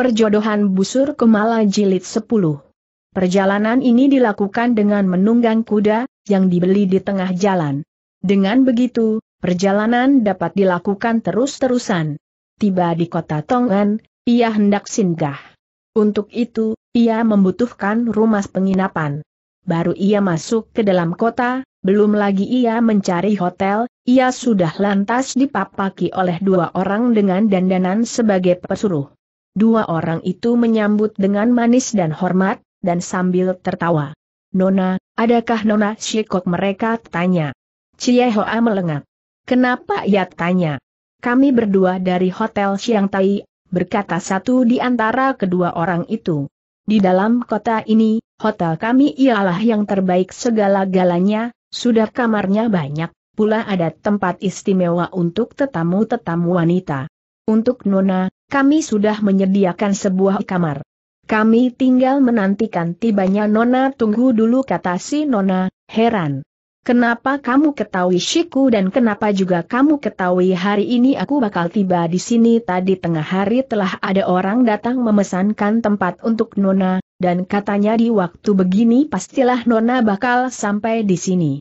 Perjodohan Busur Kemala Jilid 10 Perjalanan ini dilakukan dengan menunggang kuda, yang dibeli di tengah jalan. Dengan begitu, perjalanan dapat dilakukan terus-terusan. Tiba di kota Tongan, ia hendak singgah. Untuk itu, ia membutuhkan rumah penginapan. Baru ia masuk ke dalam kota, belum lagi ia mencari hotel, ia sudah lantas dipapaki oleh dua orang dengan dandanan sebagai pesuruh. Dua orang itu menyambut dengan manis dan hormat, dan sambil tertawa. Nona, adakah Nona Shikok mereka tanya? Cie Hoa melengak. Kenapa ia tanya? Kami berdua dari Hotel Siang Tai, berkata satu di antara kedua orang itu. Di dalam kota ini, hotel kami ialah yang terbaik segala-galanya, sudah kamarnya banyak, pula ada tempat istimewa untuk tetamu-tetamu wanita. Untuk Nona, kami sudah menyediakan sebuah kamar. Kami tinggal menantikan tibanya Nona tunggu dulu kata si Nona, heran. Kenapa kamu ketahui Shiku dan kenapa juga kamu ketahui hari ini aku bakal tiba di sini tadi tengah hari telah ada orang datang memesankan tempat untuk Nona, dan katanya di waktu begini pastilah Nona bakal sampai di sini.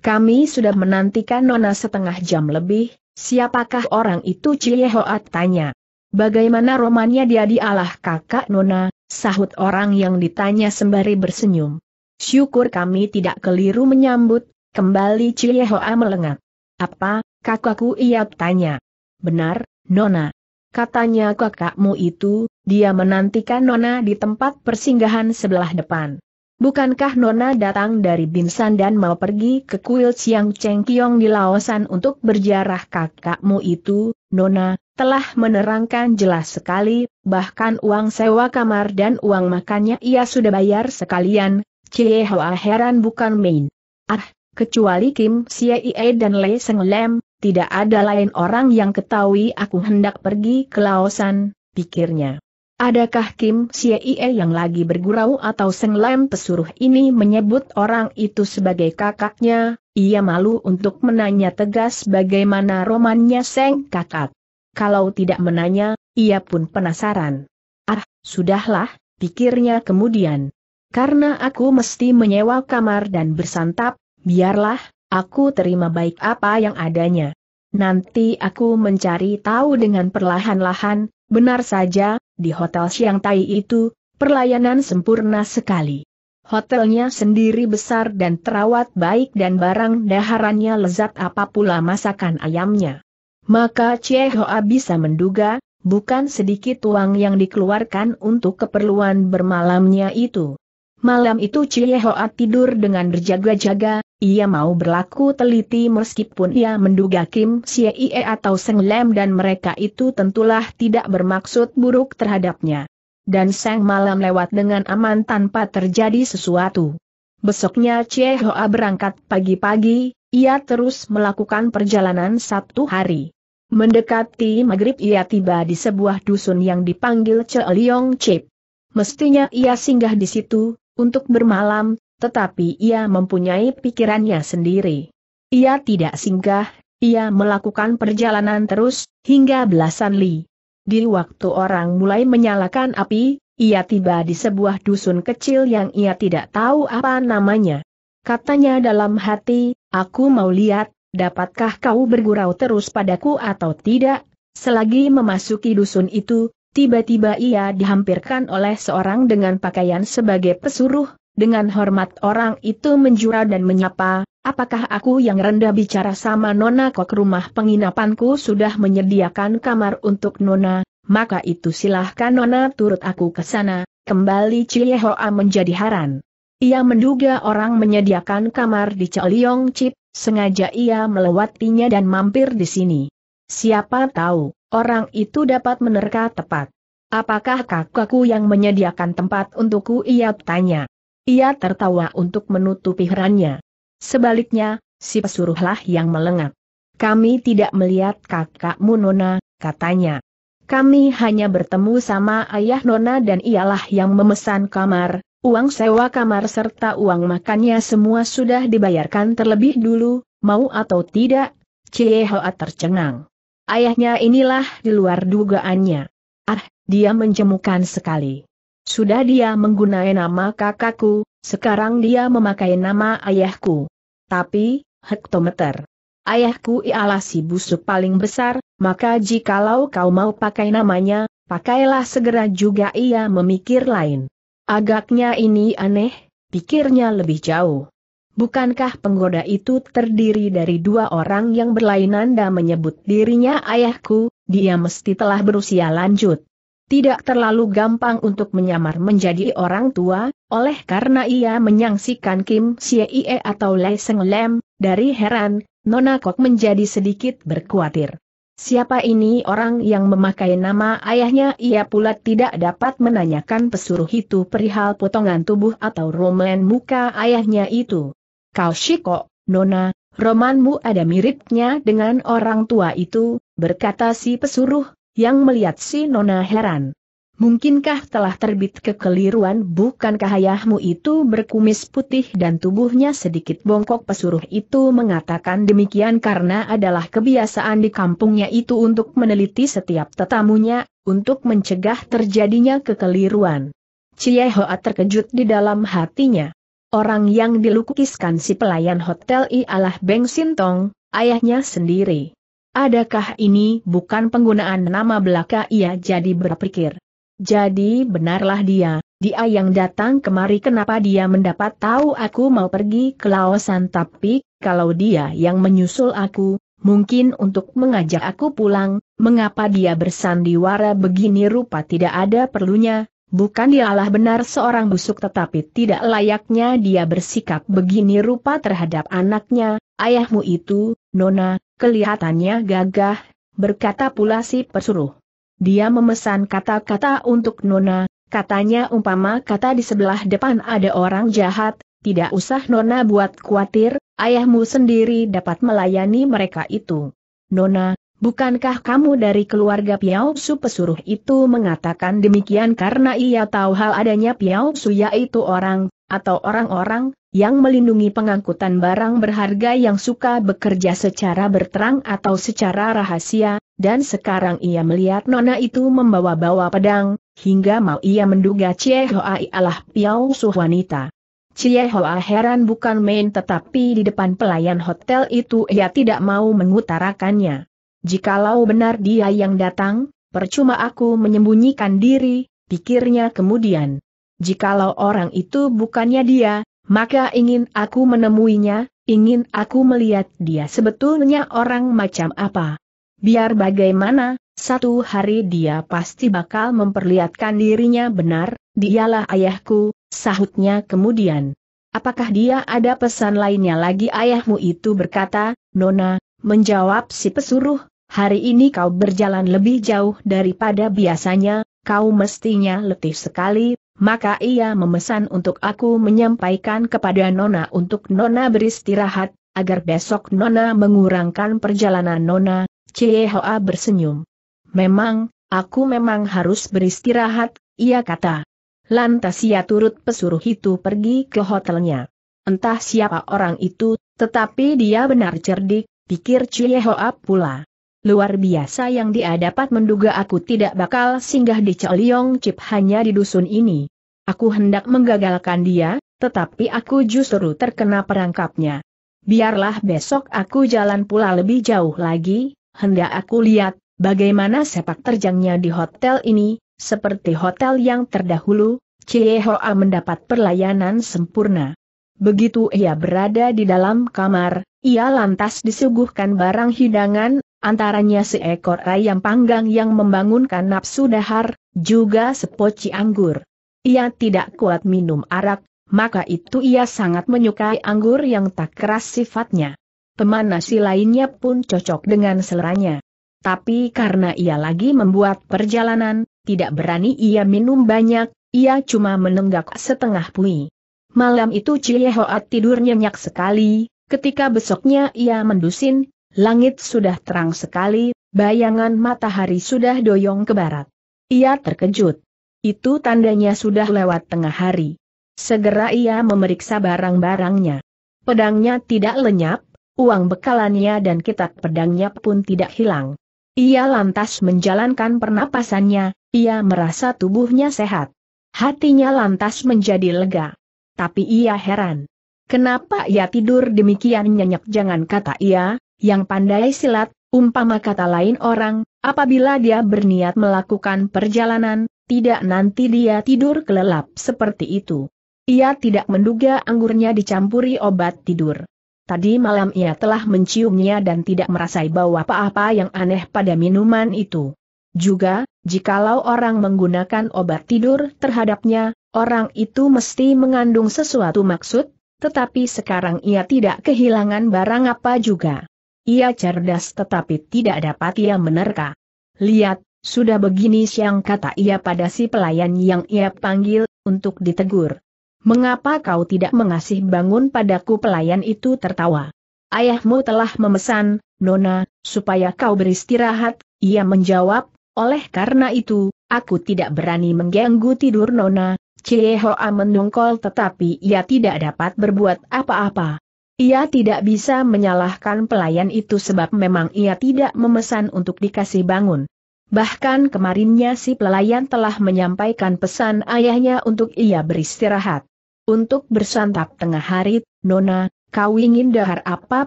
Kami sudah menantikan Nona setengah jam lebih, siapakah orang itu Cie Hoat tanya. Bagaimana romannya dia dialah kakak Nona, sahut orang yang ditanya sembari bersenyum. Syukur kami tidak keliru menyambut, kembali Hoa melengak. Apa, kakakku ia tanya. Benar, Nona. Katanya kakakmu itu, dia menantikan Nona di tempat persinggahan sebelah depan. Bukankah Nona datang dari Binsan dan mau pergi ke kuil Siang Cheng Kiong di Laosan untuk berjarah kakakmu itu, Nona, telah menerangkan jelas sekali, bahkan uang sewa kamar dan uang makannya ia sudah bayar sekalian, Cie Hoa heran bukan main. Ah, kecuali Kim Sia Ie dan Le Seng Lem, tidak ada lain orang yang ketahui aku hendak pergi ke Laosan, pikirnya. Adakah Kim Sia Ie yang lagi bergurau atau Seng Lem pesuruh ini menyebut orang itu sebagai kakaknya, ia malu untuk menanya tegas bagaimana romannya Seng kakak kalau tidak menanya, ia pun penasaran. Ah, sudahlah, pikirnya kemudian. Karena aku mesti menyewa kamar dan bersantap, biarlah, aku terima baik apa yang adanya. Nanti aku mencari tahu dengan perlahan-lahan, benar saja, di Hotel Siang Tai itu, perlayanan sempurna sekali. Hotelnya sendiri besar dan terawat baik dan barang daharannya lezat apa pula masakan ayamnya. Maka Chie Hoa bisa menduga, bukan sedikit uang yang dikeluarkan untuk keperluan bermalamnya itu. Malam itu Chie Hoa tidur dengan berjaga-jaga, ia mau berlaku teliti meskipun ia menduga Kim Xie Ie atau Seng Lem dan mereka itu tentulah tidak bermaksud buruk terhadapnya. Dan Seng malam lewat dengan aman tanpa terjadi sesuatu. Besoknya Chie Hoa berangkat pagi-pagi, ia terus melakukan perjalanan satu hari. Mendekati maghrib ia tiba di sebuah dusun yang dipanggil Celiong Chip. Mestinya ia singgah di situ, untuk bermalam, tetapi ia mempunyai pikirannya sendiri. Ia tidak singgah, ia melakukan perjalanan terus, hingga belasan li. Di waktu orang mulai menyalakan api, ia tiba di sebuah dusun kecil yang ia tidak tahu apa namanya. Katanya dalam hati, aku mau lihat, dapatkah kau bergurau terus padaku atau tidak? Selagi memasuki dusun itu, tiba-tiba ia dihampirkan oleh seorang dengan pakaian sebagai pesuruh, dengan hormat orang itu menjura dan menyapa, apakah aku yang rendah bicara sama Nona kok rumah penginapanku sudah menyediakan kamar untuk Nona, maka itu silahkan Nona turut aku ke sana, kembali Cie Hoa menjadi haran. Ia menduga orang menyediakan kamar di Celiong Chip, Sengaja ia melewatinya dan mampir di sini. Siapa tahu, orang itu dapat menerka tepat. Apakah kakakku yang menyediakan tempat untukku ia tanya. Ia tertawa untuk menutupi herannya. Sebaliknya, si pesuruhlah yang melengak. Kami tidak melihat kakakmu Nona, katanya. Kami hanya bertemu sama ayah Nona dan ialah yang memesan kamar, uang sewa kamar serta uang makannya semua sudah dibayarkan terlebih dulu, mau atau tidak, Cie Hoa tercengang. Ayahnya inilah di luar dugaannya. Ah, dia menjemukan sekali. Sudah dia menggunakan nama kakakku, sekarang dia memakai nama ayahku. Tapi, hektometer. Ayahku ialah si busuk paling besar, maka jikalau kau mau pakai namanya, pakailah segera juga ia memikir lain. Agaknya ini aneh, pikirnya lebih jauh. Bukankah penggoda itu terdiri dari dua orang yang berlainan dan menyebut dirinya ayahku, dia mesti telah berusia lanjut. Tidak terlalu gampang untuk menyamar menjadi orang tua, oleh karena ia menyangsikan Kim Siee atau Lei Seng Lem, dari heran, Nona Kok menjadi sedikit berkhawatir. Siapa ini orang yang memakai nama ayahnya? Ia pula tidak dapat menanyakan pesuruh itu perihal potongan tubuh atau roman muka ayahnya itu. Kau Shiko, Nona, romanmu ada miripnya dengan orang tua itu, berkata si pesuruh, yang melihat si Nona heran. Mungkinkah telah terbit kekeliruan bukankah ayahmu itu berkumis putih dan tubuhnya sedikit bongkok pesuruh itu mengatakan demikian karena adalah kebiasaan di kampungnya itu untuk meneliti setiap tetamunya, untuk mencegah terjadinya kekeliruan. Cie terkejut di dalam hatinya. Orang yang dilukiskan si pelayan hotel ialah Beng Sintong, ayahnya sendiri. Adakah ini bukan penggunaan nama belaka ia jadi berpikir. Jadi benarlah dia, dia yang datang kemari kenapa dia mendapat tahu aku mau pergi ke Laosan tapi, kalau dia yang menyusul aku, mungkin untuk mengajak aku pulang, mengapa dia bersandiwara begini rupa tidak ada perlunya, bukan dialah benar seorang busuk tetapi tidak layaknya dia bersikap begini rupa terhadap anaknya, ayahmu itu, Nona, kelihatannya gagah, berkata pula si pesuruh. Dia memesan kata-kata untuk Nona, katanya umpama kata di sebelah depan ada orang jahat, tidak usah Nona buat khawatir, ayahmu sendiri dapat melayani mereka itu. Nona, bukankah kamu dari keluarga Piao Su pesuruh itu mengatakan demikian karena ia tahu hal adanya Piao Su yaitu orang, atau orang-orang, yang melindungi pengangkutan barang berharga yang suka bekerja secara berterang atau secara rahasia, dan sekarang ia melihat nona itu membawa-bawa pedang, hingga mau ia menduga Cie Hoa ialah Piao suh wanita. Cie Hoa heran bukan main tetapi di depan pelayan hotel itu ia tidak mau mengutarakannya. Jikalau benar dia yang datang, percuma aku menyembunyikan diri, pikirnya kemudian. Jikalau orang itu bukannya dia, maka ingin aku menemuinya, ingin aku melihat dia sebetulnya orang macam apa. Biar bagaimana, satu hari dia pasti bakal memperlihatkan dirinya benar, dialah ayahku, sahutnya kemudian. Apakah dia ada pesan lainnya lagi ayahmu itu berkata, Nona, menjawab si pesuruh, hari ini kau berjalan lebih jauh daripada biasanya, kau mestinya letih sekali, maka ia memesan untuk aku menyampaikan kepada Nona untuk Nona beristirahat, agar besok Nona mengurangkan perjalanan Nona, Cehoa bersenyum. Memang, aku memang harus beristirahat, ia kata. Lantas ia turut pesuruh itu pergi ke hotelnya. Entah siapa orang itu, tetapi dia benar cerdik, pikir Ciehoa pula luar biasa yang dia dapat menduga aku tidak bakal singgah di Celiong Cip hanya di dusun ini. Aku hendak menggagalkan dia, tetapi aku justru terkena perangkapnya. Biarlah besok aku jalan pula lebih jauh lagi, hendak aku lihat, bagaimana sepak terjangnya di hotel ini, seperti hotel yang terdahulu, Cie Hoa mendapat perlayanan sempurna. Begitu ia berada di dalam kamar, ia lantas disuguhkan barang hidangan, Antaranya seekor ayam panggang yang membangunkan nafsu dahar, juga sepoci anggur. Ia tidak kuat minum arak, maka itu ia sangat menyukai anggur yang tak keras sifatnya. Pemanasi lainnya pun cocok dengan seleranya. Tapi karena ia lagi membuat perjalanan, tidak berani ia minum banyak, ia cuma menenggak setengah pui. Malam itu Hoat tidur nyenyak sekali, ketika besoknya ia mendusin, langit sudah terang sekali, bayangan matahari sudah doyong ke barat. Ia terkejut. Itu tandanya sudah lewat tengah hari. Segera ia memeriksa barang-barangnya. Pedangnya tidak lenyap, uang bekalannya dan kitab pedangnya pun tidak hilang. Ia lantas menjalankan pernapasannya, ia merasa tubuhnya sehat. Hatinya lantas menjadi lega. Tapi ia heran. Kenapa ia tidur demikian nyenyak jangan kata ia, yang pandai silat, umpama kata lain orang, apabila dia berniat melakukan perjalanan, tidak nanti dia tidur kelelap seperti itu. Ia tidak menduga anggurnya dicampuri obat tidur. Tadi malam ia telah menciumnya dan tidak merasai bau apa-apa yang aneh pada minuman itu. Juga, jikalau orang menggunakan obat tidur terhadapnya, orang itu mesti mengandung sesuatu maksud, tetapi sekarang ia tidak kehilangan barang apa juga. Ia cerdas tetapi tidak dapat ia menerka. Lihat, sudah begini siang kata ia pada si pelayan yang ia panggil, untuk ditegur. Mengapa kau tidak mengasih bangun padaku pelayan itu tertawa. Ayahmu telah memesan, Nona, supaya kau beristirahat, ia menjawab, oleh karena itu, aku tidak berani mengganggu tidur Nona, Cie Hoa mendongkol tetapi ia tidak dapat berbuat apa-apa. Ia tidak bisa menyalahkan pelayan itu sebab memang ia tidak memesan untuk dikasih bangun. Bahkan kemarinnya si pelayan telah menyampaikan pesan ayahnya untuk ia beristirahat. Untuk bersantap tengah hari, Nona, kau ingin dahar apa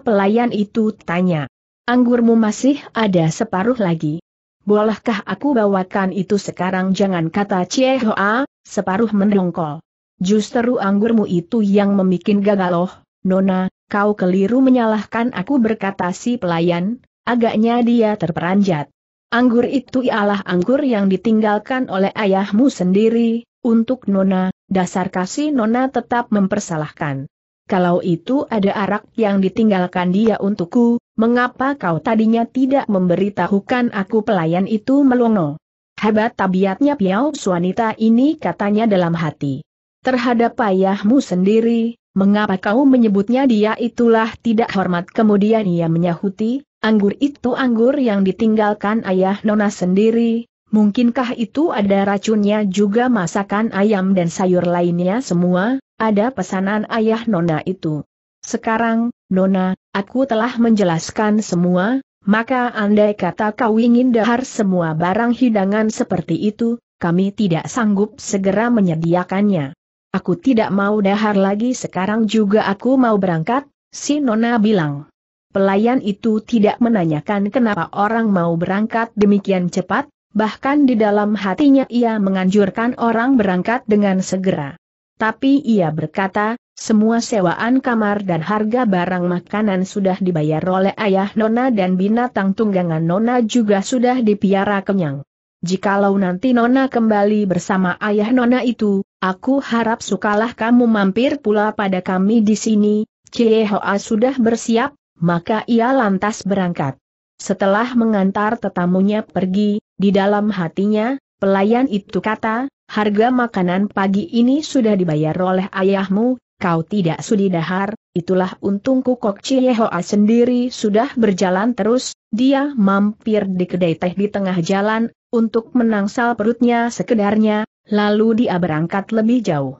pelayan itu tanya. Anggurmu masih ada separuh lagi. Bolehkah aku bawakan itu sekarang jangan kata Cie Hoa, separuh mendongkol. Justru anggurmu itu yang membuat gagaloh, Nona, kau keliru menyalahkan aku berkata si pelayan, agaknya dia terperanjat. Anggur itu ialah anggur yang ditinggalkan oleh ayahmu sendiri, untuk Nona, dasar kasih Nona tetap mempersalahkan. Kalau itu ada arak yang ditinggalkan dia untukku, mengapa kau tadinya tidak memberitahukan aku pelayan itu melongo? Hebat tabiatnya piau wanita ini katanya dalam hati. Terhadap ayahmu sendiri, mengapa kau menyebutnya dia itulah tidak hormat kemudian ia menyahuti, anggur itu anggur yang ditinggalkan ayah Nona sendiri, mungkinkah itu ada racunnya juga masakan ayam dan sayur lainnya semua, ada pesanan ayah Nona itu. Sekarang, Nona, aku telah menjelaskan semua, maka andai kata kau ingin dahar semua barang hidangan seperti itu, kami tidak sanggup segera menyediakannya. Aku tidak mau dahar lagi sekarang juga aku mau berangkat, si Nona bilang. Pelayan itu tidak menanyakan kenapa orang mau berangkat demikian cepat, bahkan di dalam hatinya ia menganjurkan orang berangkat dengan segera. Tapi ia berkata, semua sewaan kamar dan harga barang makanan sudah dibayar oleh ayah Nona dan binatang tunggangan Nona juga sudah dipiara kenyang. Jikalau nanti Nona kembali bersama ayah Nona itu, Aku harap sukalah kamu mampir pula pada kami di sini, Cie Hoa sudah bersiap, maka ia lantas berangkat. Setelah mengantar tetamunya pergi, di dalam hatinya, pelayan itu kata, harga makanan pagi ini sudah dibayar oleh ayahmu, kau tidak sudi dahar, itulah untungku Kok Cie Hoa sendiri sudah berjalan terus, dia mampir di kedai teh di tengah jalan, untuk menangsal perutnya sekedarnya, Lalu dia berangkat lebih jauh.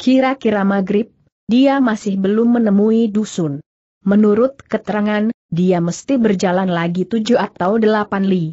Kira-kira maghrib, dia masih belum menemui dusun. Menurut keterangan, dia mesti berjalan lagi tujuh atau delapan li.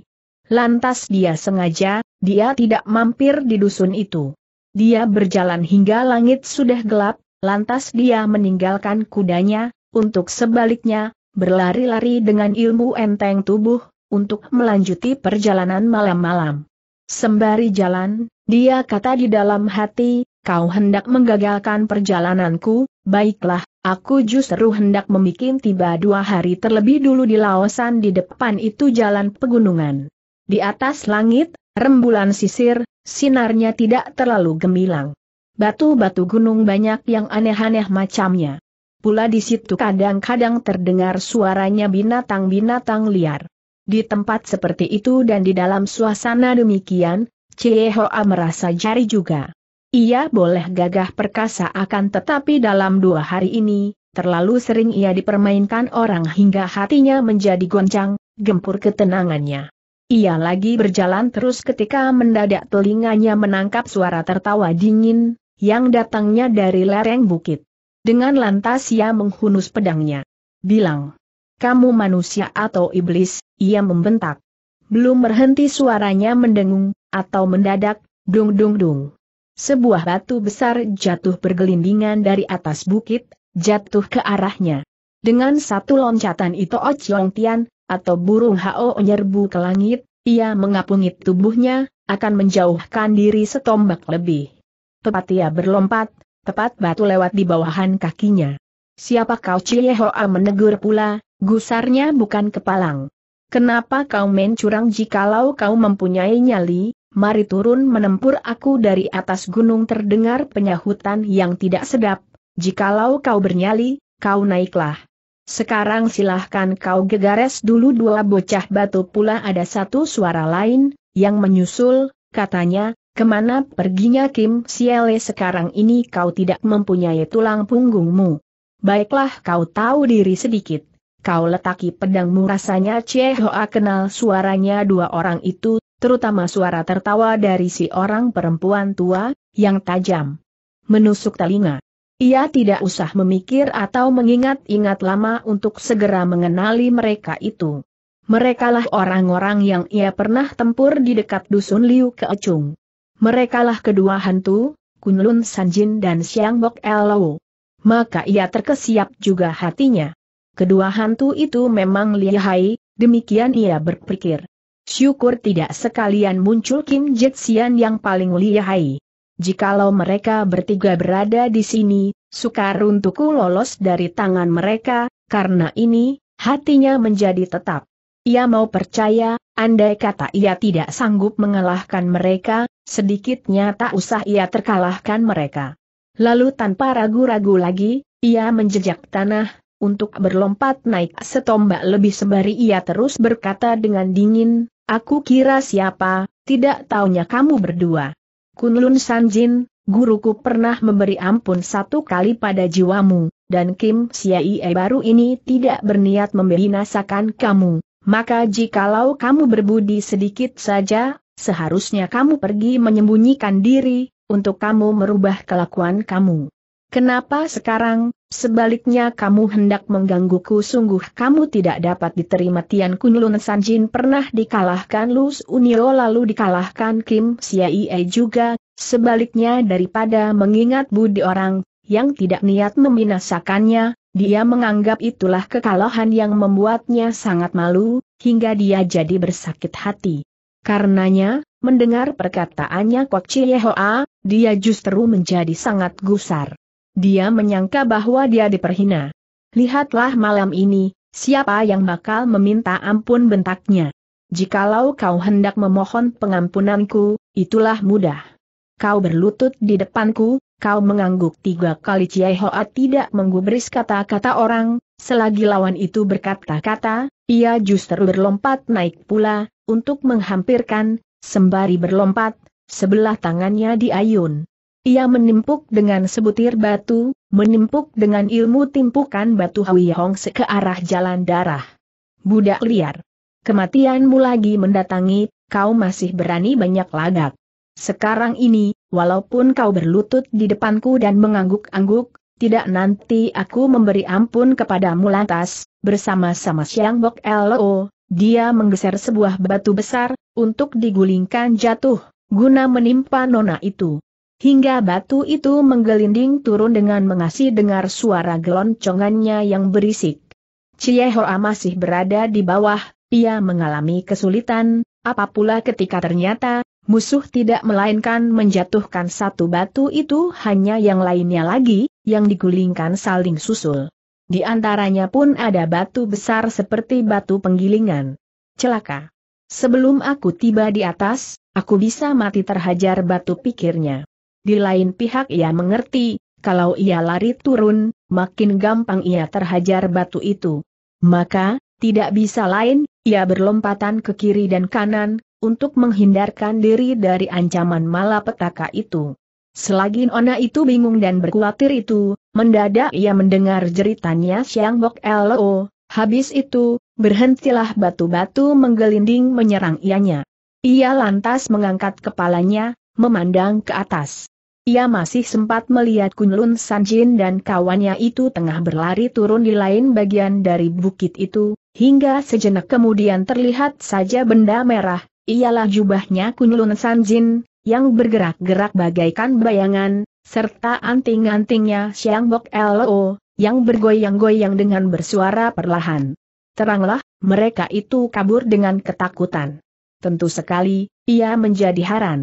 Lantas dia sengaja, dia tidak mampir di dusun itu. Dia berjalan hingga langit sudah gelap, lantas dia meninggalkan kudanya, untuk sebaliknya, berlari-lari dengan ilmu enteng tubuh, untuk melanjuti perjalanan malam-malam. Sembari jalan, dia kata di dalam hati, kau hendak menggagalkan perjalananku, baiklah, aku justru hendak membuat tiba dua hari terlebih dulu di Laosan di depan itu jalan pegunungan. Di atas langit, rembulan sisir, sinarnya tidak terlalu gemilang. Batu-batu gunung banyak yang aneh-aneh macamnya. Pula di situ kadang-kadang terdengar suaranya binatang-binatang liar. Di tempat seperti itu dan di dalam suasana demikian, Cie Hoa merasa jari juga. Ia boleh gagah perkasa akan tetapi dalam dua hari ini, terlalu sering ia dipermainkan orang hingga hatinya menjadi goncang, gempur ketenangannya. Ia lagi berjalan terus ketika mendadak telinganya menangkap suara tertawa dingin, yang datangnya dari lereng bukit. Dengan lantas ia menghunus pedangnya. Bilang, kamu manusia atau iblis, ia membentak. Belum berhenti suaranya mendengung, atau mendadak, dung-dung-dung. Sebuah batu besar jatuh bergelindingan dari atas bukit, jatuh ke arahnya. Dengan satu loncatan itu, oh Chiong Tian, atau burung Hao nyerbu ke langit, ia mengapungi tubuhnya, akan menjauhkan diri setombak lebih. Tepat ia berlompat, tepat batu lewat di bawahan kakinya. Siapa kau Cie Hoa menegur pula, gusarnya bukan kepalang. Kenapa kau mencurang curang jikalau kau mempunyai nyali, mari turun menempur aku dari atas gunung terdengar penyahutan yang tidak sedap, jikalau kau bernyali, kau naiklah. Sekarang silahkan kau gegares dulu dua bocah batu pula ada satu suara lain, yang menyusul, katanya, kemana perginya Kim Siele sekarang ini kau tidak mempunyai tulang punggungmu. Baiklah kau tahu diri sedikit kau letaki pedangmu rasanya Cie Hoa kenal suaranya dua orang itu, terutama suara tertawa dari si orang perempuan tua, yang tajam. Menusuk telinga. Ia tidak usah memikir atau mengingat-ingat lama untuk segera mengenali mereka itu. Merekalah orang-orang yang ia pernah tempur di dekat dusun Liu Keecung. Merekalah kedua hantu, Kunlun Sanjin dan siang Bok Elo. Maka ia terkesiap juga hatinya kedua hantu itu memang lihai, demikian ia berpikir. Syukur tidak sekalian muncul Kim Jetsian yang paling lihai. Jikalau mereka bertiga berada di sini, sukar untukku lolos dari tangan mereka, karena ini, hatinya menjadi tetap. Ia mau percaya, andai kata ia tidak sanggup mengalahkan mereka, sedikitnya tak usah ia terkalahkan mereka. Lalu tanpa ragu-ragu lagi, ia menjejak tanah, untuk berlompat naik setombak lebih sebari ia terus berkata dengan dingin, aku kira siapa, tidak taunya kamu berdua. Kunlun Sanjin, guruku pernah memberi ampun satu kali pada jiwamu, dan Kim Siaie baru ini tidak berniat membinasakan kamu, maka jikalau kamu berbudi sedikit saja, seharusnya kamu pergi menyembunyikan diri, untuk kamu merubah kelakuan kamu. Kenapa sekarang, sebaliknya kamu hendak menggangguku sungguh kamu tidak dapat diterima Tian Kunlun Sanjin pernah dikalahkan Lus Unio lalu dikalahkan Kim Siaie juga, sebaliknya daripada mengingat budi orang, yang tidak niat membinasakannya, dia menganggap itulah kekalahan yang membuatnya sangat malu, hingga dia jadi bersakit hati. Karenanya, mendengar perkataannya Kok Hoa, dia justru menjadi sangat gusar. Dia menyangka bahwa dia diperhina. Lihatlah malam ini, siapa yang bakal meminta ampun bentaknya. Jikalau kau hendak memohon pengampunanku, itulah mudah. Kau berlutut di depanku, kau mengangguk tiga kali Ciai Hoat tidak menggubris kata-kata orang, selagi lawan itu berkata-kata, ia justru berlompat naik pula, untuk menghampirkan, sembari berlompat, sebelah tangannya diayun. Ia menimpuk dengan sebutir batu, menimpuk dengan ilmu timpukan batu Hwi hong ke arah jalan darah. Budak liar. Kematianmu lagi mendatangi, kau masih berani banyak lagak. Sekarang ini, walaupun kau berlutut di depanku dan mengangguk-angguk, tidak nanti aku memberi ampun kepadamu lantas, bersama-sama Siang Bok L.O., dia menggeser sebuah batu besar, untuk digulingkan jatuh, guna menimpa nona itu. Hingga batu itu menggelinding turun dengan mengasih dengar suara geloncongannya yang berisik. Cie Hoa masih berada di bawah, ia mengalami kesulitan, Apapula ketika ternyata, musuh tidak melainkan menjatuhkan satu batu itu hanya yang lainnya lagi, yang digulingkan saling susul. Di antaranya pun ada batu besar seperti batu penggilingan. Celaka. Sebelum aku tiba di atas, aku bisa mati terhajar batu pikirnya. Di lain pihak ia mengerti, kalau ia lari turun, makin gampang ia terhajar batu itu. Maka, tidak bisa lain, ia berlompatan ke kiri dan kanan, untuk menghindarkan diri dari ancaman malapetaka itu. Selagi Nona itu bingung dan berkhawatir itu, mendadak ia mendengar jeritannya Siang Bok Lo, habis itu, berhentilah batu-batu menggelinding menyerang ianya. Ia lantas mengangkat kepalanya, memandang ke atas. Ia masih sempat melihat Kunlun Sanjin dan kawannya itu tengah berlari turun di lain bagian dari bukit itu, hingga sejenak kemudian terlihat saja benda merah, ialah jubahnya Kunlun Sanjin, yang bergerak-gerak bagaikan bayangan, serta anting-antingnya Xiang Bok Lo, yang bergoyang-goyang dengan bersuara perlahan. Teranglah, mereka itu kabur dengan ketakutan. Tentu sekali, ia menjadi haran.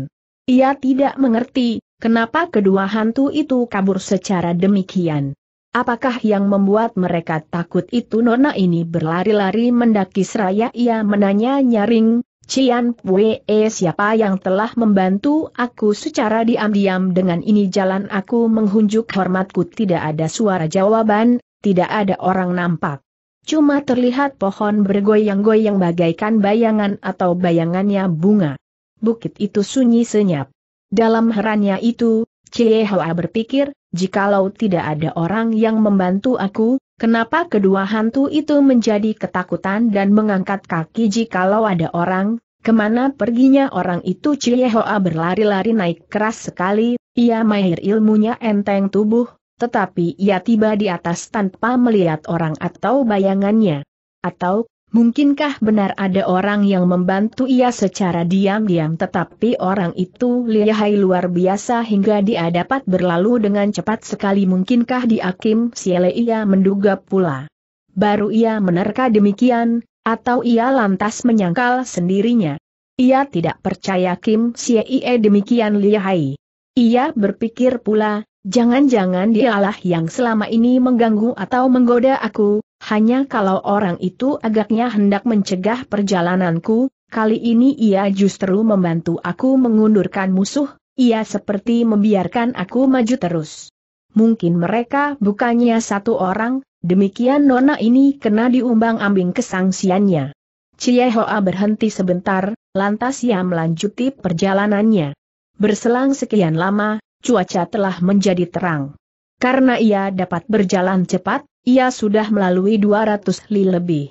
Ia tidak mengerti, kenapa kedua hantu itu kabur secara demikian. Apakah yang membuat mereka takut itu nona ini berlari-lari mendaki seraya ia menanya nyaring, Cian Pue eh, siapa yang telah membantu aku secara diam-diam dengan ini jalan aku menghunjuk hormatku tidak ada suara jawaban, tidak ada orang nampak. Cuma terlihat pohon bergoyang-goyang bagaikan bayangan atau bayangannya bunga bukit itu sunyi senyap. Dalam herannya itu, Cie Hoa berpikir, jikalau tidak ada orang yang membantu aku, kenapa kedua hantu itu menjadi ketakutan dan mengangkat kaki jikalau ada orang, kemana perginya orang itu Cie Hoa berlari-lari naik keras sekali, ia mahir ilmunya enteng tubuh, tetapi ia tiba di atas tanpa melihat orang atau bayangannya. Atau, Mungkinkah benar ada orang yang membantu ia secara diam-diam tetapi orang itu lihai luar biasa hingga dia dapat berlalu dengan cepat sekali mungkinkah di Akim Siele ia menduga pula. Baru ia menerka demikian, atau ia lantas menyangkal sendirinya. Ia tidak percaya Kim Siele demikian lihai. Ia berpikir pula, Jangan-jangan dialah yang selama ini mengganggu atau menggoda aku, hanya kalau orang itu agaknya hendak mencegah perjalananku, kali ini ia justru membantu aku mengundurkan musuh, ia seperti membiarkan aku maju terus. Mungkin mereka bukannya satu orang, demikian nona ini kena diumbang-ambing kesangsiannya. Cie Hoa berhenti sebentar, lantas ia melanjuti perjalanannya. Berselang sekian lama, cuaca telah menjadi terang. Karena ia dapat berjalan cepat, ia sudah melalui 200 li lebih.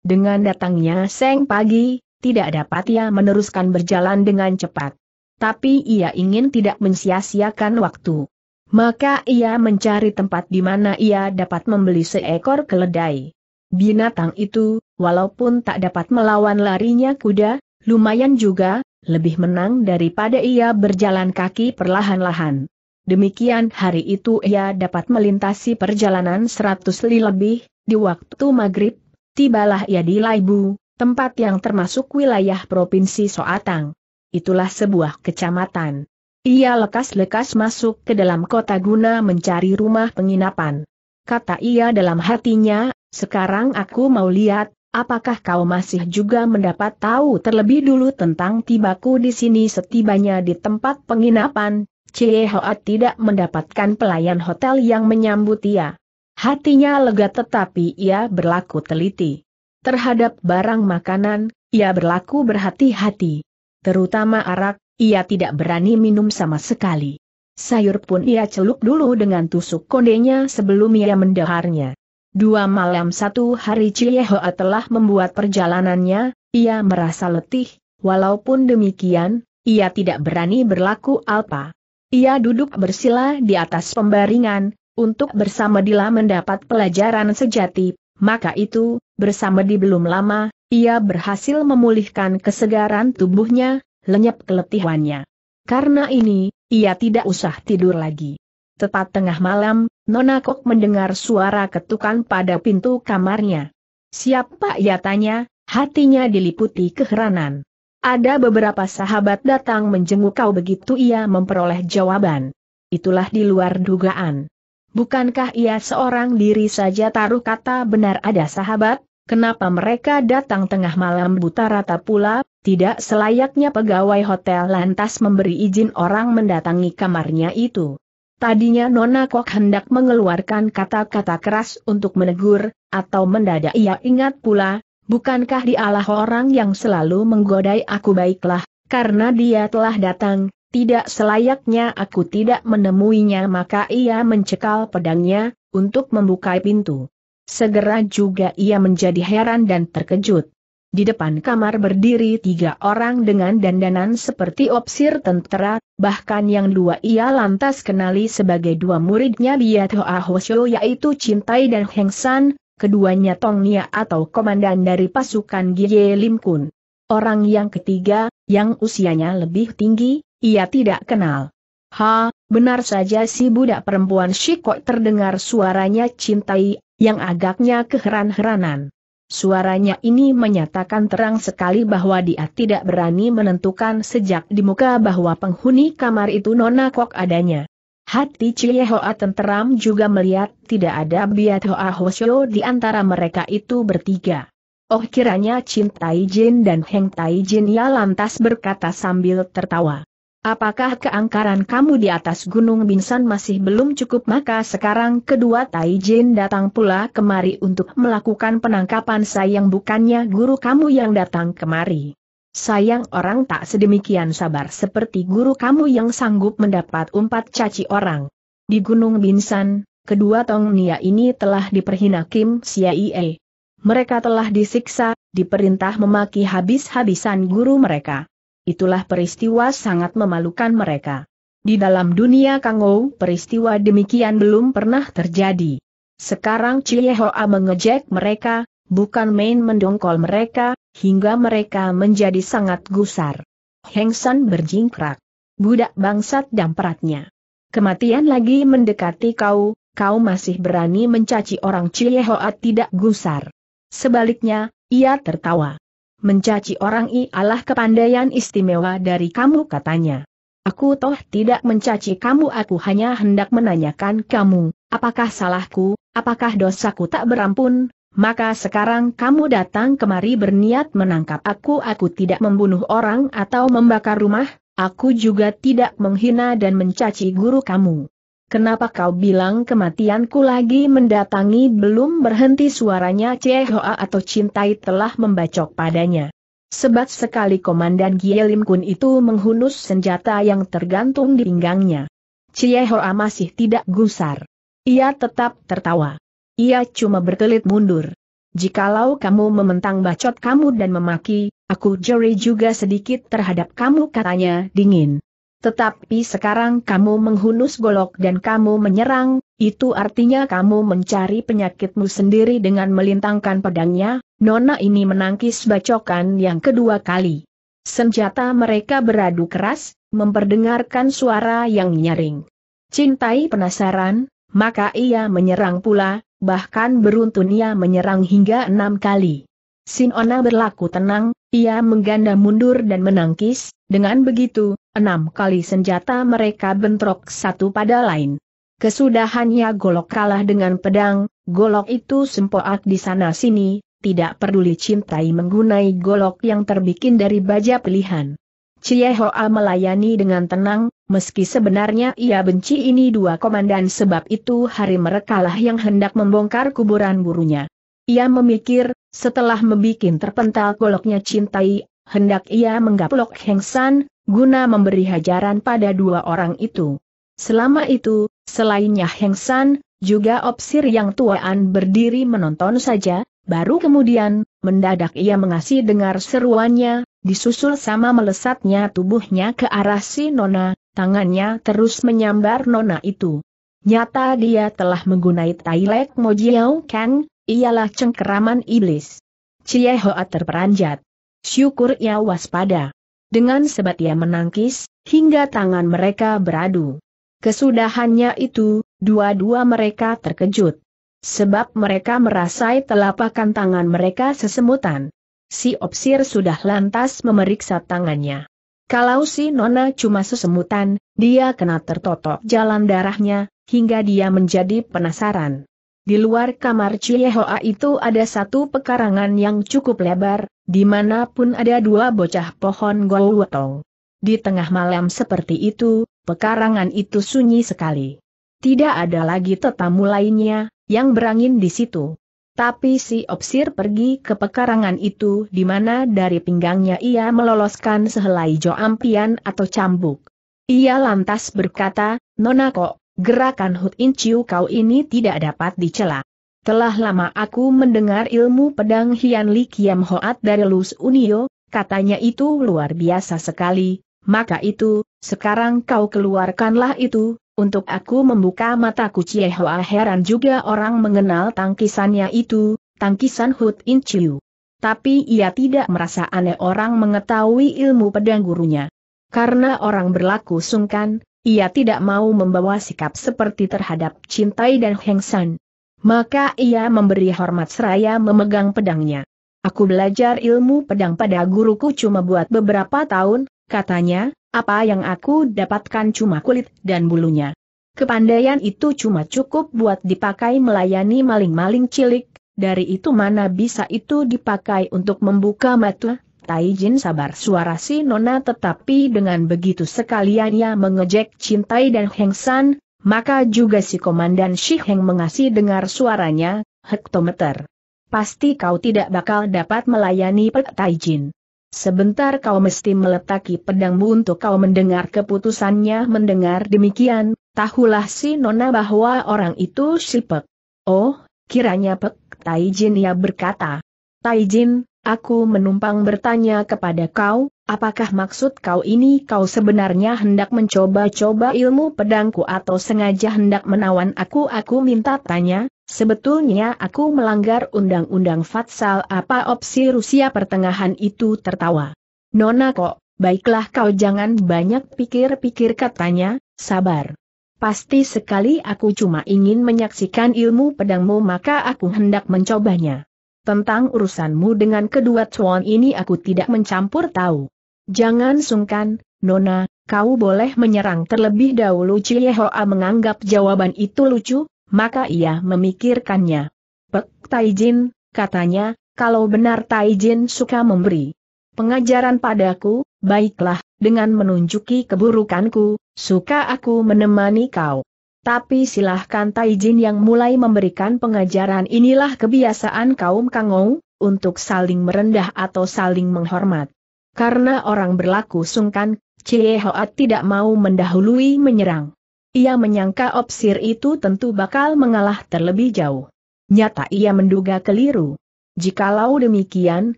Dengan datangnya Seng Pagi, tidak dapat ia meneruskan berjalan dengan cepat. Tapi ia ingin tidak mensia-siakan waktu. Maka ia mencari tempat di mana ia dapat membeli seekor keledai. Binatang itu, walaupun tak dapat melawan larinya kuda, lumayan juga, lebih menang daripada ia berjalan kaki perlahan-lahan. Demikian hari itu ia dapat melintasi perjalanan seratus li lebih, di waktu maghrib, tibalah ia di Laibu, tempat yang termasuk wilayah Provinsi Soatang. Itulah sebuah kecamatan. Ia lekas-lekas masuk ke dalam kota guna mencari rumah penginapan. Kata ia dalam hatinya, sekarang aku mau lihat, Apakah kau masih juga mendapat tahu terlebih dulu tentang tibaku di sini setibanya di tempat penginapan? Cie Hoa tidak mendapatkan pelayan hotel yang menyambut ia. Hatinya lega tetapi ia berlaku teliti. Terhadap barang makanan, ia berlaku berhati-hati. Terutama arak, ia tidak berani minum sama sekali. Sayur pun ia celup dulu dengan tusuk kondenya sebelum ia mendaharnya. Dua malam satu hari Ciehoa telah membuat perjalanannya, ia merasa letih, walaupun demikian, ia tidak berani berlaku alpa. Ia duduk bersila di atas pembaringan, untuk bersama Dila mendapat pelajaran sejati, maka itu, bersama di belum lama, ia berhasil memulihkan kesegaran tubuhnya, lenyap keletihannya. Karena ini, ia tidak usah tidur lagi. Tepat tengah malam, Nona Kok mendengar suara ketukan pada pintu kamarnya. Siapa ia tanya, hatinya diliputi keheranan. Ada beberapa sahabat datang menjenguk kau begitu ia memperoleh jawaban. Itulah di luar dugaan. Bukankah ia seorang diri saja taruh kata benar ada sahabat? Kenapa mereka datang tengah malam buta rata pula, tidak selayaknya pegawai hotel lantas memberi izin orang mendatangi kamarnya itu. Tadinya Nona Kok hendak mengeluarkan kata-kata keras untuk menegur, atau mendadak ia ingat pula, bukankah dialah orang yang selalu menggodai aku baiklah, karena dia telah datang, tidak selayaknya aku tidak menemuinya maka ia mencekal pedangnya, untuk membuka pintu. Segera juga ia menjadi heran dan terkejut. Di depan kamar berdiri tiga orang dengan dandanan seperti opsir tentara, bahkan yang dua ia lantas kenali sebagai dua muridnya Biat Hoa Shou yaitu Cintai dan Heng San, keduanya Tong Nia atau komandan dari pasukan Gye Lim Kun. Orang yang ketiga, yang usianya lebih tinggi, ia tidak kenal. Ha, benar saja si budak perempuan Shikok terdengar suaranya Cintai, yang agaknya keheran-heranan. Suaranya ini menyatakan terang sekali bahwa dia tidak berani menentukan sejak di muka bahwa penghuni kamar itu Nona Kok adanya. Hati Cie Hoa tenteram juga melihat tidak ada biat Hoa Hoshio di antara mereka itu bertiga. Oh kiranya Cintai Jin dan Heng Tai Jin ya lantas berkata sambil tertawa. Apakah keangkaran kamu di atas Gunung Binsan masih belum cukup maka sekarang kedua Taijin datang pula kemari untuk melakukan penangkapan sayang bukannya guru kamu yang datang kemari. Sayang orang tak sedemikian sabar seperti guru kamu yang sanggup mendapat empat caci orang. Di Gunung Binsan, kedua Tong Nia ini telah diperhina Kim Siaie. Mereka telah disiksa, diperintah memaki habis-habisan guru mereka itulah peristiwa sangat memalukan mereka. Di dalam dunia Kangou, peristiwa demikian belum pernah terjadi. Sekarang Hoa mengejek mereka, bukan main mendongkol mereka, hingga mereka menjadi sangat gusar. Heng San berjingkrak. Budak bangsat dan dampratnya. Kematian lagi mendekati kau, kau masih berani mencaci orang Hoa tidak gusar. Sebaliknya, ia tertawa mencaci orang ialah kepandaian istimewa dari kamu katanya. Aku toh tidak mencaci kamu aku hanya hendak menanyakan kamu, apakah salahku, apakah dosaku tak berampun, maka sekarang kamu datang kemari berniat menangkap aku aku tidak membunuh orang atau membakar rumah, aku juga tidak menghina dan mencaci guru kamu. Kenapa kau bilang kematianku lagi mendatangi belum berhenti suaranya Chehoa atau Cintai telah membacok padanya. Sebat sekali Komandan Gielim Kun itu menghunus senjata yang tergantung di pinggangnya. Chehoa masih tidak gusar. Ia tetap tertawa. Ia cuma berkelit mundur. Jikalau kamu mementang bacot kamu dan memaki, aku jeri juga sedikit terhadap kamu katanya dingin. Tetapi sekarang kamu menghunus golok dan kamu menyerang, itu artinya kamu mencari penyakitmu sendiri dengan melintangkan pedangnya, Nona ini menangkis bacokan yang kedua kali. Senjata mereka beradu keras, memperdengarkan suara yang nyaring. Cintai penasaran, maka ia menyerang pula, bahkan beruntun ia menyerang hingga enam kali. Sinona berlaku tenang, ia mengganda mundur dan menangkis, dengan begitu, enam kali senjata mereka bentrok satu pada lain. Kesudahannya golok kalah dengan pedang, golok itu sempoak di sana-sini, tidak peduli cintai menggunai golok yang terbikin dari baja pilihan. Cie Hoa melayani dengan tenang, meski sebenarnya ia benci ini dua komandan sebab itu hari merekalah yang hendak membongkar kuburan burunya. Ia memikir, setelah membuat terpental goloknya cintai, hendak ia menggaplok Heng San, guna memberi hajaran pada dua orang itu. Selama itu, selainnya Heng San, juga opsir yang tuaan berdiri menonton saja, baru kemudian, mendadak ia mengasih dengar seruannya, disusul sama melesatnya tubuhnya ke arah si Nona, tangannya terus menyambar Nona itu. Nyata dia telah menggunai Tailek Mojiao Kang, ialah cengkeraman iblis. Cie Hoa terperanjat. Syukur ia waspada. Dengan sebat ia menangkis, hingga tangan mereka beradu. Kesudahannya itu, dua-dua mereka terkejut. Sebab mereka merasai telapakan tangan mereka sesemutan. Si Opsir sudah lantas memeriksa tangannya. Kalau si Nona cuma sesemutan, dia kena tertotok jalan darahnya, hingga dia menjadi penasaran. Di luar kamar Ciehoa itu ada satu pekarangan yang cukup lebar, di mana pun ada dua bocah pohon gowotong. Di tengah malam seperti itu, pekarangan itu sunyi sekali. Tidak ada lagi tetamu lainnya, yang berangin di situ. Tapi si Opsir pergi ke pekarangan itu di mana dari pinggangnya ia meloloskan sehelai joampian atau cambuk. Ia lantas berkata, Nonako. Gerakan Hu In Chiu kau ini tidak dapat dicela. Telah lama aku mendengar ilmu pedang Hian Li Kiam Hoat dari Lus Unio, katanya itu luar biasa sekali, maka itu, sekarang kau keluarkanlah itu, untuk aku membuka mataku Cie Hoa heran juga orang mengenal tangkisannya itu, tangkisan Hu In Chiu. Tapi ia tidak merasa aneh orang mengetahui ilmu pedang gurunya. Karena orang berlaku sungkan, ia tidak mau membawa sikap seperti terhadap Cintai dan Heng San. Maka ia memberi hormat seraya memegang pedangnya. Aku belajar ilmu pedang pada guruku cuma buat beberapa tahun, katanya, apa yang aku dapatkan cuma kulit dan bulunya. Kepandaian itu cuma cukup buat dipakai melayani maling-maling cilik, dari itu mana bisa itu dipakai untuk membuka mata, Taijin sabar suara si Nona tetapi dengan begitu sekalian ia mengejek Cintai dan Heng San, maka juga si Komandan Shi Heng mengasih dengar suaranya, hektometer. Pasti kau tidak bakal dapat melayani Pek Taijin. Sebentar kau mesti meletaki pedangmu untuk kau mendengar keputusannya mendengar demikian, tahulah si Nona bahwa orang itu si Pek. Oh, kiranya Pek Taijin ia berkata. Taijin, Aku menumpang bertanya kepada kau, apakah maksud kau ini kau sebenarnya hendak mencoba-coba ilmu pedangku atau sengaja hendak menawan aku? Aku minta tanya, sebetulnya aku melanggar undang-undang Fatsal apa opsi Rusia pertengahan itu tertawa. Nona kok, baiklah kau jangan banyak pikir-pikir katanya, sabar. Pasti sekali aku cuma ingin menyaksikan ilmu pedangmu maka aku hendak mencobanya. Tentang urusanmu dengan kedua cuan ini aku tidak mencampur tahu. Jangan sungkan, Nona, kau boleh menyerang terlebih dahulu Ciyehoa menganggap jawaban itu lucu, maka ia memikirkannya. Pek Taijin, katanya, kalau benar Taijin suka memberi pengajaran padaku, baiklah, dengan menunjuki keburukanku, suka aku menemani kau. Tapi silahkan Taijin yang mulai memberikan pengajaran inilah kebiasaan kaum Kangou, untuk saling merendah atau saling menghormat. Karena orang berlaku sungkan, Cie Hoat tidak mau mendahului menyerang. Ia menyangka opsir itu tentu bakal mengalah terlebih jauh. Nyata ia menduga keliru. Jikalau demikian,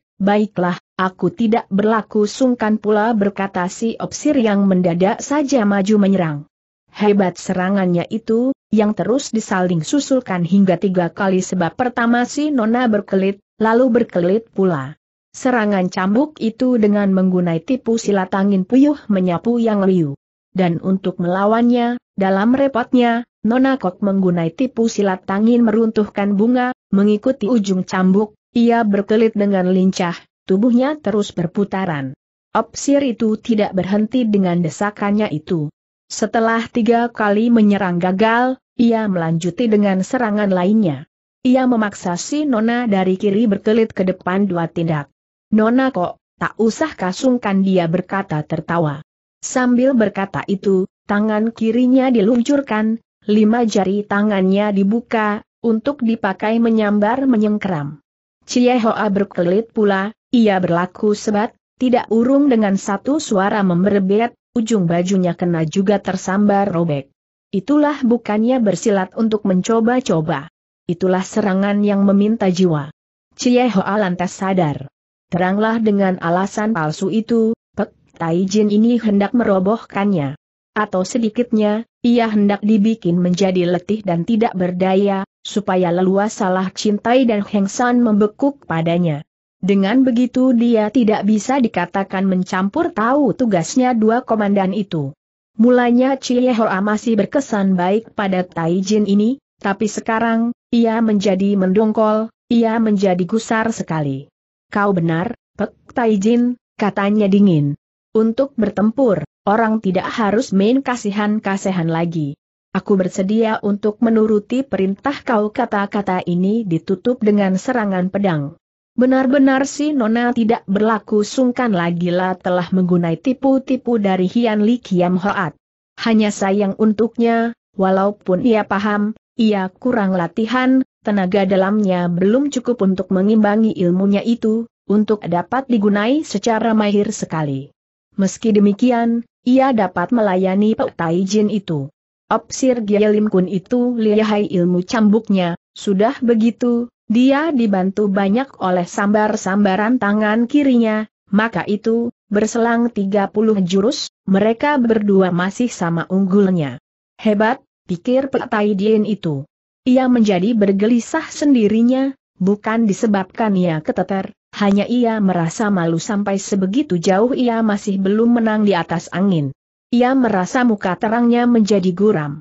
baiklah, aku tidak berlaku sungkan pula berkata si opsir yang mendadak saja maju menyerang. Hebat serangannya itu, yang terus disaling susulkan hingga tiga kali sebab pertama si Nona berkelit, lalu berkelit pula. Serangan cambuk itu dengan menggunai tipu silat angin puyuh menyapu Yang Liu. Dan untuk melawannya, dalam repotnya, Nona Kok menggunai tipu silat angin meruntuhkan bunga, mengikuti ujung cambuk, ia berkelit dengan lincah, tubuhnya terus berputaran. Opsir itu tidak berhenti dengan desakannya itu. Setelah tiga kali menyerang gagal, ia melanjuti dengan serangan lainnya. Ia memaksa si Nona dari kiri berkelit ke depan dua tindak. Nona kok, tak usah kasungkan dia berkata tertawa. Sambil berkata itu, tangan kirinya diluncurkan, lima jari tangannya dibuka, untuk dipakai menyambar menyengkeram. Hoa berkelit pula, ia berlaku sebat, tidak urung dengan satu suara memberbet, ujung bajunya kena juga tersambar robek. Itulah bukannya bersilat untuk mencoba-coba. Itulah serangan yang meminta jiwa. Cie Hoa lantas sadar. Teranglah dengan alasan palsu itu, Pek Jin ini hendak merobohkannya. Atau sedikitnya, ia hendak dibikin menjadi letih dan tidak berdaya, supaya leluasa salah cintai dan Hengsan membekuk padanya. Dengan begitu dia tidak bisa dikatakan mencampur tahu tugasnya dua komandan itu. Mulanya Hoa masih berkesan baik pada Taijin ini, tapi sekarang, ia menjadi mendongkol, ia menjadi gusar sekali. Kau benar, Pek Taijin, katanya dingin. Untuk bertempur, orang tidak harus main kasihan-kasihan lagi. Aku bersedia untuk menuruti perintah kau kata-kata ini ditutup dengan serangan pedang. Benar-benar si Nona tidak berlaku sungkan lagi lah telah menggunai tipu-tipu dari Hian Li Kiam Hoat. Hanya sayang untuknya, walaupun ia paham, ia kurang latihan, tenaga dalamnya belum cukup untuk mengimbangi ilmunya itu, untuk dapat digunai secara mahir sekali. Meski demikian, ia dapat melayani Pak Tai Jin itu. Opsir Lim Kun itu lihai ilmu cambuknya, sudah begitu, dia dibantu banyak oleh sambar-sambaran tangan kirinya, maka itu, berselang 30 jurus, mereka berdua masih sama unggulnya. Hebat, pikir Pak Taidien itu. Ia menjadi bergelisah sendirinya, bukan disebabkan ia keteter, hanya ia merasa malu sampai sebegitu jauh ia masih belum menang di atas angin. Ia merasa muka terangnya menjadi guram.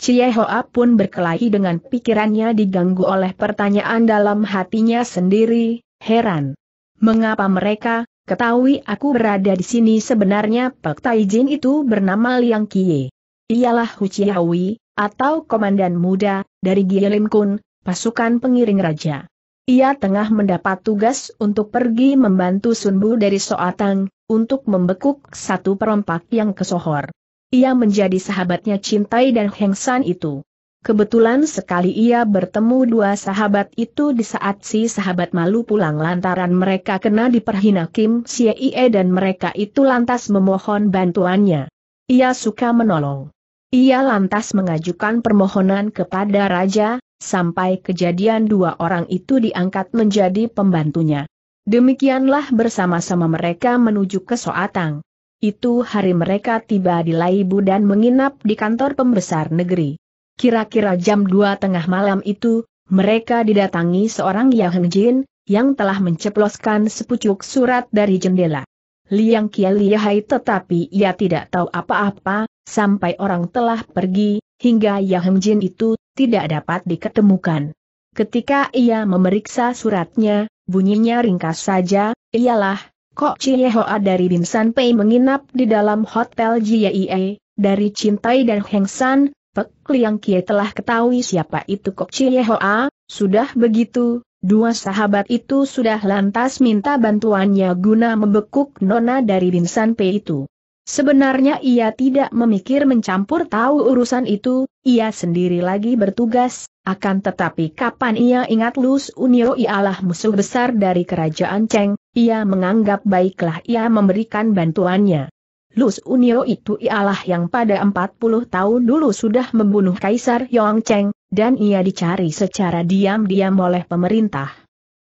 Cie Hoa pun berkelahi dengan pikirannya diganggu oleh pertanyaan dalam hatinya sendiri, heran. Mengapa mereka, ketahui aku berada di sini sebenarnya Pak Taijin itu bernama Liang Kie. Ialah Hu Chiawi, atau Komandan Muda, dari Gielim Kun, pasukan pengiring raja. Ia tengah mendapat tugas untuk pergi membantu Sunbu dari Soatang, untuk membekuk satu perompak yang kesohor. Ia menjadi sahabatnya Cintai dan Heng San itu. Kebetulan sekali ia bertemu dua sahabat itu di saat si sahabat malu pulang lantaran mereka kena diperhina Kim Sie dan mereka itu lantas memohon bantuannya. Ia suka menolong. Ia lantas mengajukan permohonan kepada Raja, sampai kejadian dua orang itu diangkat menjadi pembantunya. Demikianlah bersama-sama mereka menuju ke Soatang. Itu hari mereka tiba di Laibu dan menginap di kantor pembesar negeri. Kira-kira jam 2 tengah malam itu, mereka didatangi seorang Yang Jin, yang telah menceploskan sepucuk surat dari jendela. Liang Kia Liahai tetapi ia tidak tahu apa-apa, sampai orang telah pergi, hingga Yang Jin itu tidak dapat diketemukan. Ketika ia memeriksa suratnya, bunyinya ringkas saja, ialah, Kok Hoa dari San Pei menginap di dalam hotel JIE, dari Cintai dan Heng San, Pek Liang Kie telah ketahui siapa itu Kok Hoa. Ah, sudah begitu, dua sahabat itu sudah lantas minta bantuannya guna membekuk nona dari San Pei itu. Sebenarnya ia tidak memikir mencampur tahu urusan itu, ia sendiri lagi bertugas, akan tetapi kapan ia ingat Lus Unio ialah musuh besar dari kerajaan Cheng, ia menganggap baiklah ia memberikan bantuannya. Lus Unio itu ialah yang pada 40 tahun dulu sudah membunuh Kaisar Yong Cheng, dan ia dicari secara diam-diam oleh pemerintah.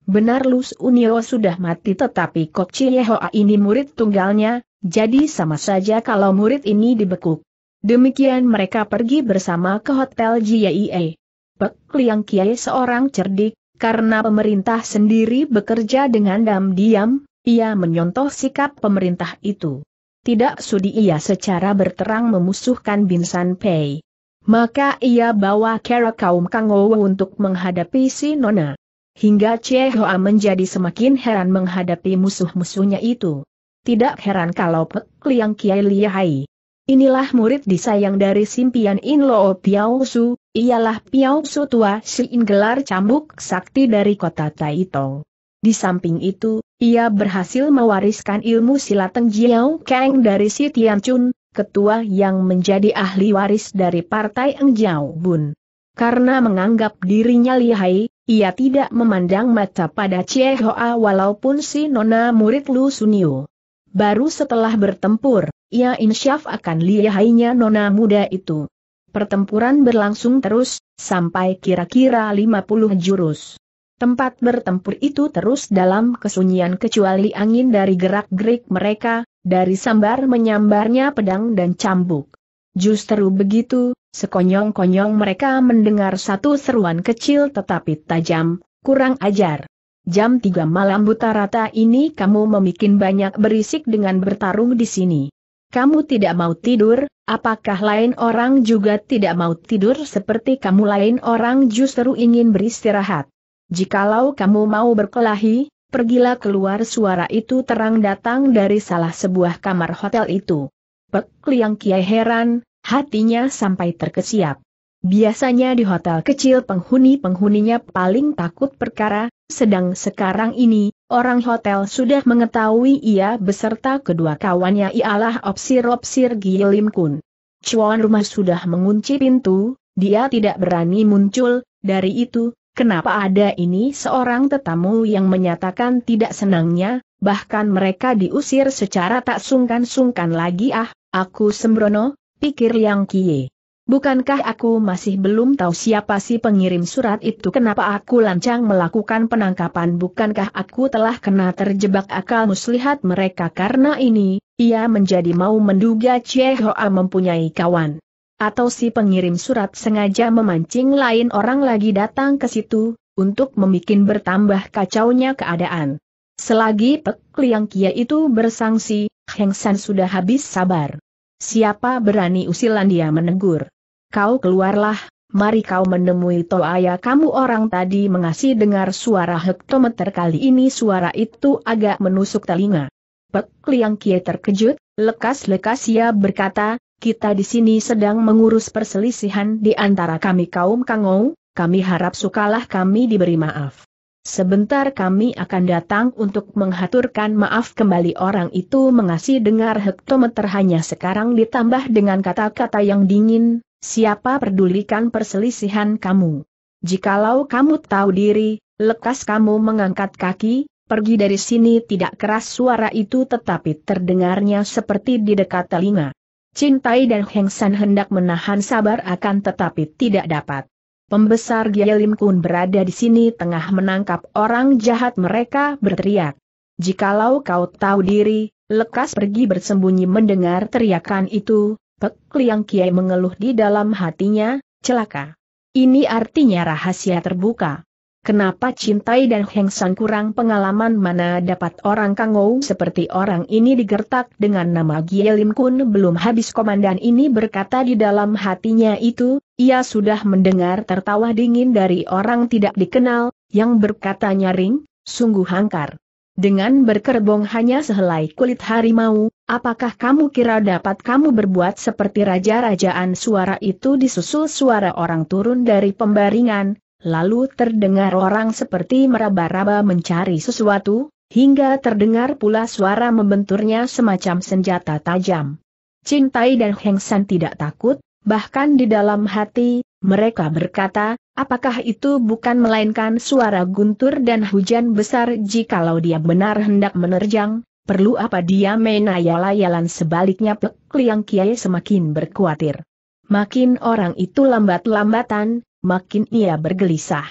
Benar Lus Unio sudah mati tetapi Kok Chiehoa ini murid tunggalnya, jadi sama saja kalau murid ini dibekuk. Demikian mereka pergi bersama ke Hotel Jie. Pek Liang Kiai seorang cerdik, karena pemerintah sendiri bekerja dengan diam-diam, ia menyontoh sikap pemerintah itu. Tidak sudi ia secara berterang memusuhkan Binsan Pei. Maka ia bawa kera kaum Kangowo untuk menghadapi si Nona. Hingga Che Hoa menjadi semakin heran menghadapi musuh-musuhnya itu. Tidak heran kalau Pek Liang Kiai Lihai. Inilah murid disayang dari simpian In Lo Piao Su, ialah Piao Su Tua gelar cambuk sakti dari kota Taitong. Di samping itu, ia berhasil mewariskan ilmu silateng Teng Jiao Kang dari Si Tian Chun, ketua yang menjadi ahli waris dari partai Eng Jiao Bun. Karena menganggap dirinya lihai, ia tidak memandang mata pada Chie Hoa walaupun si nona murid Lu Sunio. Baru setelah bertempur, ia insyaf akan lihainya nona muda itu. Pertempuran berlangsung terus, sampai kira-kira 50 jurus. Tempat bertempur itu terus dalam kesunyian kecuali angin dari gerak-gerik mereka, dari sambar menyambarnya pedang dan cambuk. Justru begitu, sekonyong-konyong mereka mendengar satu seruan kecil tetapi tajam, kurang ajar. Jam tiga malam buta rata ini kamu memikin banyak berisik dengan bertarung di sini. Kamu tidak mau tidur, Apakah lain orang juga tidak mau tidur seperti kamu lain orang justru ingin beristirahat? Jikalau kamu mau berkelahi, pergilah keluar suara itu terang datang dari salah sebuah kamar hotel itu. Pek Liang Kiai heran, hatinya sampai terkesiap. Biasanya di hotel kecil penghuni-penghuninya paling takut perkara, sedang sekarang ini, orang hotel sudah mengetahui ia beserta kedua kawannya ialah opsir-opsir Gilim Kun. Cuan rumah sudah mengunci pintu, dia tidak berani muncul, dari itu, kenapa ada ini seorang tetamu yang menyatakan tidak senangnya, bahkan mereka diusir secara tak sungkan-sungkan lagi ah, aku sembrono, pikir Yang Kie. Bukankah aku masih belum tahu siapa si pengirim surat itu kenapa aku lancang melakukan penangkapan bukankah aku telah kena terjebak akal muslihat mereka karena ini, ia menjadi mau menduga Che Hoa mempunyai kawan. Atau si pengirim surat sengaja memancing lain orang lagi datang ke situ, untuk membuat bertambah kacaunya keadaan. Selagi Pek Liang Kia itu bersangsi, Heng San sudah habis sabar. Siapa berani usilan dia menegur? kau keluarlah, mari kau menemui Toaya kamu orang tadi mengasih dengar suara hektometer kali ini suara itu agak menusuk telinga. Pek Liang Kie terkejut, lekas-lekas ia berkata, kita di sini sedang mengurus perselisihan di antara kami kaum Kangou, kami harap sukalah kami diberi maaf. Sebentar kami akan datang untuk menghaturkan maaf kembali orang itu mengasih dengar hektometer hanya sekarang ditambah dengan kata-kata yang dingin, siapa pedulikan perselisihan kamu? Jikalau kamu tahu diri, lekas kamu mengangkat kaki, pergi dari sini tidak keras suara itu tetapi terdengarnya seperti di dekat telinga. Cintai dan Heng San hendak menahan sabar akan tetapi tidak dapat. Pembesar Gialim Kun berada di sini tengah menangkap orang jahat mereka berteriak. Jikalau kau tahu diri, lekas pergi bersembunyi mendengar teriakan itu, Pek Liang Kiai mengeluh di dalam hatinya, celaka. Ini artinya rahasia terbuka. Kenapa Cintai dan hengsan kurang pengalaman mana dapat orang kangou seperti orang ini digertak dengan nama Gie Lim Kun belum habis komandan ini berkata di dalam hatinya itu, ia sudah mendengar tertawa dingin dari orang tidak dikenal, yang berkata nyaring, sungguh hangkar. Dengan berkerbong hanya sehelai kulit harimau, Apakah kamu kira dapat kamu berbuat seperti raja-rajaan suara itu disusul suara orang turun dari pembaringan, lalu terdengar orang seperti meraba-raba mencari sesuatu, hingga terdengar pula suara membenturnya semacam senjata tajam. Cintai dan Hengsan tidak takut, bahkan di dalam hati, mereka berkata, apakah itu bukan melainkan suara guntur dan hujan besar jikalau dia benar hendak menerjang, Perlu apa dia main layalan sebaliknya Pek Liang Kiai semakin berkuatir. Makin orang itu lambat-lambatan, makin ia bergelisah.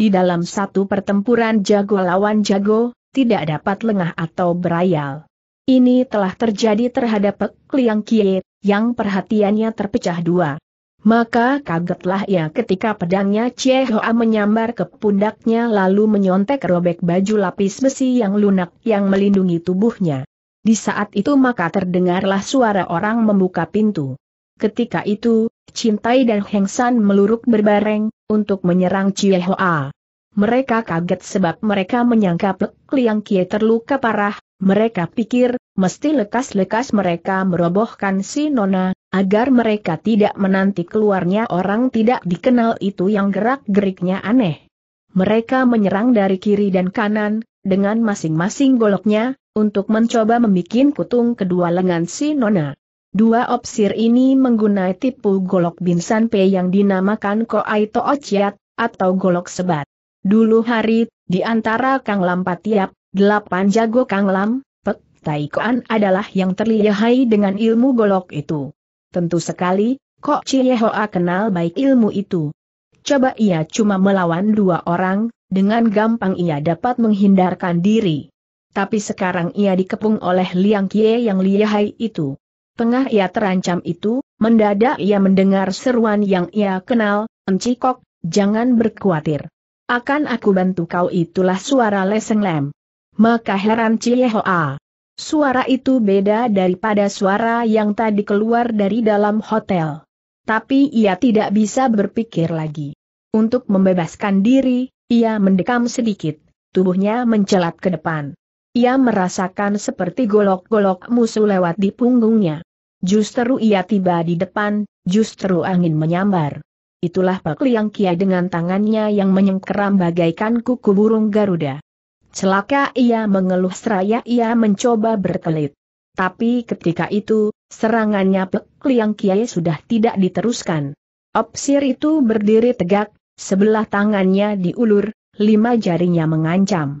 Di dalam satu pertempuran jago lawan jago, tidak dapat lengah atau berayal. Ini telah terjadi terhadap Pek Liang Kie, yang perhatiannya terpecah dua. Maka kagetlah ia ketika pedangnya Chie Hoa menyambar ke pundaknya lalu menyontek robek baju lapis besi yang lunak yang melindungi tubuhnya. Di saat itu maka terdengarlah suara orang membuka pintu. Ketika itu, Cintai dan Heng San meluruk berbareng, untuk menyerang Chie Hoa. Mereka kaget sebab mereka menyangka Pek Liang Kie terluka parah, mereka pikir, mesti lekas-lekas mereka merobohkan si Nona, agar mereka tidak menanti keluarnya orang tidak dikenal itu yang gerak-geriknya aneh. Mereka menyerang dari kiri dan kanan, dengan masing-masing goloknya, untuk mencoba membuat kutung kedua lengan si Nona. Dua opsir ini menggunai tipu golok Binsan P yang dinamakan Koai Ociat, atau golok sebat. Dulu hari, di antara Kang Lam Patiap, delapan jago Kang Lam, Pek taikoan adalah yang terlihai dengan ilmu golok itu. Tentu sekali, Kok Hoa kenal baik ilmu itu. Coba ia cuma melawan dua orang, dengan gampang ia dapat menghindarkan diri. Tapi sekarang ia dikepung oleh Liang Kie yang lihai itu. Tengah ia terancam itu, mendadak ia mendengar seruan yang ia kenal, Encikok, jangan berkhawatir. Akan aku bantu kau itulah suara Leseng Lem. Maka heran Hoa. Suara itu beda daripada suara yang tadi keluar dari dalam hotel. Tapi ia tidak bisa berpikir lagi. Untuk membebaskan diri, ia mendekam sedikit, tubuhnya mencelat ke depan. Ia merasakan seperti golok-golok musuh lewat di punggungnya. Justru ia tiba di depan, justru angin menyambar. Itulah Pak Liang Kia dengan tangannya yang menyengkeram bagaikan kuku burung Garuda. Celaka ia mengeluh seraya ia mencoba berkelit. Tapi ketika itu, serangannya Pek Liang Kiai sudah tidak diteruskan. Opsir itu berdiri tegak, sebelah tangannya diulur, lima jarinya mengancam.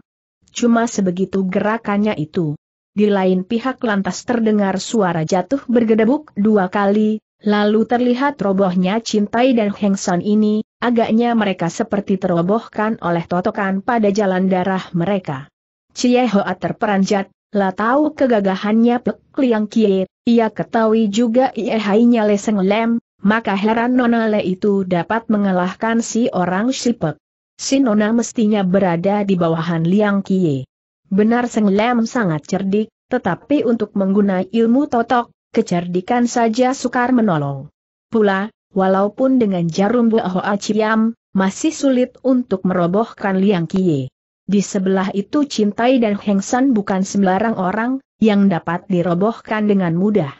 Cuma sebegitu gerakannya itu. Di lain pihak lantas terdengar suara jatuh bergedebuk dua kali, lalu terlihat robohnya Cintai dan Heng ini, Agaknya mereka seperti terobohkan oleh totokan pada jalan darah mereka. Cie Hoa terperanjat, lah tahu kegagahannya Pek Liang Kie, ia ketahui juga ia hanya Leseng Lem, maka heran Nona Le itu dapat mengalahkan si orang Sipek. Si Nona mestinya berada di bawahan Liang Kie. Benar Seng Lem sangat cerdik, tetapi untuk menggunakan ilmu totok, kecerdikan saja sukar menolong. Pula, Walaupun dengan jarum buah Aciam, masih sulit untuk merobohkan Liang Kie. Di sebelah itu Cintai dan Heng San bukan sembarang orang, yang dapat dirobohkan dengan mudah.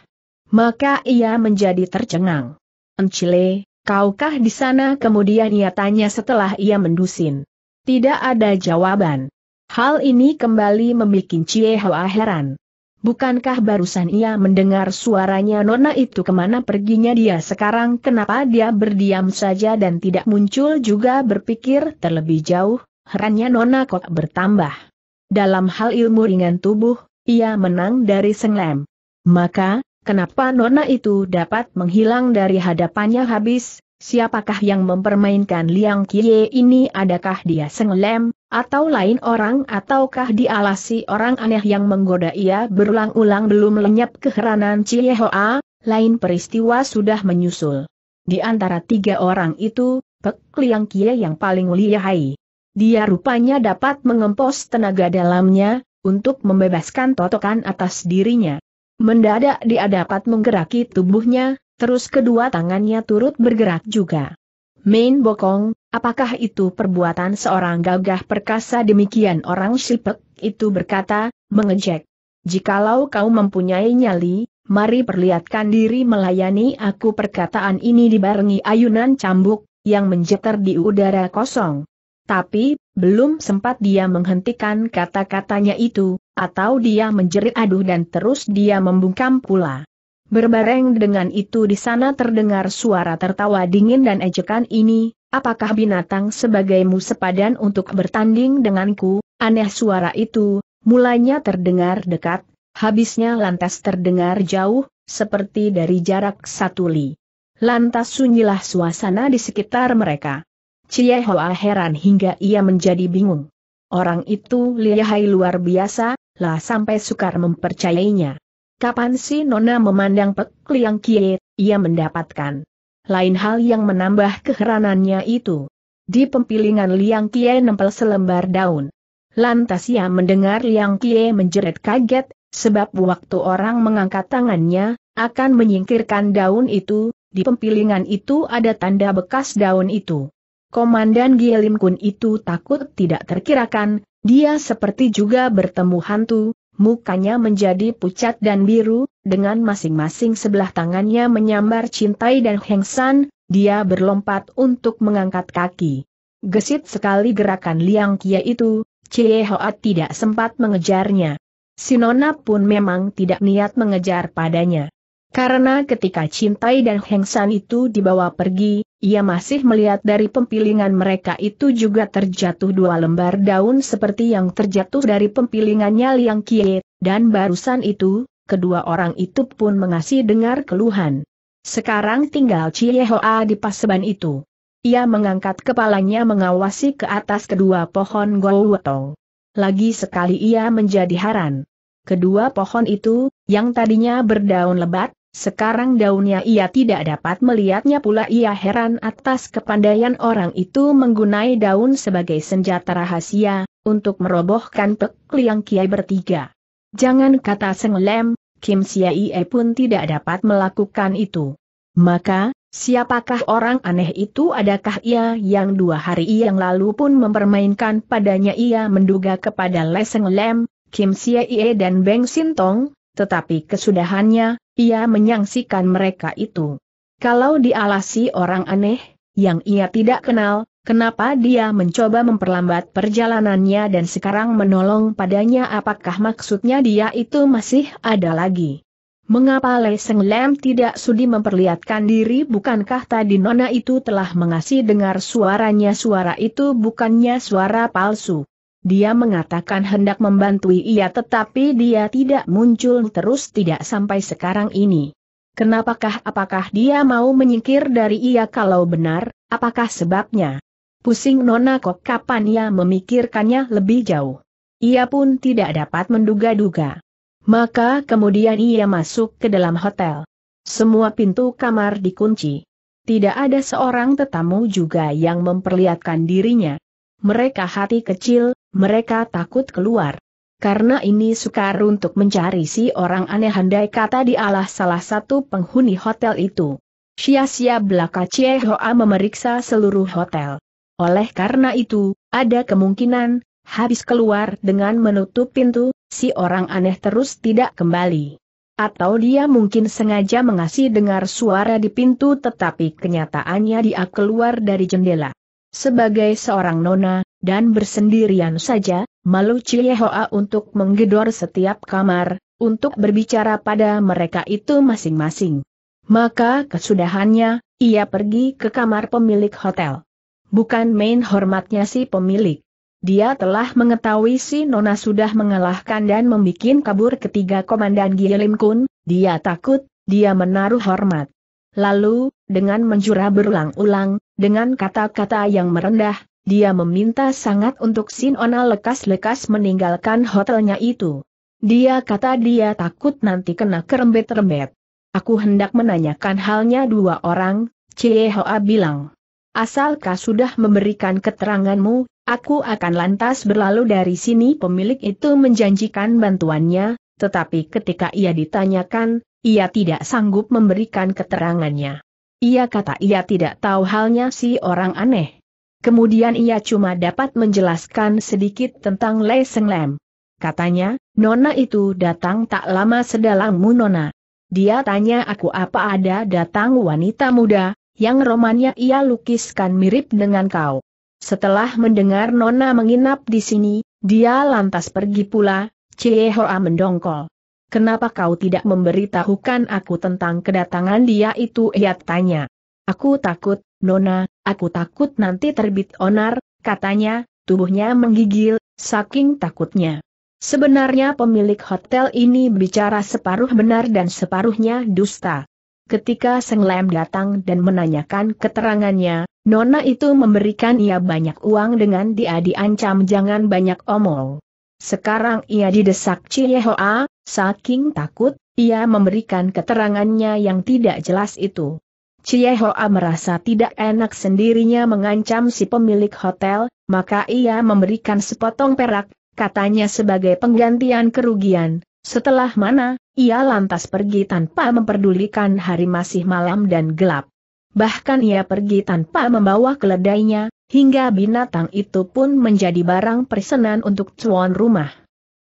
Maka ia menjadi tercengang. Encile, kaukah di sana? Kemudian ia tanya setelah ia mendusin. Tidak ada jawaban. Hal ini kembali membuat Cie Hoa heran. Bukankah barusan ia mendengar suaranya Nona itu kemana perginya dia sekarang kenapa dia berdiam saja dan tidak muncul juga berpikir terlebih jauh, herannya Nona kok bertambah. Dalam hal ilmu ringan tubuh, ia menang dari Senglem. Maka, kenapa Nona itu dapat menghilang dari hadapannya habis, Siapakah yang mempermainkan Liang Kie ini adakah dia senglem, atau lain orang ataukah dialasi orang aneh yang menggoda ia berulang-ulang belum lenyap keheranan Cie Hoa, lain peristiwa sudah menyusul. Di antara tiga orang itu, Pek Liang Kie yang paling lihai. Dia rupanya dapat mengempos tenaga dalamnya, untuk membebaskan totokan atas dirinya. Mendadak dia dapat menggeraki tubuhnya, Terus kedua tangannya turut bergerak juga. Main bokong, apakah itu perbuatan seorang gagah perkasa demikian orang Sipek itu berkata, mengejek. Jikalau kau mempunyai nyali, mari perlihatkan diri melayani aku perkataan ini dibarengi ayunan cambuk, yang menjeter di udara kosong. Tapi, belum sempat dia menghentikan kata-katanya itu, atau dia menjerit aduh dan terus dia membungkam pula. Berbareng dengan itu di sana terdengar suara tertawa dingin dan ejekan ini, apakah binatang sebagaimu sepadan untuk bertanding denganku? Aneh suara itu, mulanya terdengar dekat, habisnya lantas terdengar jauh, seperti dari jarak satu li. Lantas sunyilah suasana di sekitar mereka. Cie Hoa heran hingga ia menjadi bingung. Orang itu lihai luar biasa, lah sampai sukar mempercayainya. Kapan si Nona memandang Pek Liang Kie, ia mendapatkan. Lain hal yang menambah keheranannya itu. Di pempilingan Liang Kie nempel selembar daun. Lantas ia mendengar Liang Kie menjerit kaget, sebab waktu orang mengangkat tangannya, akan menyingkirkan daun itu, di pempilingan itu ada tanda bekas daun itu. Komandan Gielim Kun itu takut tidak terkirakan, dia seperti juga bertemu hantu, mukanya menjadi pucat dan biru, dengan masing-masing sebelah tangannya menyambar Cintai dan Hengsan, dia berlompat untuk mengangkat kaki. Gesit sekali gerakan Liang Kia itu, Cie Hoat tidak sempat mengejarnya. Sinona pun memang tidak niat mengejar padanya. Karena ketika Cintai dan Hengsan itu dibawa pergi, ia masih melihat dari pempilingan mereka itu juga terjatuh dua lembar daun seperti yang terjatuh dari pempilingannya Liang Kie, dan barusan itu, kedua orang itu pun mengasih dengar keluhan. Sekarang tinggal Cie Hoa di paseban itu. Ia mengangkat kepalanya mengawasi ke atas kedua pohon Gowotong. Lagi sekali ia menjadi haran. Kedua pohon itu, yang tadinya berdaun lebat, sekarang daunnya ia tidak dapat melihatnya pula ia heran atas kepandaian orang itu menggunai daun sebagai senjata rahasia, untuk merobohkan pek liang kiai bertiga. Jangan kata senglem, Kim Siaie pun tidak dapat melakukan itu. Maka, siapakah orang aneh itu adakah ia yang dua hari yang lalu pun mempermainkan padanya ia menduga kepada Seng Lem, Kim Siaie dan Beng Sintong, tetapi kesudahannya, ia menyangsikan mereka itu. Kalau dialasi orang aneh, yang ia tidak kenal, kenapa dia mencoba memperlambat perjalanannya dan sekarang menolong padanya apakah maksudnya dia itu masih ada lagi? Mengapa Le Seng Lem tidak sudi memperlihatkan diri bukankah tadi Nona itu telah mengasih dengar suaranya suara itu bukannya suara palsu? Dia mengatakan hendak membantu ia tetapi dia tidak muncul terus tidak sampai sekarang ini. Kenapakah apakah dia mau menyingkir dari ia kalau benar, apakah sebabnya? Pusing Nona kok kapan ia memikirkannya lebih jauh. Ia pun tidak dapat menduga-duga. Maka kemudian ia masuk ke dalam hotel. Semua pintu kamar dikunci. Tidak ada seorang tetamu juga yang memperlihatkan dirinya mereka hati kecil, mereka takut keluar. Karena ini sukar untuk mencari si orang aneh handai kata dialah salah satu penghuni hotel itu. Sia-sia belaka Cie Hoa memeriksa seluruh hotel. Oleh karena itu, ada kemungkinan, habis keluar dengan menutup pintu, si orang aneh terus tidak kembali. Atau dia mungkin sengaja mengasih dengar suara di pintu tetapi kenyataannya dia keluar dari jendela. Sebagai seorang nona, dan bersendirian saja, malu Ciehoa untuk menggedor setiap kamar, untuk berbicara pada mereka itu masing-masing. Maka kesudahannya, ia pergi ke kamar pemilik hotel. Bukan main hormatnya si pemilik. Dia telah mengetahui si Nona sudah mengalahkan dan membuat kabur ketiga komandan Gielim Kun, dia takut, dia menaruh hormat. Lalu, dengan menjura berulang-ulang, dengan kata-kata yang merendah, dia meminta sangat untuk Sinona lekas-lekas meninggalkan hotelnya itu. Dia kata dia takut nanti kena kerembet-rembet. Aku hendak menanyakan halnya dua orang, Hoa bilang. Asalkah sudah memberikan keteranganmu, aku akan lantas berlalu dari sini pemilik itu menjanjikan bantuannya, tetapi ketika ia ditanyakan, ia tidak sanggup memberikan keterangannya. Ia kata ia tidak tahu halnya si orang aneh. Kemudian ia cuma dapat menjelaskan sedikit tentang Lei Seng Lem. Katanya, Nona itu datang tak lama sedalammu Nona. Dia tanya aku apa ada datang wanita muda, yang romannya ia lukiskan mirip dengan kau. Setelah mendengar Nona menginap di sini, dia lantas pergi pula, Cie Hoa mendongkol kenapa kau tidak memberitahukan aku tentang kedatangan dia itu? Ia tanya. Aku takut, Nona, aku takut nanti terbit onar, katanya, tubuhnya menggigil, saking takutnya. Sebenarnya pemilik hotel ini bicara separuh benar dan separuhnya dusta. Ketika Seng Lem datang dan menanyakan keterangannya, Nona itu memberikan ia banyak uang dengan dia diancam jangan banyak omong. Sekarang ia didesak Hoa, Saking takut, ia memberikan keterangannya yang tidak jelas itu. Cie Hoa merasa tidak enak sendirinya mengancam si pemilik hotel, maka ia memberikan sepotong perak, katanya sebagai penggantian kerugian, setelah mana, ia lantas pergi tanpa memperdulikan hari masih malam dan gelap. Bahkan ia pergi tanpa membawa keledainya, hingga binatang itu pun menjadi barang persenan untuk cuan rumah.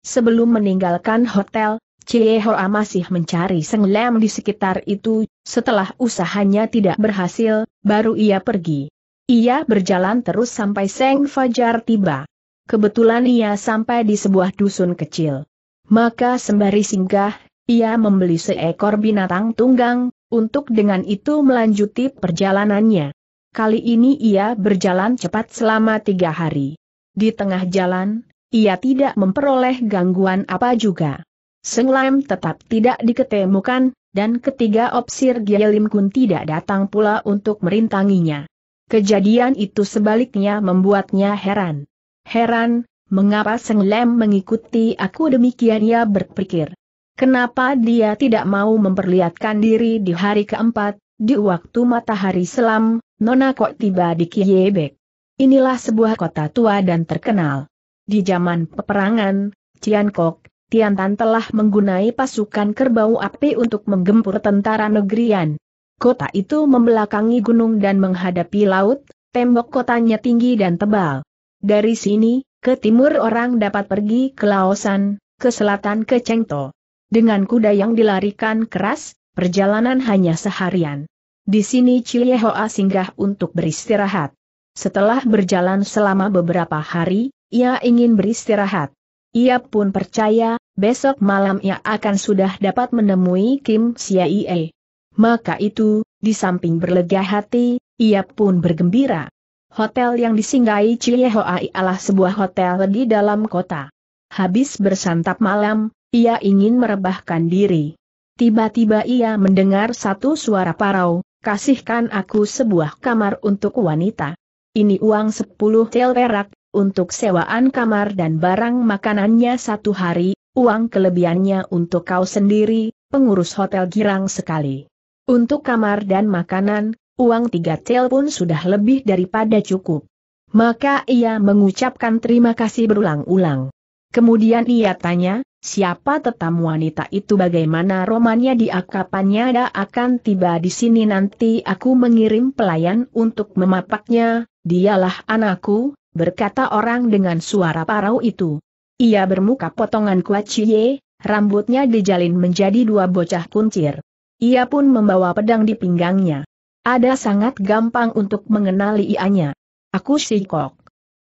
Sebelum meninggalkan hotel, Cie Hoa masih mencari Seng Lam di sekitar itu, setelah usahanya tidak berhasil, baru ia pergi. Ia berjalan terus sampai Seng Fajar tiba. Kebetulan ia sampai di sebuah dusun kecil. Maka sembari singgah, ia membeli seekor binatang tunggang, untuk dengan itu melanjuti perjalanannya. Kali ini ia berjalan cepat selama tiga hari. Di tengah jalan, ia tidak memperoleh gangguan apa juga. Seng Lam tetap tidak diketemukan, dan ketiga opsir Lim Kun tidak datang pula untuk merintanginya. Kejadian itu sebaliknya membuatnya heran. Heran, mengapa Seng Lam mengikuti aku demikian ia berpikir. Kenapa dia tidak mau memperlihatkan diri di hari keempat, di waktu matahari selam, Nona kok tiba di Kiebek. Inilah sebuah kota tua dan terkenal. Di zaman peperangan, Ciankok Tiantan telah menggunai pasukan kerbau api untuk menggempur tentara negerian. Kota itu membelakangi gunung dan menghadapi laut, tembok kotanya tinggi dan tebal. Dari sini, ke timur orang dapat pergi ke Laosan, ke selatan ke Chengto. Dengan kuda yang dilarikan keras, perjalanan hanya seharian. Di sini Chiehoa singgah untuk beristirahat. Setelah berjalan selama beberapa hari, ia ingin beristirahat. Ia pun percaya, besok malam ia akan sudah dapat menemui Kim Siaie. Maka itu, di samping berlega hati, ia pun bergembira. Hotel yang disinggahi Chiehoai adalah sebuah hotel di dalam kota. Habis bersantap malam, ia ingin merebahkan diri. Tiba-tiba ia mendengar satu suara parau, kasihkan aku sebuah kamar untuk wanita. Ini uang sepuluh tel perak, untuk sewaan kamar dan barang makanannya satu hari, uang kelebihannya untuk kau sendiri, pengurus hotel girang sekali. Untuk kamar dan makanan, uang tiga tel pun sudah lebih daripada cukup. Maka ia mengucapkan terima kasih berulang-ulang. Kemudian ia tanya, siapa tetamu wanita itu bagaimana romannya diakapannya ada akan tiba di sini nanti aku mengirim pelayan untuk memapaknya, dialah anakku, berkata orang dengan suara parau itu. Ia bermuka potongan kuat cie, rambutnya dijalin menjadi dua bocah kuncir. Ia pun membawa pedang di pinggangnya. Ada sangat gampang untuk mengenali ianya. Aku si kok.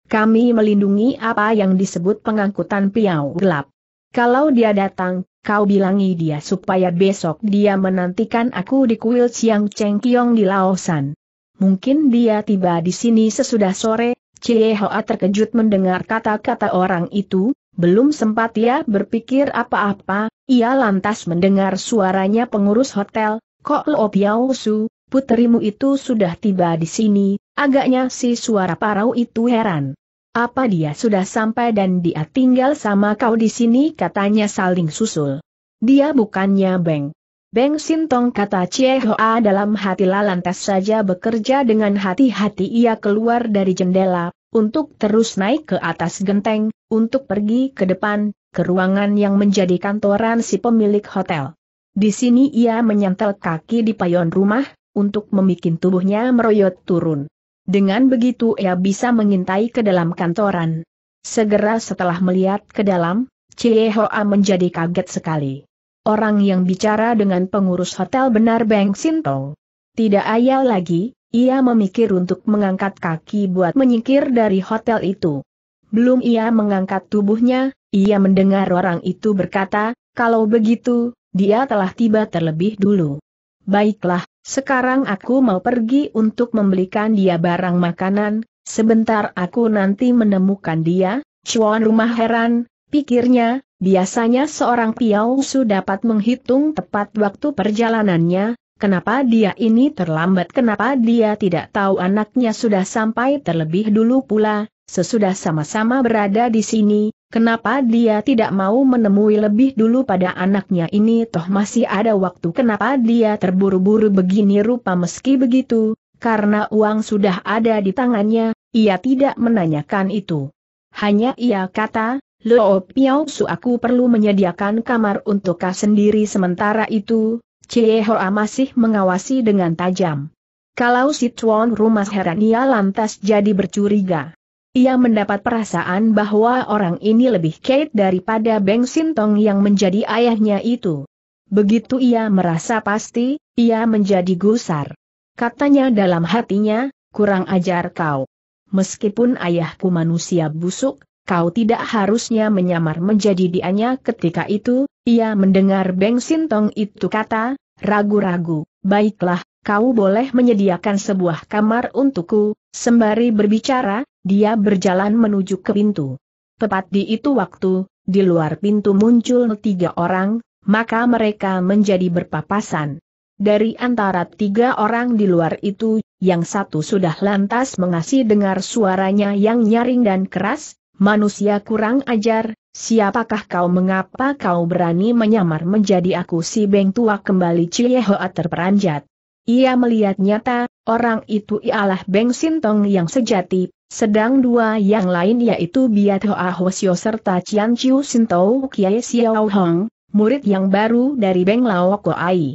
Kami melindungi apa yang disebut pengangkutan piau gelap. Kalau dia datang, kau bilangi dia supaya besok dia menantikan aku di kuil Siang Cheng Kiong di Laosan. Mungkin dia tiba di sini sesudah sore, Cie Hoa terkejut mendengar kata-kata orang itu, belum sempat ia berpikir apa-apa, ia lantas mendengar suaranya pengurus hotel, Kok Lo Piao Su, puterimu itu sudah tiba di sini, agaknya si suara parau itu heran. Apa dia sudah sampai dan dia tinggal sama kau di sini katanya saling susul. Dia bukannya Beng. Beng Sintong kata Chie Hoa dalam hati lantas saja bekerja dengan hati-hati ia keluar dari jendela, untuk terus naik ke atas genteng, untuk pergi ke depan, ke ruangan yang menjadi kantoran si pemilik hotel. Di sini ia menyentel kaki di payon rumah, untuk membuat tubuhnya meroyot turun. Dengan begitu ia bisa mengintai ke dalam kantoran. Segera setelah melihat ke dalam, Chie Hoa menjadi kaget sekali orang yang bicara dengan pengurus hotel benar Beng Sinto. Tidak ayal lagi, ia memikir untuk mengangkat kaki buat menyingkir dari hotel itu. Belum ia mengangkat tubuhnya, ia mendengar orang itu berkata, kalau begitu, dia telah tiba terlebih dulu. Baiklah, sekarang aku mau pergi untuk membelikan dia barang makanan, sebentar aku nanti menemukan dia, Cuan rumah heran, pikirnya, Biasanya seorang Piausu dapat menghitung tepat waktu perjalanannya, kenapa dia ini terlambat kenapa dia tidak tahu anaknya sudah sampai terlebih dulu pula, sesudah sama-sama berada di sini, kenapa dia tidak mau menemui lebih dulu pada anaknya ini toh masih ada waktu kenapa dia terburu-buru begini rupa meski begitu, karena uang sudah ada di tangannya, ia tidak menanyakan itu. Hanya ia kata, Lo Piao Su aku perlu menyediakan kamar untuk kau sendiri sementara itu, Cie Hoa masih mengawasi dengan tajam. Kalau si Chuan rumah heran ia lantas jadi bercuriga. Ia mendapat perasaan bahwa orang ini lebih kait daripada Beng Sintong yang menjadi ayahnya itu. Begitu ia merasa pasti, ia menjadi gusar. Katanya dalam hatinya, kurang ajar kau. Meskipun ayahku manusia busuk, kau tidak harusnya menyamar menjadi dianya ketika itu, ia mendengar Beng Sintong itu kata, ragu-ragu, baiklah, kau boleh menyediakan sebuah kamar untukku, sembari berbicara, dia berjalan menuju ke pintu. Tepat di itu waktu, di luar pintu muncul tiga orang, maka mereka menjadi berpapasan. Dari antara tiga orang di luar itu, yang satu sudah lantas mengasih dengar suaranya yang nyaring dan keras, manusia kurang ajar, siapakah kau mengapa kau berani menyamar menjadi aku si Beng tua kembali Cie Hoa terperanjat. Ia melihat nyata, orang itu ialah Beng Sintong yang sejati, sedang dua yang lain yaitu Biat Hoa Sio serta Cian Chiu Sintou Kiai Xiao Hong, murid yang baru dari Beng Lao Koai.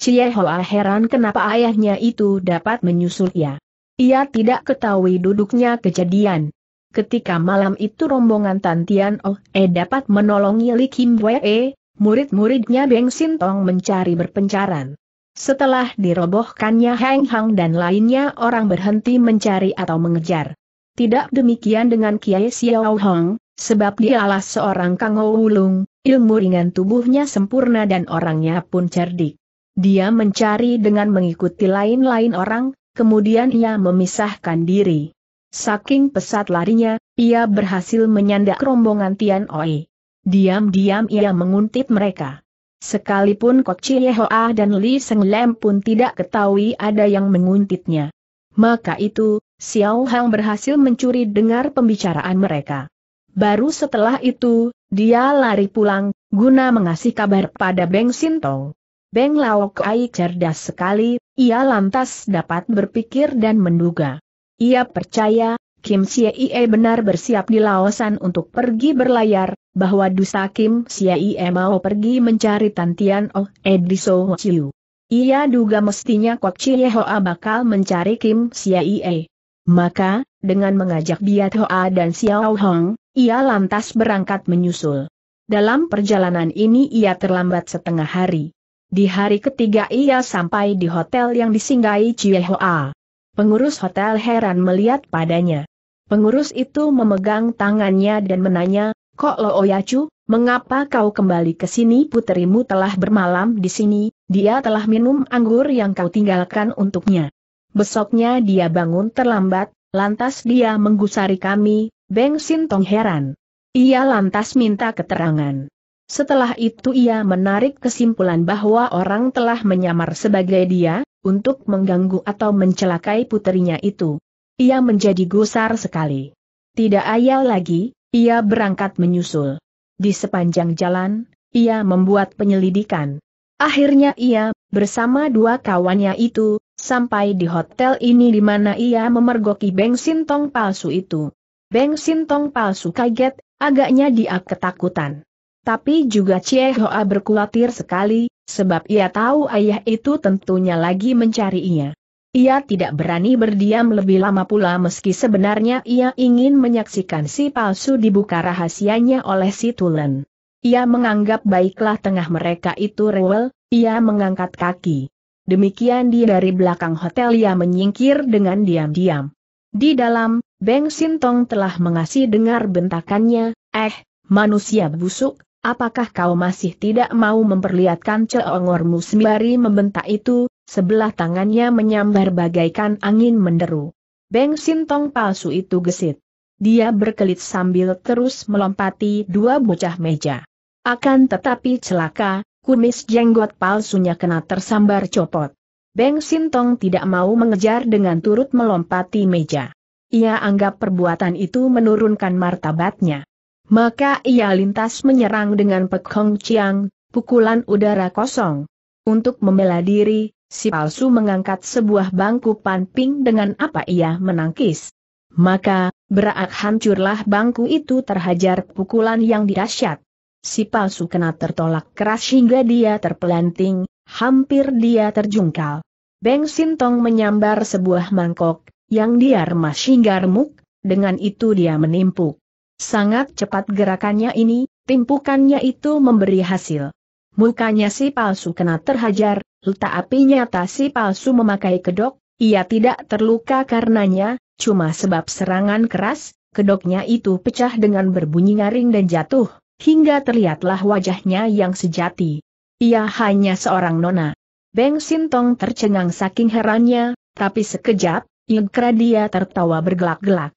Cie Hoa heran kenapa ayahnya itu dapat menyusul ia. Ia tidak ketahui duduknya kejadian. Ketika malam itu rombongan tantian Tian Oh E dapat menolongi Li Kim Wee, eh, murid-muridnya Beng Sintong mencari berpencaran. Setelah dirobohkannya Heng Hang dan lainnya orang berhenti mencari atau mengejar. Tidak demikian dengan Kiai Xiao Hong, sebab dialah seorang Kang Wulung, ilmu ringan tubuhnya sempurna dan orangnya pun cerdik. Dia mencari dengan mengikuti lain-lain orang, kemudian ia memisahkan diri. Saking pesat larinya, ia berhasil menyandak rombongan Tian Oi. Diam-diam ia menguntit mereka. Sekalipun Kok Chie Hoa dan Li Seng Lem pun tidak ketahui ada yang menguntitnya. Maka itu, Xiao Hang berhasil mencuri dengar pembicaraan mereka. Baru setelah itu, dia lari pulang, guna mengasih kabar pada Beng Sintong. Beng Lao Kai cerdas sekali, ia lantas dapat berpikir dan menduga. Ia percaya, Kim Sie benar bersiap di Laosan untuk pergi berlayar, bahwa dusa Kim Sie mau pergi mencari Tantian Oh Ediso eh, Chiu. Ia duga mestinya Kok Chie Hoa bakal mencari Kim Sie. Maka, dengan mengajak Biat Hoa dan Xiao Hong, ia lantas berangkat menyusul. Dalam perjalanan ini ia terlambat setengah hari. Di hari ketiga ia sampai di hotel yang disinggahi Chie Hoa. Pengurus hotel heran melihat padanya. Pengurus itu memegang tangannya dan menanya, Kok Lo Oyacu, oh mengapa kau kembali ke sini puterimu telah bermalam di sini, dia telah minum anggur yang kau tinggalkan untuknya. Besoknya dia bangun terlambat, lantas dia menggusari kami, Beng Sintong heran. Ia lantas minta keterangan. Setelah itu ia menarik kesimpulan bahwa orang telah menyamar sebagai dia, untuk mengganggu atau mencelakai putrinya itu. Ia menjadi gusar sekali. Tidak ayal lagi, ia berangkat menyusul. Di sepanjang jalan, ia membuat penyelidikan. Akhirnya ia, bersama dua kawannya itu, sampai di hotel ini di mana ia memergoki Beng Sintong palsu itu. Beng Sintong palsu kaget, agaknya dia ketakutan. Tapi juga Cie Hoa berkulatir sekali, sebab ia tahu ayah itu tentunya lagi mencarinya. Ia tidak berani berdiam lebih lama pula meski sebenarnya ia ingin menyaksikan si palsu dibuka rahasianya oleh si Tulen. Ia menganggap baiklah tengah mereka itu rewel, ia mengangkat kaki. Demikian dia dari belakang hotel ia menyingkir dengan diam-diam. Di dalam, Beng Sintong telah mengasih dengar bentakannya, eh, manusia busuk, Apakah kau masih tidak mau memperlihatkan ceongormu sembari membentak itu, sebelah tangannya menyambar bagaikan angin menderu. Beng Sintong palsu itu gesit. Dia berkelit sambil terus melompati dua bocah meja. Akan tetapi celaka, kumis jenggot palsunya kena tersambar copot. Beng Sintong tidak mau mengejar dengan turut melompati meja. Ia anggap perbuatan itu menurunkan martabatnya. Maka ia lintas menyerang dengan pekong ciang, pukulan udara kosong. Untuk membela diri, si palsu mengangkat sebuah bangku panping dengan apa ia menangkis. Maka, berak hancurlah bangku itu terhajar pukulan yang dirasyat. Si palsu kena tertolak keras hingga dia terpelanting, hampir dia terjungkal. Beng Sintong menyambar sebuah mangkok, yang dia remas hingga remuk, dengan itu dia menimpuk. Sangat cepat gerakannya ini, timpukannya itu memberi hasil. Mukanya si palsu kena terhajar, letak api nyata si palsu memakai kedok, ia tidak terluka karenanya, cuma sebab serangan keras, kedoknya itu pecah dengan berbunyi nyaring dan jatuh, hingga terlihatlah wajahnya yang sejati. Ia hanya seorang nona. Beng Sintong tercengang saking herannya, tapi sekejap, Yegkra dia tertawa bergelak-gelak.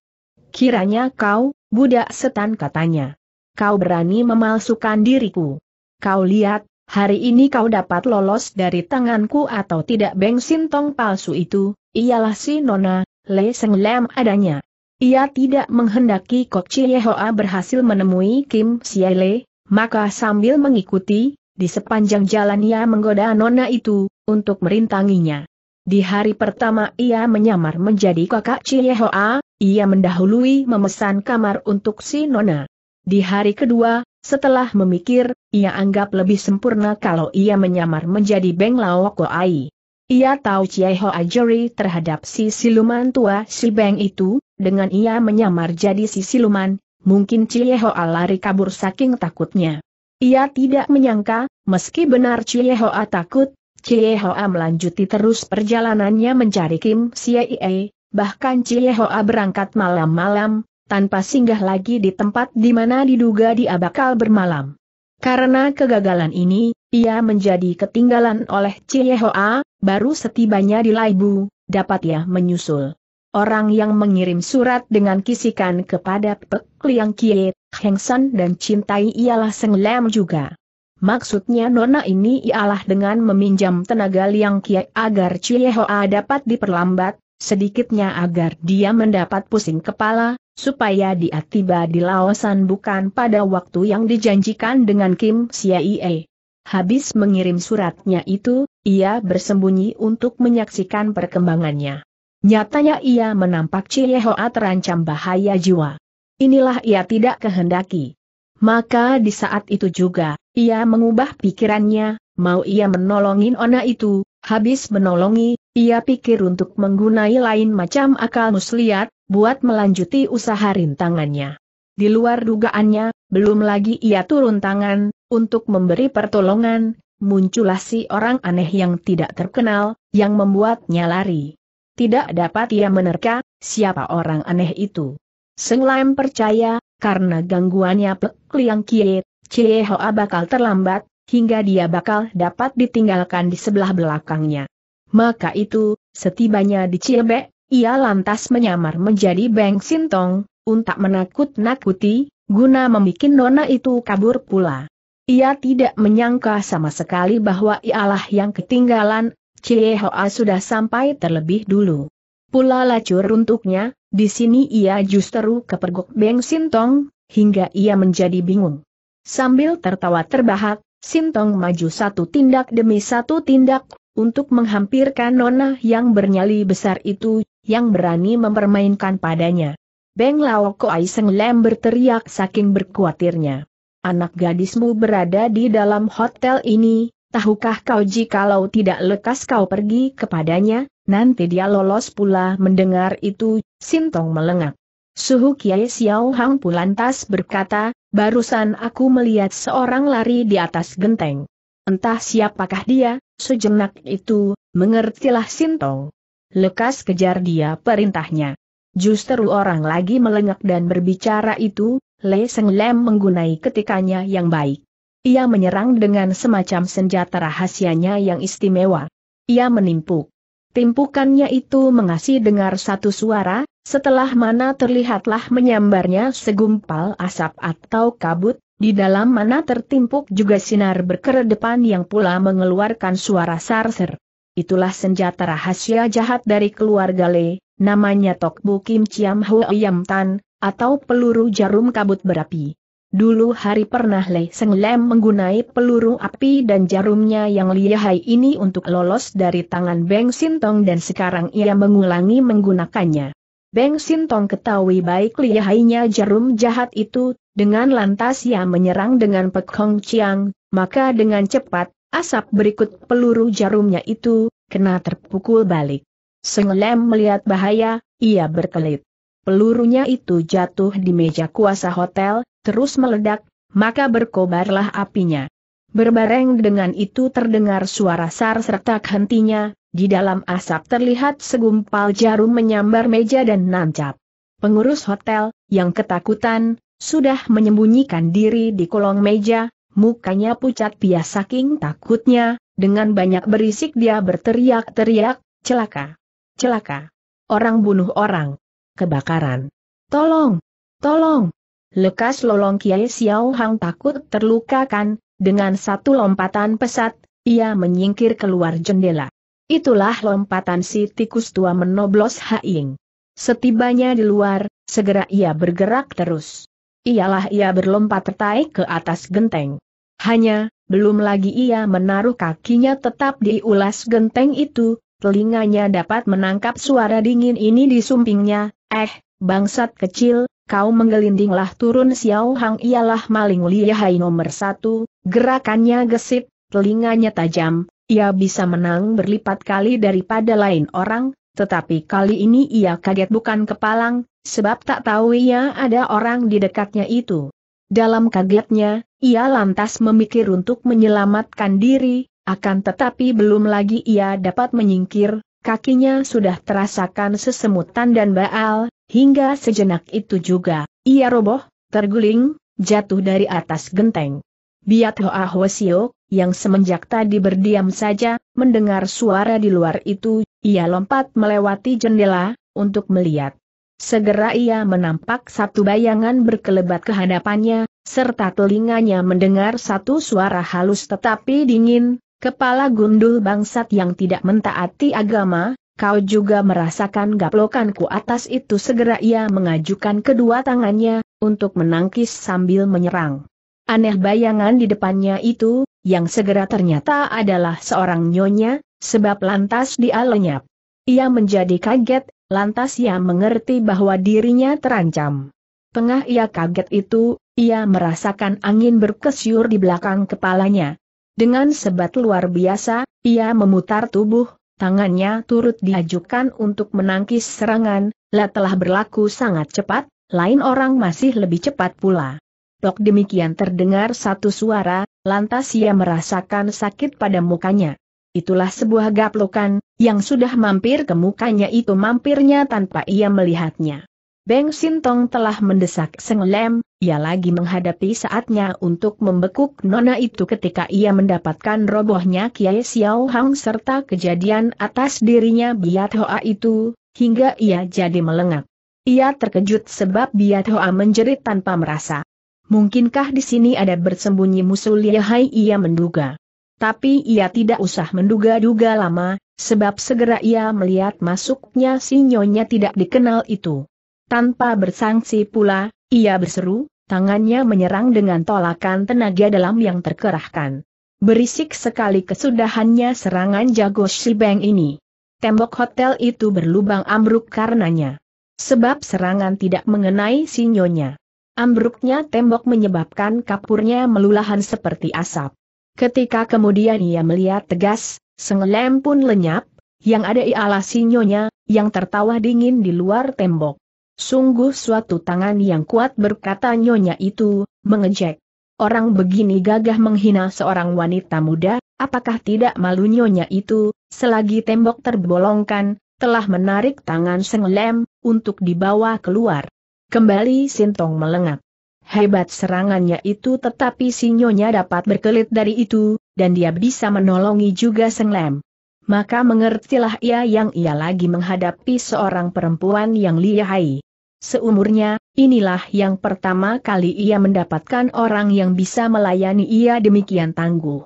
Kiranya kau, Budak setan katanya. Kau berani memalsukan diriku. Kau lihat, hari ini kau dapat lolos dari tanganku atau tidak bengsin tong palsu itu, ialah si Nona, Le Seng Lam adanya. Ia tidak menghendaki Kok Hoa berhasil menemui Kim Sia Le, maka sambil mengikuti, di sepanjang jalan ia menggoda Nona itu, untuk merintanginya. Di hari pertama ia menyamar menjadi kakak Ciehoa, ia mendahului memesan kamar untuk si Nona. Di hari kedua, setelah memikir, ia anggap lebih sempurna kalau ia menyamar menjadi Beng Lao Koai. Ia tahu Ciehoa Jori terhadap si siluman tua si Beng itu, dengan ia menyamar jadi si siluman, mungkin Ciehoa lari kabur saking takutnya. Ia tidak menyangka, meski benar Ciehoa takut, Cie Hoa melanjuti terus perjalanannya mencari Kim Siee, bahkan Cie Hoa berangkat malam-malam, tanpa singgah lagi di tempat di mana diduga dia bakal bermalam. Karena kegagalan ini, ia menjadi ketinggalan oleh Cie Hoa, baru setibanya di Laibu, dapat ia menyusul. Orang yang mengirim surat dengan kisikan kepada Pek Liang Kie, Heng San dan cintai ialah Seng Lam juga. Maksudnya nona ini ialah dengan meminjam tenaga liang kiai agar Hoa dapat diperlambat, sedikitnya agar dia mendapat pusing kepala, supaya dia tiba di Laosan bukan pada waktu yang dijanjikan dengan Kim Siaie. Habis mengirim suratnya itu, ia bersembunyi untuk menyaksikan perkembangannya. Nyatanya ia menampak Hoa terancam bahaya jiwa. Inilah ia tidak kehendaki. Maka di saat itu juga, ia mengubah pikirannya, mau ia menolongin Ona itu, habis menolongi, ia pikir untuk menggunai lain macam akal muslihat, buat melanjuti usaha rintangannya. Di luar dugaannya, belum lagi ia turun tangan, untuk memberi pertolongan, muncullah si orang aneh yang tidak terkenal, yang membuatnya lari. Tidak dapat ia menerka, siapa orang aneh itu. Seng percaya, karena gangguannya Pek Liang Kiet, Cie bakal terlambat, hingga dia bakal dapat ditinggalkan di sebelah belakangnya. Maka itu, setibanya di Ciebek, ia lantas menyamar menjadi Beng Sintong, untuk menakut-nakuti, guna membuat nona itu kabur pula. Ia tidak menyangka sama sekali bahwa ialah yang ketinggalan, Cie sudah sampai terlebih dulu. Pula lacur untuknya, di sini ia justru kepergok Beng Sintong, hingga ia menjadi bingung. Sambil tertawa terbahak, Sintong maju satu tindak demi satu tindak, untuk menghampirkan nona yang bernyali besar itu, yang berani mempermainkan padanya. Beng Lao Ko Seng Lem berteriak saking berkuatirnya. Anak gadismu berada di dalam hotel ini, tahukah kau jikalau tidak lekas kau pergi kepadanya, nanti dia lolos pula mendengar itu, Sintong melengak. Suhu Kiai Xiao Hang Pulantas berkata, barusan aku melihat seorang lari di atas genteng. Entah siapakah dia, sejenak itu, mengertilah Sintong. Lekas kejar dia perintahnya. Justru orang lagi melengak dan berbicara itu, Le Seng Lem menggunai ketikanya yang baik. Ia menyerang dengan semacam senjata rahasianya yang istimewa. Ia menimpuk. Timpukannya itu mengasih dengar satu suara, setelah mana terlihatlah menyambarnya segumpal asap atau kabut, di dalam mana tertimpuk juga sinar berkeredepan yang pula mengeluarkan suara sarser. Itulah senjata rahasia jahat dari keluarga Le, namanya Tokbu Kim Chiam Ho Yam Tan, atau peluru jarum kabut berapi. Dulu hari pernah Lei Seng Lem menggunai peluru api dan jarumnya yang lihai ini untuk lolos dari tangan Beng Sintong dan sekarang ia mengulangi menggunakannya. Beng Sintong ketahui baik lihainya jarum jahat itu, dengan lantas ia menyerang dengan Pek Hong Chiang, maka dengan cepat, asap berikut peluru jarumnya itu, kena terpukul balik. Seng Lem melihat bahaya, ia berkelit. Pelurunya itu jatuh di meja kuasa hotel, terus meledak, maka berkobarlah apinya. Berbareng dengan itu terdengar suara sar serta hentinya, di dalam asap terlihat segumpal jarum menyambar meja dan nancap. Pengurus hotel, yang ketakutan, sudah menyembunyikan diri di kolong meja, mukanya pucat pias saking takutnya, dengan banyak berisik dia berteriak-teriak, celaka, celaka, orang bunuh orang, kebakaran, tolong, tolong, Lekas lolong Kiai Xiao Hang takut terluka kan, dengan satu lompatan pesat, ia menyingkir keluar jendela. Itulah lompatan si tikus tua menoblos Haing. Setibanya di luar, segera ia bergerak terus. Ialah ia berlompat tertaik ke atas genteng. Hanya, belum lagi ia menaruh kakinya tetap di ulas genteng itu, telinganya dapat menangkap suara dingin ini di sumpingnya, eh, bangsat kecil, kau menggelindinglah turun Xiao Hang ialah maling hai nomor satu, gerakannya gesit, telinganya tajam, ia bisa menang berlipat kali daripada lain orang, tetapi kali ini ia kaget bukan kepalang, sebab tak tahu ia ada orang di dekatnya itu. Dalam kagetnya, ia lantas memikir untuk menyelamatkan diri, akan tetapi belum lagi ia dapat menyingkir, kakinya sudah terasakan sesemutan dan baal, Hingga sejenak itu juga, ia roboh, terguling, jatuh dari atas genteng. Biat Hoa Hosio, yang semenjak tadi berdiam saja, mendengar suara di luar itu, ia lompat melewati jendela, untuk melihat. Segera ia menampak satu bayangan berkelebat kehadapannya serta telinganya mendengar satu suara halus tetapi dingin, kepala gundul bangsat yang tidak mentaati agama, kau juga merasakan gaplokanku atas itu segera ia mengajukan kedua tangannya, untuk menangkis sambil menyerang. Aneh bayangan di depannya itu, yang segera ternyata adalah seorang nyonya, sebab lantas dia lenyap. Ia menjadi kaget, lantas ia mengerti bahwa dirinya terancam. Tengah ia kaget itu, ia merasakan angin berkesyur di belakang kepalanya. Dengan sebat luar biasa, ia memutar tubuh, tangannya turut diajukan untuk menangkis serangan, lah telah berlaku sangat cepat, lain orang masih lebih cepat pula. Dok demikian terdengar satu suara, lantas ia merasakan sakit pada mukanya. Itulah sebuah gaplokan, yang sudah mampir ke mukanya itu mampirnya tanpa ia melihatnya. Beng Sintong telah mendesak Seng Lem, ia lagi menghadapi saatnya untuk membekuk nona itu ketika ia mendapatkan robohnya Kiai Xiao Hang serta kejadian atas dirinya Biat Hoa itu, hingga ia jadi melengak. Ia terkejut sebab Biat Hoa menjerit tanpa merasa. Mungkinkah di sini ada bersembunyi musuh Liahai ia menduga. Tapi ia tidak usah menduga-duga lama, sebab segera ia melihat masuknya si nyonya tidak dikenal itu. Tanpa bersangsi pula, ia berseru, tangannya menyerang dengan tolakan tenaga dalam yang terkerahkan. Berisik sekali kesudahannya serangan jago Shibeng ini. Tembok hotel itu berlubang ambruk karenanya. Sebab serangan tidak mengenai sinyonya. Ambruknya tembok menyebabkan kapurnya melulahan seperti asap. Ketika kemudian ia melihat tegas, sengelem pun lenyap, yang ada ialah sinyonya, yang tertawa dingin di luar tembok. Sungguh suatu tangan yang kuat berkata nyonya itu, mengejek. Orang begini gagah menghina seorang wanita muda, apakah tidak malu nyonya itu, selagi tembok terbolongkan, telah menarik tangan senglem untuk dibawa keluar. Kembali Sintong melengak. Hebat serangannya itu tetapi si nyonya dapat berkelit dari itu, dan dia bisa menolongi juga senglem maka mengertilah ia yang ia lagi menghadapi seorang perempuan yang lihai. Seumurnya, inilah yang pertama kali ia mendapatkan orang yang bisa melayani ia demikian tangguh.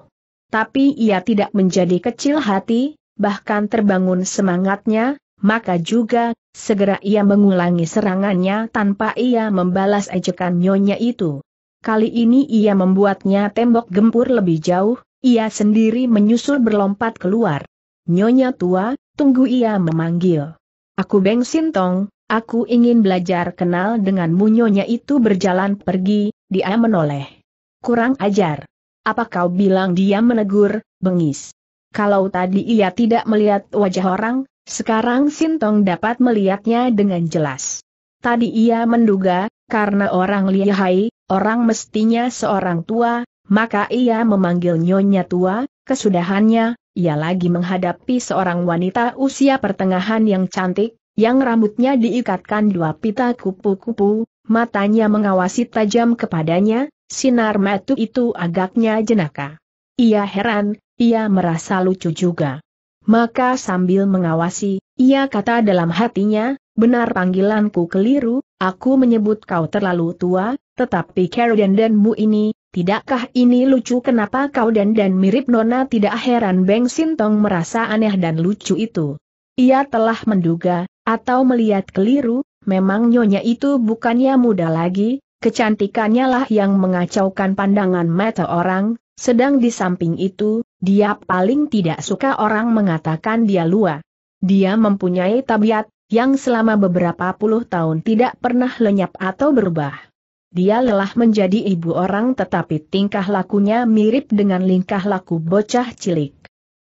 Tapi ia tidak menjadi kecil hati, bahkan terbangun semangatnya, maka juga, segera ia mengulangi serangannya tanpa ia membalas ejekan nyonya itu. Kali ini ia membuatnya tembok gempur lebih jauh, ia sendiri menyusul berlompat keluar. Nyonya tua, tunggu ia memanggil. Aku Beng Sintong, aku ingin belajar kenal dengan Nyonya itu berjalan pergi, dia menoleh. Kurang ajar. Apa kau bilang dia menegur, bengis. Kalau tadi ia tidak melihat wajah orang, sekarang Sintong dapat melihatnya dengan jelas. Tadi ia menduga, karena orang lihai, orang mestinya seorang tua, maka ia memanggil nyonya tua, kesudahannya, ia lagi menghadapi seorang wanita usia pertengahan yang cantik, yang rambutnya diikatkan dua pita kupu-kupu, matanya mengawasi tajam kepadanya, sinar metu itu agaknya jenaka. Ia heran, ia merasa lucu juga. Maka sambil mengawasi, ia kata dalam hatinya, benar panggilanku keliru, aku menyebut kau terlalu tua, tetapi dan danmu ini, Tidakkah ini lucu kenapa kau dan dan mirip Nona tidak heran Beng Sintong merasa aneh dan lucu itu. Ia telah menduga, atau melihat keliru, memang Nyonya itu bukannya muda lagi, kecantikannya lah yang mengacaukan pandangan mata orang, sedang di samping itu, dia paling tidak suka orang mengatakan dia lua. Dia mempunyai tabiat, yang selama beberapa puluh tahun tidak pernah lenyap atau berubah. Dia lelah menjadi ibu orang tetapi tingkah lakunya mirip dengan lingkah laku bocah cilik.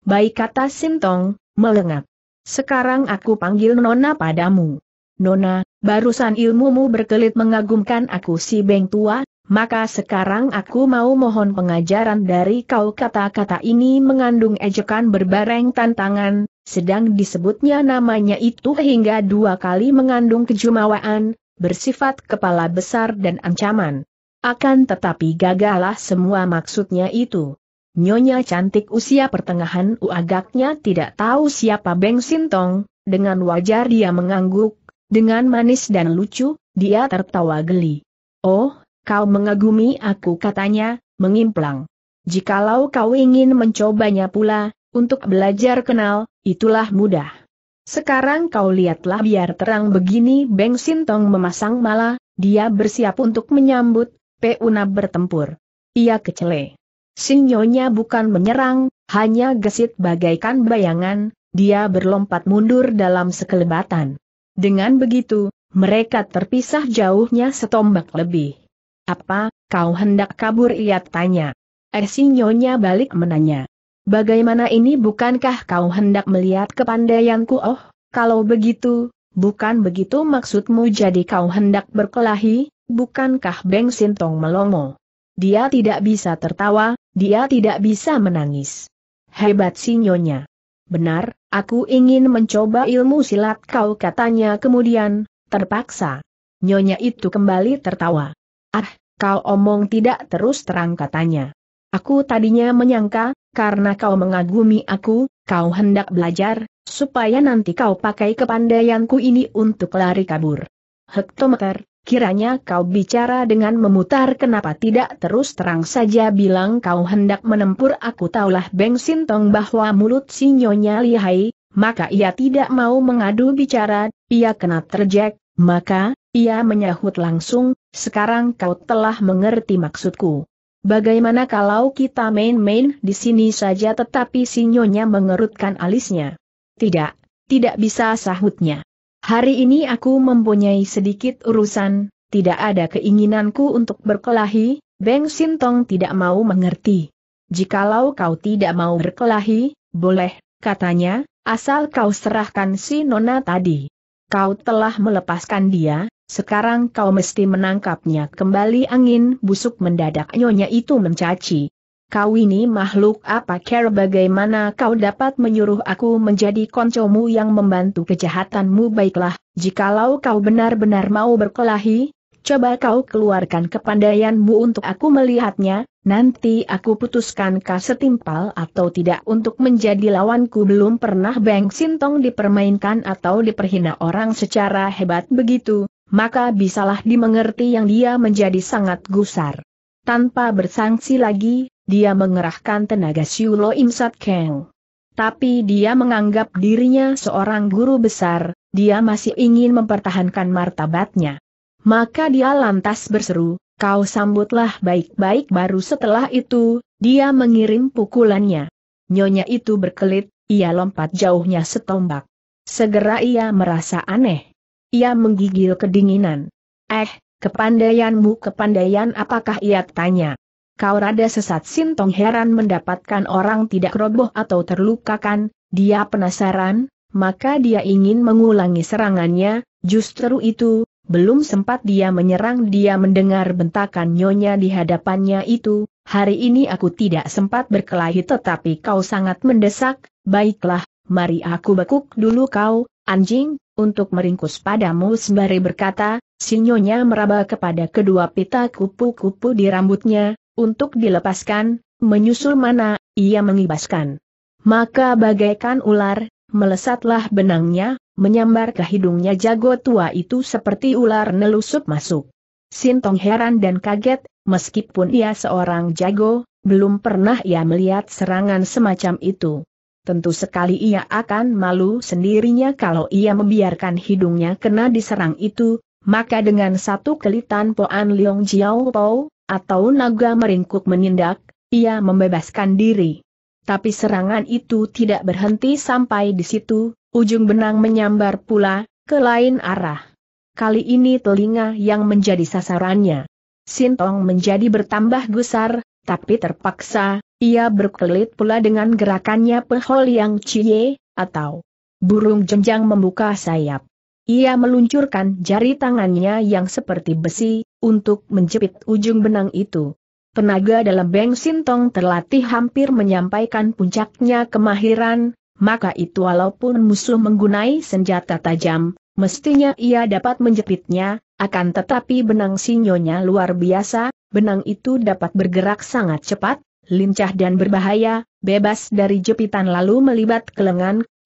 Baik kata Sintong, melengak. Sekarang aku panggil Nona padamu. Nona, barusan ilmumu berkelit mengagumkan aku si Beng Tua, maka sekarang aku mau mohon pengajaran dari kau kata-kata ini mengandung ejekan berbareng tantangan, sedang disebutnya namanya itu hingga dua kali mengandung kejumawaan, bersifat kepala besar dan ancaman. Akan tetapi gagalah semua maksudnya itu. Nyonya cantik usia pertengahan uagaknya tidak tahu siapa Beng Sintong, dengan wajar dia mengangguk, dengan manis dan lucu, dia tertawa geli. Oh, kau mengagumi aku katanya, mengimplang. Jikalau kau ingin mencobanya pula, untuk belajar kenal, itulah mudah. Sekarang kau lihatlah biar terang begini Beng Sintong memasang mala, dia bersiap untuk menyambut, Peuna bertempur. Ia kecele. Sinyonya bukan menyerang, hanya gesit bagaikan bayangan, dia berlompat mundur dalam sekelebatan. Dengan begitu, mereka terpisah jauhnya setombak lebih. Apa, kau hendak kabur ia tanya. Er eh, Sinyonya balik menanya. Bagaimana ini bukankah kau hendak melihat kepandaianku oh, kalau begitu, bukan begitu maksudmu jadi kau hendak berkelahi, bukankah Beng Sintong melongo. Dia tidak bisa tertawa, dia tidak bisa menangis. Hebat sinyonya. Benar, aku ingin mencoba ilmu silat kau katanya kemudian, terpaksa. Nyonya itu kembali tertawa. Ah, kau omong tidak terus terang katanya. Aku tadinya menyangka, karena kau mengagumi aku, kau hendak belajar, supaya nanti kau pakai kepandaianku ini untuk lari kabur. Hektometer, kiranya kau bicara dengan memutar kenapa tidak terus terang saja bilang kau hendak menempur aku taulah Beng Sintong bahwa mulut sinyonya lihai, maka ia tidak mau mengadu bicara, ia kena terjek, maka, ia menyahut langsung, sekarang kau telah mengerti maksudku. Bagaimana kalau kita main-main di sini saja tetapi sinyonya mengerutkan alisnya? Tidak, tidak bisa sahutnya. Hari ini aku mempunyai sedikit urusan, tidak ada keinginanku untuk berkelahi, Beng Sintong tidak mau mengerti. Jikalau kau tidak mau berkelahi, boleh, katanya, asal kau serahkan si Nona tadi. Kau telah melepaskan dia, sekarang kau mesti menangkapnya kembali angin busuk mendadak nyonya itu mencaci. Kau ini makhluk apa care bagaimana kau dapat menyuruh aku menjadi koncomu yang membantu kejahatanmu baiklah, jikalau kau benar-benar mau berkelahi, coba kau keluarkan kepandaianmu untuk aku melihatnya, nanti aku putuskan kau setimpal atau tidak untuk menjadi lawanku belum pernah Beng Sintong dipermainkan atau diperhina orang secara hebat begitu, maka bisalah dimengerti yang dia menjadi sangat gusar. Tanpa bersangsi lagi, dia mengerahkan tenaga Siulo Imsat Keng. Tapi dia menganggap dirinya seorang guru besar, dia masih ingin mempertahankan martabatnya. Maka dia lantas berseru, kau sambutlah baik-baik baru setelah itu, dia mengirim pukulannya. Nyonya itu berkelit, ia lompat jauhnya setombak. Segera ia merasa aneh. Ia menggigil kedinginan. Eh, kepandaianmu kepandaian apakah ia tanya? Kau rada sesat Sintong heran mendapatkan orang tidak roboh atau terlukakan, dia penasaran, maka dia ingin mengulangi serangannya, justru itu, belum sempat dia menyerang dia mendengar bentakan nyonya di hadapannya itu, hari ini aku tidak sempat berkelahi tetapi kau sangat mendesak, baiklah, mari aku bekuk dulu kau, anjing, untuk meringkus padamu sembari berkata, sinyonya meraba kepada kedua pita kupu-kupu di rambutnya, untuk dilepaskan, menyusul mana, ia mengibaskan. Maka bagaikan ular, melesatlah benangnya, menyambar ke hidungnya jago tua itu seperti ular nelusup masuk. Sintong heran dan kaget, meskipun ia seorang jago, belum pernah ia melihat serangan semacam itu. Tentu sekali ia akan malu sendirinya kalau ia membiarkan hidungnya kena diserang itu, maka dengan satu kelitan Poan Leong Jiao Pao, atau naga meringkuk menindak, ia membebaskan diri. Tapi serangan itu tidak berhenti sampai di situ, ujung benang menyambar pula, ke lain arah. Kali ini telinga yang menjadi sasarannya. Sintong menjadi bertambah gusar, tapi terpaksa, ia berkelit pula dengan gerakannya pehol yang cie, atau burung jenjang membuka sayap. Ia meluncurkan jari tangannya yang seperti besi, untuk menjepit ujung benang itu. Tenaga dalam Beng Sintong terlatih hampir menyampaikan puncaknya kemahiran, maka itu walaupun musuh menggunai senjata tajam, mestinya ia dapat menjepitnya, akan tetapi benang sinyonya luar biasa, benang itu dapat bergerak sangat cepat, lincah dan berbahaya, bebas dari jepitan lalu melibat ke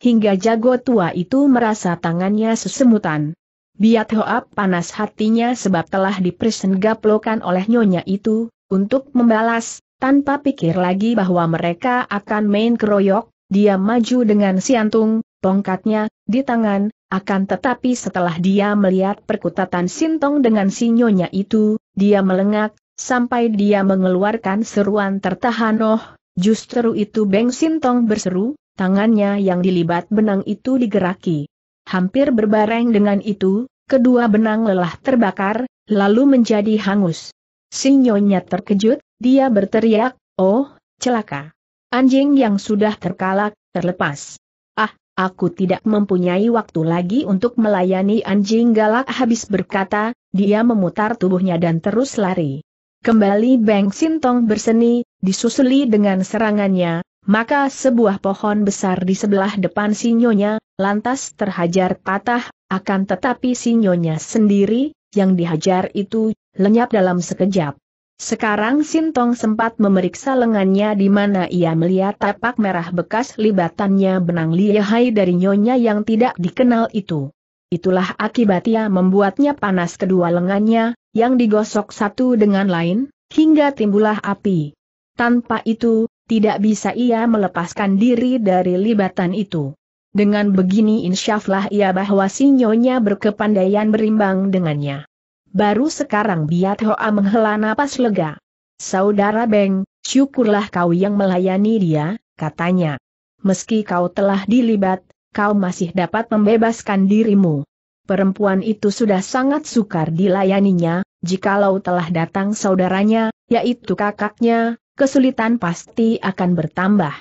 hingga jago tua itu merasa tangannya sesemutan. Biat Hoap panas hatinya sebab telah dipersengaplokan oleh nyonya itu, untuk membalas, tanpa pikir lagi bahwa mereka akan main keroyok, dia maju dengan siantung, tongkatnya, di tangan, akan tetapi setelah dia melihat perkutatan Sintong dengan si nyonya itu, dia melengak, Sampai dia mengeluarkan seruan tertahan oh, justru itu Beng Sintong berseru, tangannya yang dilibat benang itu digeraki. Hampir berbareng dengan itu, kedua benang lelah terbakar, lalu menjadi hangus. Sinyonya terkejut, dia berteriak, oh, celaka. Anjing yang sudah terkalak, terlepas. Ah, aku tidak mempunyai waktu lagi untuk melayani anjing galak habis berkata, dia memutar tubuhnya dan terus lari. Kembali Beng Sintong berseni, disusuli dengan serangannya, maka sebuah pohon besar di sebelah depan sinyonya, lantas terhajar patah, akan tetapi sinyonya sendiri, yang dihajar itu, lenyap dalam sekejap. Sekarang Sintong sempat memeriksa lengannya di mana ia melihat tapak merah bekas libatannya benang lihai dari nyonya yang tidak dikenal itu. Itulah akibat ia membuatnya panas kedua lengannya, yang digosok satu dengan lain, hingga timbullah api. Tanpa itu, tidak bisa ia melepaskan diri dari libatan itu. Dengan begini insyaflah ia bahwa sinyonya berkepandaian berimbang dengannya. Baru sekarang Biat Hoa menghela napas lega. Saudara Beng, syukurlah kau yang melayani dia, katanya. Meski kau telah dilibat, kau masih dapat membebaskan dirimu. Perempuan itu sudah sangat sukar dilayaninya, jikalau telah datang saudaranya, yaitu kakaknya, kesulitan pasti akan bertambah.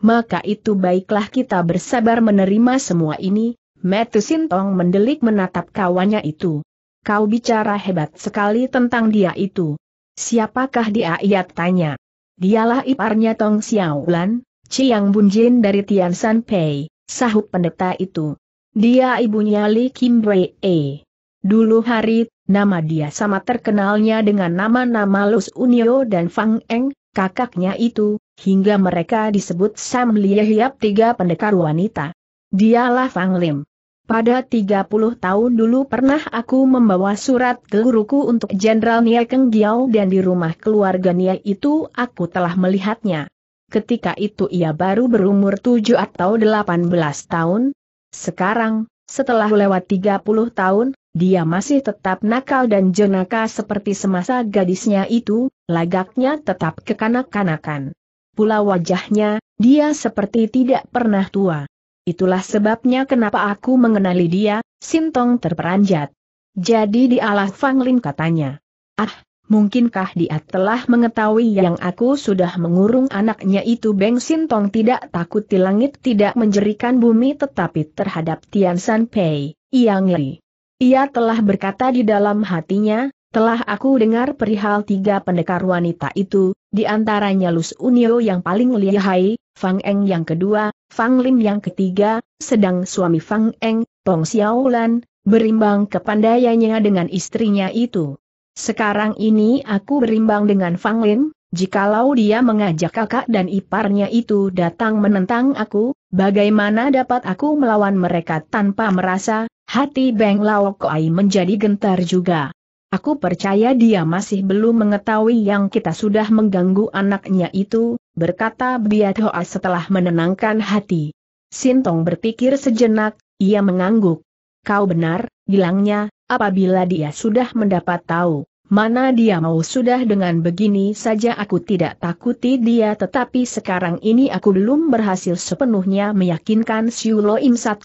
Maka itu baiklah kita bersabar menerima semua ini, Metu Sintong mendelik menatap kawannya itu. Kau bicara hebat sekali tentang dia itu. Siapakah dia ia tanya. Dialah iparnya Tong Xiaolan, Ciang Bunjin dari Tian San Pei sahut pendeta itu. Dia ibunya Li Kim E. Dulu hari, nama dia sama terkenalnya dengan nama-nama Los Unio dan Fang Eng, kakaknya itu, hingga mereka disebut Sam Lie tiga pendekar wanita. Dialah Fang Lim. Pada 30 tahun dulu pernah aku membawa surat ke guruku untuk Jenderal Nia Keng Giao dan di rumah keluarga Nia itu aku telah melihatnya ketika itu ia baru berumur 7 atau 18 tahun. Sekarang, setelah lewat 30 tahun, dia masih tetap nakal dan jenaka seperti semasa gadisnya itu, lagaknya tetap kekanak-kanakan. Pula wajahnya, dia seperti tidak pernah tua. Itulah sebabnya kenapa aku mengenali dia, Sintong terperanjat. Jadi di Fang Fanglin katanya. Ah, Mungkinkah dia telah mengetahui yang aku sudah mengurung anaknya itu Beng Sintong tidak takut di langit tidak menjerikan bumi tetapi terhadap Tian San Pei, ia ngeri. Ia telah berkata di dalam hatinya, telah aku dengar perihal tiga pendekar wanita itu, di antaranya Lus Unio yang paling lihai, Fang Eng yang kedua, Fang Lim yang ketiga, sedang suami Fang Eng, Tong Xiaolan, berimbang kepandaiannya dengan istrinya itu. Sekarang ini aku berimbang dengan Fang Lin, jikalau dia mengajak kakak dan iparnya itu datang menentang aku, bagaimana dapat aku melawan mereka tanpa merasa, hati Beng Lao Koai menjadi gentar juga. Aku percaya dia masih belum mengetahui yang kita sudah mengganggu anaknya itu, berkata Biat Hoa setelah menenangkan hati. Sintong berpikir sejenak, ia mengangguk. Kau benar, bilangnya, apabila dia sudah mendapat tahu Mana dia mau sudah dengan begini saja aku tidak takuti dia tetapi sekarang ini aku belum berhasil sepenuhnya meyakinkan Siulo Im Sat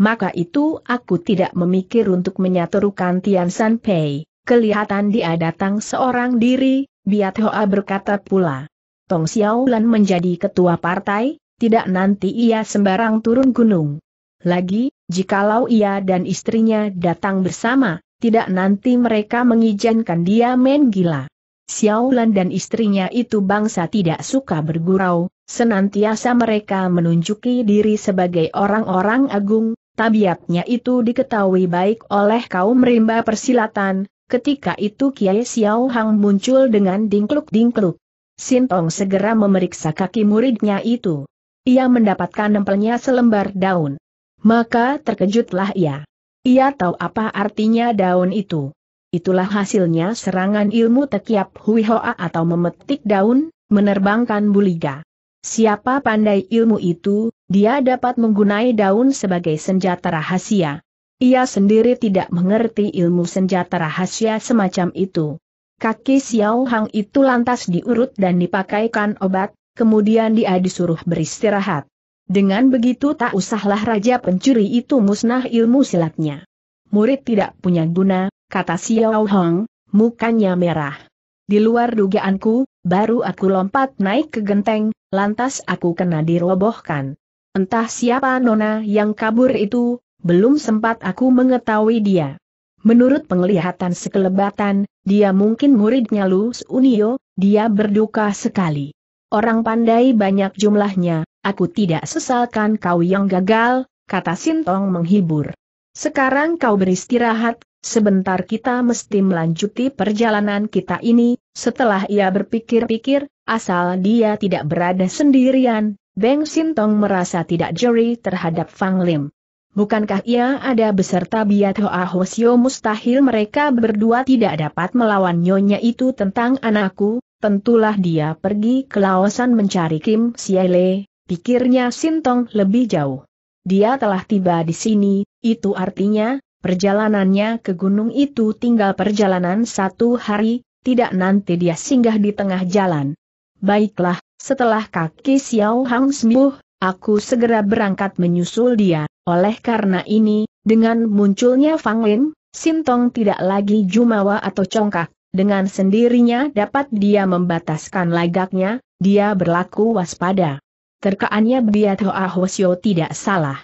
maka itu aku tidak memikir untuk menyatukan Tian San Pei. Kelihatan dia datang seorang diri, Biat Hoa berkata pula. Tong Xiaolan menjadi ketua partai, tidak nanti ia sembarang turun gunung. Lagi, jikalau ia dan istrinya datang bersama, tidak nanti mereka mengizinkan dia main gila. Xiaolan dan istrinya itu bangsa tidak suka bergurau, senantiasa mereka menunjuki diri sebagai orang-orang agung, tabiatnya itu diketahui baik oleh kaum rimba persilatan, ketika itu Kiai Xiao Hang muncul dengan dingkluk-dingkluk. Sintong segera memeriksa kaki muridnya itu. Ia mendapatkan nempelnya selembar daun. Maka terkejutlah ia. Ia tahu apa artinya daun itu. Itulah hasilnya serangan ilmu tekiap Hui atau memetik daun, menerbangkan buliga. Siapa pandai ilmu itu, dia dapat menggunai daun sebagai senjata rahasia. Ia sendiri tidak mengerti ilmu senjata rahasia semacam itu. Kaki Xiao Hang itu lantas diurut dan dipakaikan obat, kemudian dia disuruh beristirahat. Dengan begitu tak usahlah raja pencuri itu musnah ilmu silatnya. Murid tidak punya guna, kata Xiao Hong, mukanya merah. Di luar dugaanku, baru aku lompat naik ke genteng, lantas aku kena dirobohkan. Entah siapa nona yang kabur itu, belum sempat aku mengetahui dia. Menurut penglihatan sekelebatan, dia mungkin muridnya Lu Unio, dia berduka sekali. Orang pandai banyak jumlahnya, Aku tidak sesalkan kau yang gagal, kata Sintong menghibur. Sekarang kau beristirahat, sebentar kita mesti melanjuti perjalanan kita ini, setelah ia berpikir-pikir, asal dia tidak berada sendirian, Beng Sintong merasa tidak jeri terhadap Fang Lim. Bukankah ia ada beserta Biat Hoa Hosio mustahil mereka berdua tidak dapat melawan nyonya itu tentang anakku, tentulah dia pergi ke Laosan mencari Kim Siele, pikirnya Sintong lebih jauh. Dia telah tiba di sini, itu artinya, perjalanannya ke gunung itu tinggal perjalanan satu hari, tidak nanti dia singgah di tengah jalan. Baiklah, setelah kaki Xiao Hang sembuh, aku segera berangkat menyusul dia. Oleh karena ini, dengan munculnya Fang Lin, Sintong tidak lagi jumawa atau congkak, dengan sendirinya dapat dia membataskan lagaknya, dia berlaku waspada. Terkaannya Biat Hoa Hosyo tidak salah.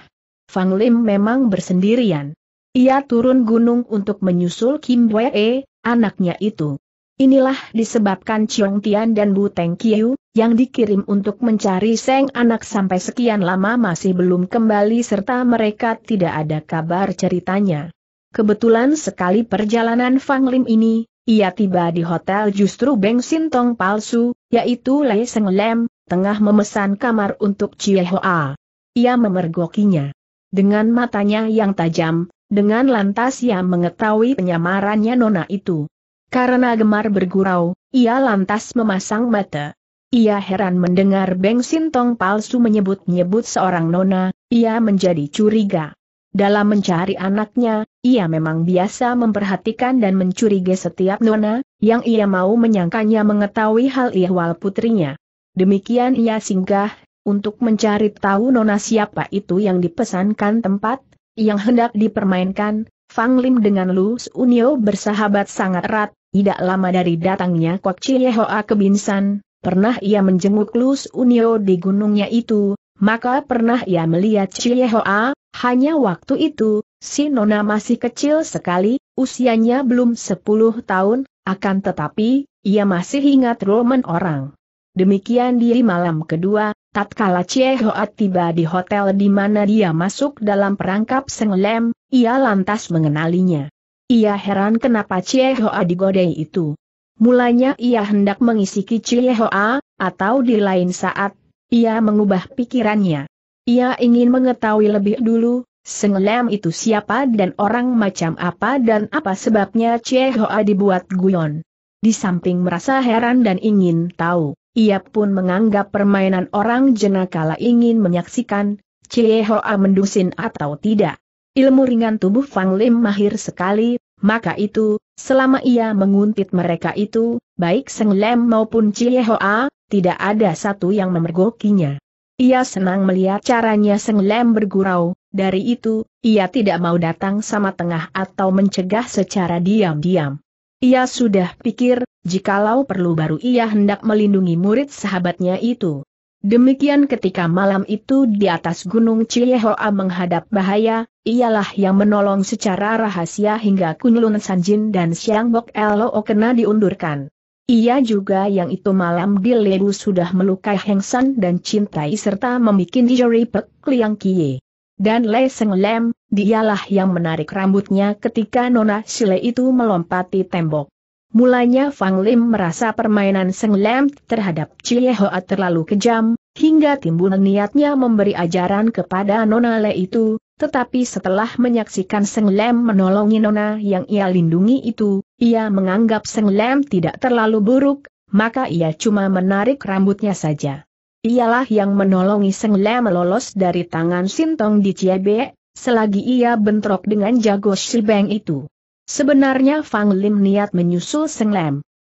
Fang Lim memang bersendirian. Ia turun gunung untuk menyusul Kim Wee, anaknya itu. Inilah disebabkan chong Tian dan Bu Teng Kiu, yang dikirim untuk mencari Seng anak sampai sekian lama masih belum kembali serta mereka tidak ada kabar ceritanya. Kebetulan sekali perjalanan Fang Lim ini, ia tiba di hotel justru Beng Sintong palsu, yaitu Lei Seng Lem, tengah memesan kamar untuk Chie Hoa. Ia memergokinya. Dengan matanya yang tajam, dengan lantas ia mengetahui penyamarannya nona itu. Karena gemar bergurau, ia lantas memasang mata. Ia heran mendengar Beng Sintong palsu menyebut-nyebut seorang nona, ia menjadi curiga. Dalam mencari anaknya, ia memang biasa memperhatikan dan mencurigai setiap nona, yang ia mau menyangkanya mengetahui hal ihwal putrinya. Demikian ia singgah, untuk mencari tahu nona siapa itu yang dipesankan tempat, yang hendak dipermainkan, Fang Lim dengan Lu Unio bersahabat sangat erat, tidak lama dari datangnya Kwak Chiehoa ke Binsan, pernah ia menjenguk Lu Unio di gunungnya itu, maka pernah ia melihat Chiehoa, hanya waktu itu, si Nona masih kecil sekali, usianya belum 10 tahun, akan tetapi, ia masih ingat Roman orang. Demikian di malam kedua, tatkala Chie Hoat tiba di hotel di mana dia masuk dalam perangkap Seng Lem, ia lantas mengenalinya. Ia heran kenapa Chie Hoa digodai itu. Mulanya ia hendak mengisi Chie Hoa, atau di lain saat, ia mengubah pikirannya. Ia ingin mengetahui lebih dulu, Seng Lem itu siapa dan orang macam apa dan apa sebabnya Chie Hoa dibuat guyon. Di samping merasa heran dan ingin tahu ia pun menganggap permainan orang jenakala ingin menyaksikan, Cie Hoa mendusin atau tidak. Ilmu ringan tubuh Fang Lim mahir sekali, maka itu, selama ia menguntit mereka itu, baik Seng Lem maupun Cie Hoa, tidak ada satu yang memergokinya. Ia senang melihat caranya Seng Lem bergurau, dari itu, ia tidak mau datang sama tengah atau mencegah secara diam-diam. Ia sudah pikir, jikalau perlu baru ia hendak melindungi murid sahabatnya itu. Demikian ketika malam itu di atas gunung Ciyehoa menghadap bahaya, ialah yang menolong secara rahasia hingga Kunlun Sanjin dan Siangbok Elo kena diundurkan. Ia juga yang itu malam di Lebu sudah melukai Heng San dan cintai serta membuat Yori Pek Liang Kie. Dan Le Seng Lem, dialah yang menarik rambutnya ketika Nona Sile itu melompati tembok. Mulanya Fang Lim merasa permainan Seng Lem terhadap Chie Hoa terlalu kejam, hingga timbul niatnya memberi ajaran kepada Nona Le itu, tetapi setelah menyaksikan Seng Lem menolongi Nona yang ia lindungi itu, ia menganggap Seng Lem tidak terlalu buruk, maka ia cuma menarik rambutnya saja. Ialah yang menolongi Seng Le melolos dari tangan Sintong di Ciebe, selagi ia bentrok dengan jago Beng itu. Sebenarnya Fang Lim niat menyusul Seng Lem.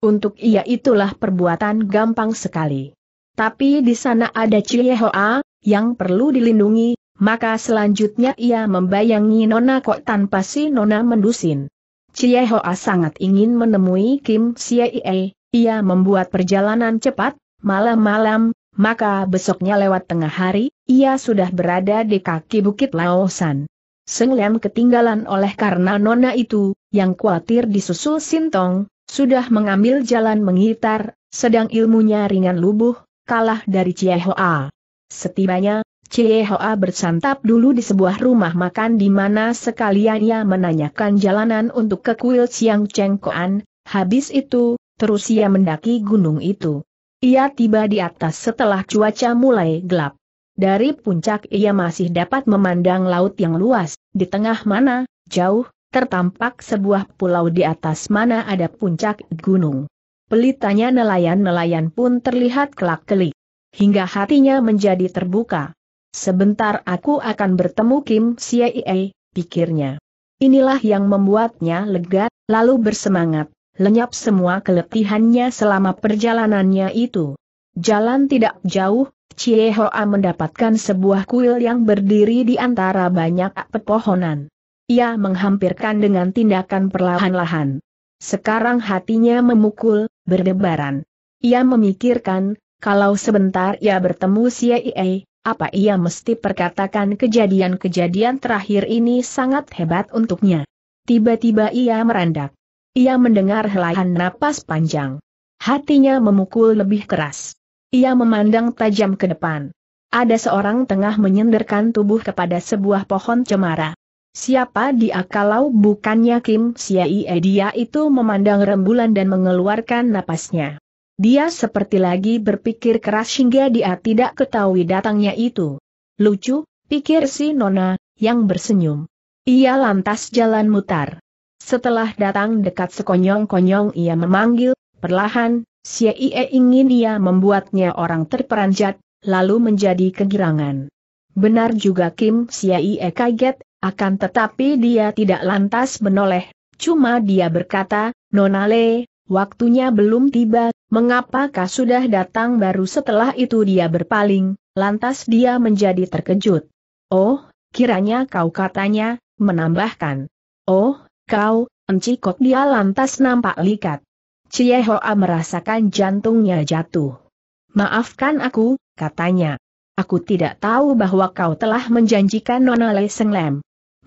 Untuk ia itulah perbuatan gampang sekali. Tapi di sana ada Cie Hoa, yang perlu dilindungi, maka selanjutnya ia membayangi Nona Kok tanpa si Nona mendusin. Cie Hoa sangat ingin menemui Kim Siei, ia membuat perjalanan cepat, malam-malam, maka besoknya lewat tengah hari, ia sudah berada di kaki bukit Laosan. Seng ketinggalan oleh karena nona itu, yang khawatir disusul Sintong, sudah mengambil jalan mengitar. sedang ilmunya ringan lubuh, kalah dari Chie Hoa. Setibanya, Chie Hoa bersantap dulu di sebuah rumah makan di mana sekalian ia menanyakan jalanan untuk ke kuil Siang Cheng Koan, habis itu, terus ia mendaki gunung itu. Ia tiba di atas setelah cuaca mulai gelap. Dari puncak ia masih dapat memandang laut yang luas, di tengah mana, jauh, tertampak sebuah pulau di atas mana ada puncak gunung. Pelitanya nelayan-nelayan pun terlihat kelak-kelik. Hingga hatinya menjadi terbuka. Sebentar aku akan bertemu Kim Siai, pikirnya. Inilah yang membuatnya lega, lalu bersemangat lenyap semua keletihannya selama perjalanannya itu. Jalan tidak jauh, Chie Hoa mendapatkan sebuah kuil yang berdiri di antara banyak pepohonan. Ia menghampirkan dengan tindakan perlahan-lahan. Sekarang hatinya memukul, berdebaran. Ia memikirkan, kalau sebentar ia bertemu CIA, apa ia mesti perkatakan kejadian-kejadian terakhir ini sangat hebat untuknya. Tiba-tiba ia merandak. Ia mendengar helaian napas panjang. Hatinya memukul lebih keras. Ia memandang tajam ke depan. Ada seorang tengah menyenderkan tubuh kepada sebuah pohon cemara. Siapa dia kalau bukannya Kim Siaie dia itu memandang rembulan dan mengeluarkan napasnya. Dia seperti lagi berpikir keras hingga dia tidak ketahui datangnya itu. Lucu, pikir si Nona, yang bersenyum. Ia lantas jalan mutar. Setelah datang dekat sekonyong-konyong ia memanggil, perlahan, Xie ingin ia membuatnya orang terperanjat, lalu menjadi kegirangan. Benar juga Kim Xie kaget, akan tetapi dia tidak lantas menoleh, cuma dia berkata, Nonale, waktunya belum tiba, mengapakah sudah datang baru setelah itu dia berpaling, lantas dia menjadi terkejut. Oh, kiranya kau katanya, menambahkan. Oh, Kau, kok dia lantas nampak likat. Cie Hoa merasakan jantungnya jatuh. Maafkan aku, katanya. Aku tidak tahu bahwa kau telah menjanjikan Nona Le Seng Lem.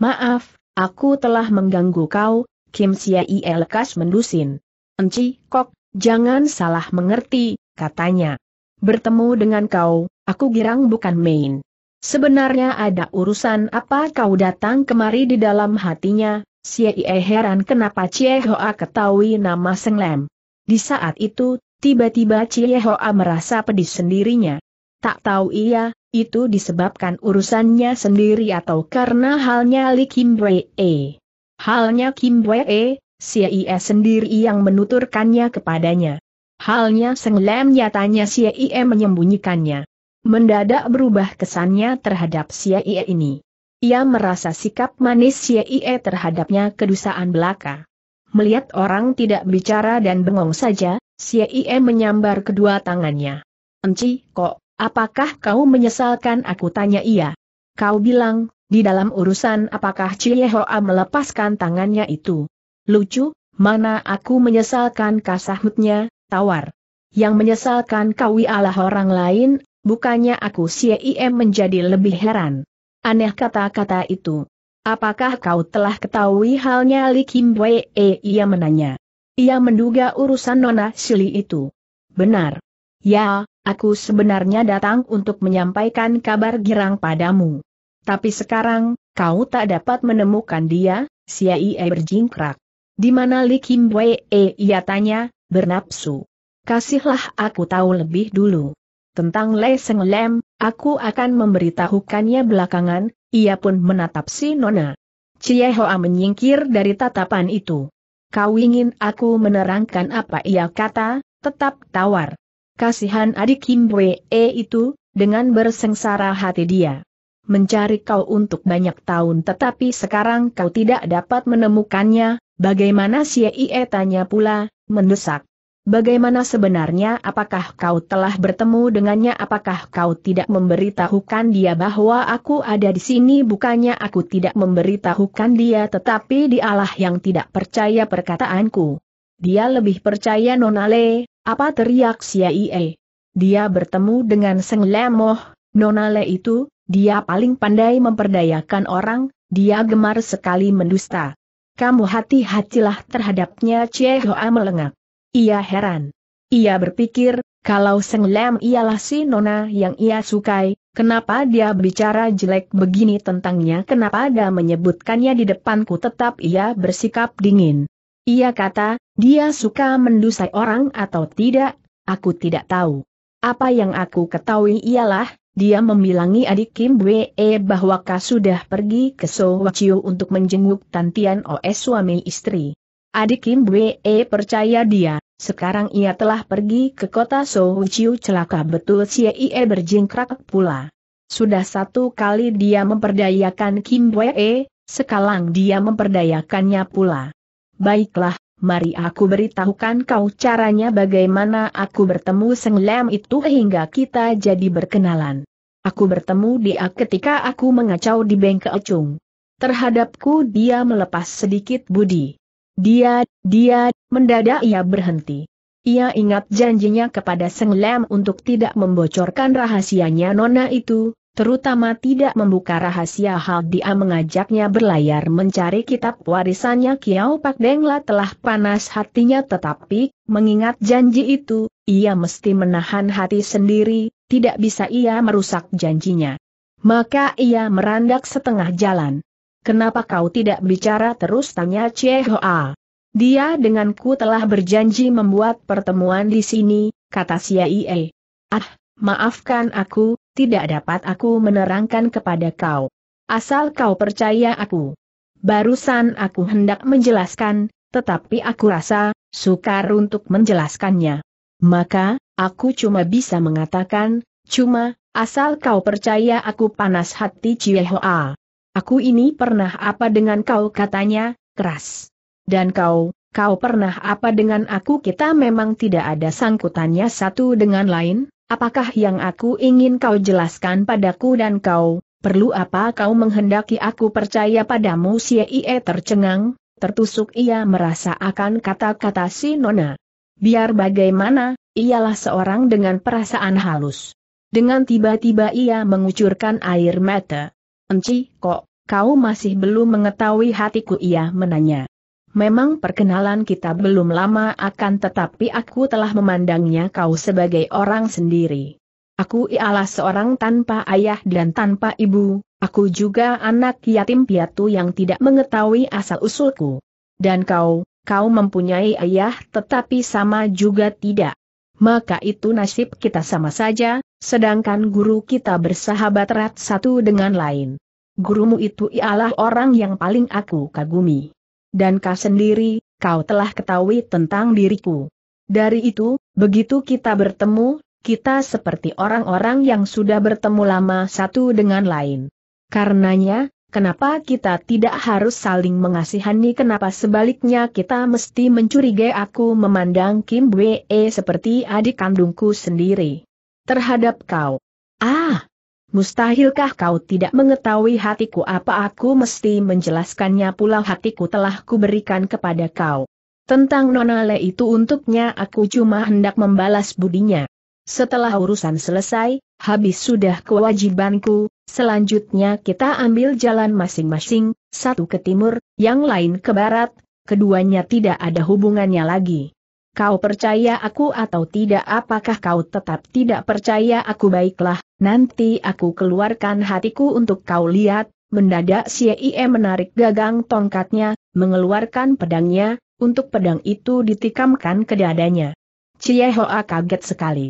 Maaf, aku telah mengganggu kau, Kim Sia lekas mendusin. Enci, kok, jangan salah mengerti, katanya. Bertemu dengan kau, aku girang bukan main. Sebenarnya ada urusan apa kau datang kemari di dalam hatinya, Siei heran kenapa Cie Hoa ketahui nama Seng Lem. Di saat itu, tiba-tiba Cie Hoa merasa pedih sendirinya. Tak tahu ia, itu disebabkan urusannya sendiri atau karena halnya Li Kim Wei. -e. Halnya Kim Wei, -e, Siei sendiri yang menuturkannya kepadanya. Halnya Seng Lem nyatanya Siei menyembunyikannya. Mendadak berubah kesannya terhadap Siei ini. Ia merasa sikap manis Ye terhadapnya kedusaan belaka. Melihat orang tidak bicara dan bengong saja, Ye menyambar kedua tangannya. Enci, kok, apakah kau menyesalkan aku tanya ia? Kau bilang, di dalam urusan apakah Ciehoa melepaskan tangannya itu? Lucu, mana aku menyesalkan kasahutnya, tawar. Yang menyesalkan kau ialah orang lain, bukannya aku Siem menjadi lebih heran. Aneh kata-kata itu. Apakah kau telah ketahui halnya Li Kim Wei? E, ia menanya. Ia menduga urusan Nona Shili itu. Benar. Ya, aku sebenarnya datang untuk menyampaikan kabar girang padamu. Tapi sekarang, kau tak dapat menemukan dia, Sia Ie berjingkrak. Di mana Li Kim Wei? E, ia tanya, bernapsu. Kasihlah aku tahu lebih dulu. Tentang Lei Seng Lem, aku akan memberitahukannya belakangan, ia pun menatap si Nona. Cie Hoa menyingkir dari tatapan itu. Kau ingin aku menerangkan apa ia kata, tetap tawar. Kasihan adik Kim Wee itu, dengan bersengsara hati dia. Mencari kau untuk banyak tahun tetapi sekarang kau tidak dapat menemukannya, bagaimana si Ie e tanya pula, mendesak. Bagaimana sebenarnya apakah kau telah bertemu dengannya apakah kau tidak memberitahukan dia bahwa aku ada di sini bukannya aku tidak memberitahukan dia tetapi dialah yang tidak percaya perkataanku. Dia lebih percaya Nonale, apa teriak Siaie. Dia bertemu dengan Seng Lemoh, Nonale itu, dia paling pandai memperdayakan orang, dia gemar sekali mendusta. Kamu hati-hatilah terhadapnya Cie Hoa melengak. Ia heran. Ia berpikir, kalau Seng Lem ialah si Nona yang ia sukai, kenapa dia bicara jelek begini tentangnya kenapa dia menyebutkannya di depanku tetap ia bersikap dingin. Ia kata, dia suka mendusai orang atau tidak, aku tidak tahu. Apa yang aku ketahui ialah, dia membilangi adik Kim Wee bahwa kau sudah pergi ke Sowachiu untuk menjenguk Tantian OS suami istri. Adik Kim Bwe eh, percaya dia, sekarang ia telah pergi ke kota Sohuchiu celaka betul ie berjingkrak pula. Sudah satu kali dia memperdayakan Kim Bwe, eh, sekarang dia memperdayakannya pula. Baiklah, mari aku beritahukan kau caranya bagaimana aku bertemu Seng Lam itu hingga kita jadi berkenalan. Aku bertemu dia ketika aku mengacau di Bengke Ocung. Terhadapku dia melepas sedikit budi. Dia, dia, mendadak ia berhenti. Ia ingat janjinya kepada Seng Lam untuk tidak membocorkan rahasianya nona itu, terutama tidak membuka rahasia hal dia mengajaknya berlayar mencari kitab warisannya Kiao Pak Dengla telah panas hatinya tetapi, mengingat janji itu, ia mesti menahan hati sendiri, tidak bisa ia merusak janjinya. Maka ia merandak setengah jalan. Kenapa kau tidak bicara terus tanya Chie Hoa? Dia denganku telah berjanji membuat pertemuan di sini, kata Ie. Ah, maafkan aku, tidak dapat aku menerangkan kepada kau. Asal kau percaya aku. Barusan aku hendak menjelaskan, tetapi aku rasa, sukar untuk menjelaskannya. Maka, aku cuma bisa mengatakan, cuma, asal kau percaya aku panas hati Chie Hoa. Aku ini pernah apa dengan kau katanya, keras. Dan kau, kau pernah apa dengan aku kita memang tidak ada sangkutannya satu dengan lain, apakah yang aku ingin kau jelaskan padaku dan kau, perlu apa kau menghendaki aku percaya padamu si Ie tercengang, tertusuk ia merasa akan kata-kata si Nona. Biar bagaimana, ialah seorang dengan perasaan halus. Dengan tiba-tiba ia mengucurkan air mata. Enci, kok, kau masih belum mengetahui hatiku ia menanya. Memang perkenalan kita belum lama akan tetapi aku telah memandangnya kau sebagai orang sendiri. Aku ialah seorang tanpa ayah dan tanpa ibu, aku juga anak yatim piatu yang tidak mengetahui asal-usulku. Dan kau, kau mempunyai ayah tetapi sama juga tidak. Maka itu nasib kita sama saja, sedangkan guru kita bersahabat erat satu dengan lain gurumu itu ialah orang yang paling aku kagumi. Dan kau sendiri, kau telah ketahui tentang diriku. Dari itu, begitu kita bertemu, kita seperti orang-orang yang sudah bertemu lama satu dengan lain. Karenanya, kenapa kita tidak harus saling mengasihani kenapa sebaliknya kita mesti mencurigai aku memandang Kim Wee seperti adik kandungku sendiri. Terhadap kau. Ah, Mustahilkah kau tidak mengetahui hatiku apa aku mesti menjelaskannya pula hatiku telah kuberikan kepada kau. Tentang Nonale itu untuknya aku cuma hendak membalas budinya. Setelah urusan selesai, habis sudah kewajibanku, selanjutnya kita ambil jalan masing-masing, satu ke timur, yang lain ke barat, keduanya tidak ada hubungannya lagi. Kau percaya aku atau tidak apakah kau tetap tidak percaya aku baiklah, Nanti aku keluarkan hatiku untuk kau lihat, mendadak si IE menarik gagang tongkatnya, mengeluarkan pedangnya, untuk pedang itu ditikamkan ke dadanya. Cie Hoa kaget sekali.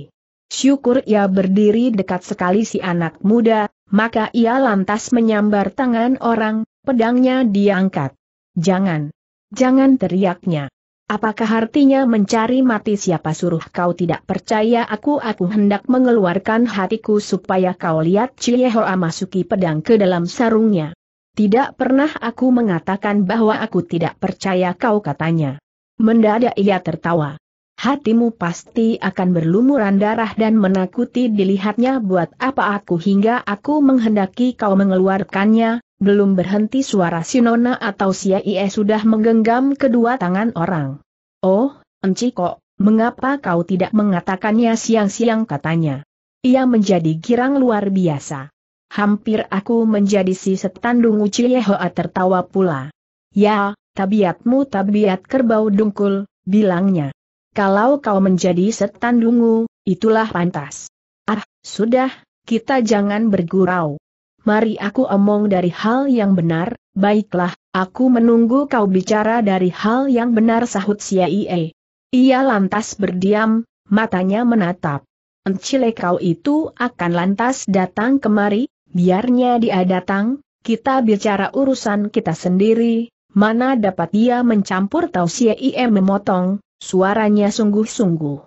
Syukur ia berdiri dekat sekali si anak muda, maka ia lantas menyambar tangan orang, pedangnya diangkat. Jangan, jangan teriaknya. Apakah artinya mencari mati siapa suruh kau tidak percaya aku aku hendak mengeluarkan hatiku supaya kau lihat Hoa masuki pedang ke dalam sarungnya. Tidak pernah aku mengatakan bahwa aku tidak percaya kau katanya. Mendadak ia tertawa. Hatimu pasti akan berlumuran darah dan menakuti dilihatnya buat apa aku hingga aku menghendaki kau mengeluarkannya, belum berhenti suara Sinona atau Sia IE sudah menggenggam kedua tangan orang. Oh, enci kok, mengapa kau tidak mengatakannya siang-siang katanya. Ia menjadi girang luar biasa. Hampir aku menjadi si setandung uci Yehoa tertawa pula. Ya, tabiatmu tabiat kerbau dungkul, bilangnya. Kalau kau menjadi setandungu, itulah pantas. Ah, sudah, kita jangan bergurau mari aku omong dari hal yang benar, baiklah, aku menunggu kau bicara dari hal yang benar sahut Siaie. Ia lantas berdiam, matanya menatap. Encile kau itu akan lantas datang kemari, biarnya dia datang, kita bicara urusan kita sendiri, mana dapat dia mencampur tau Siaie memotong, suaranya sungguh-sungguh.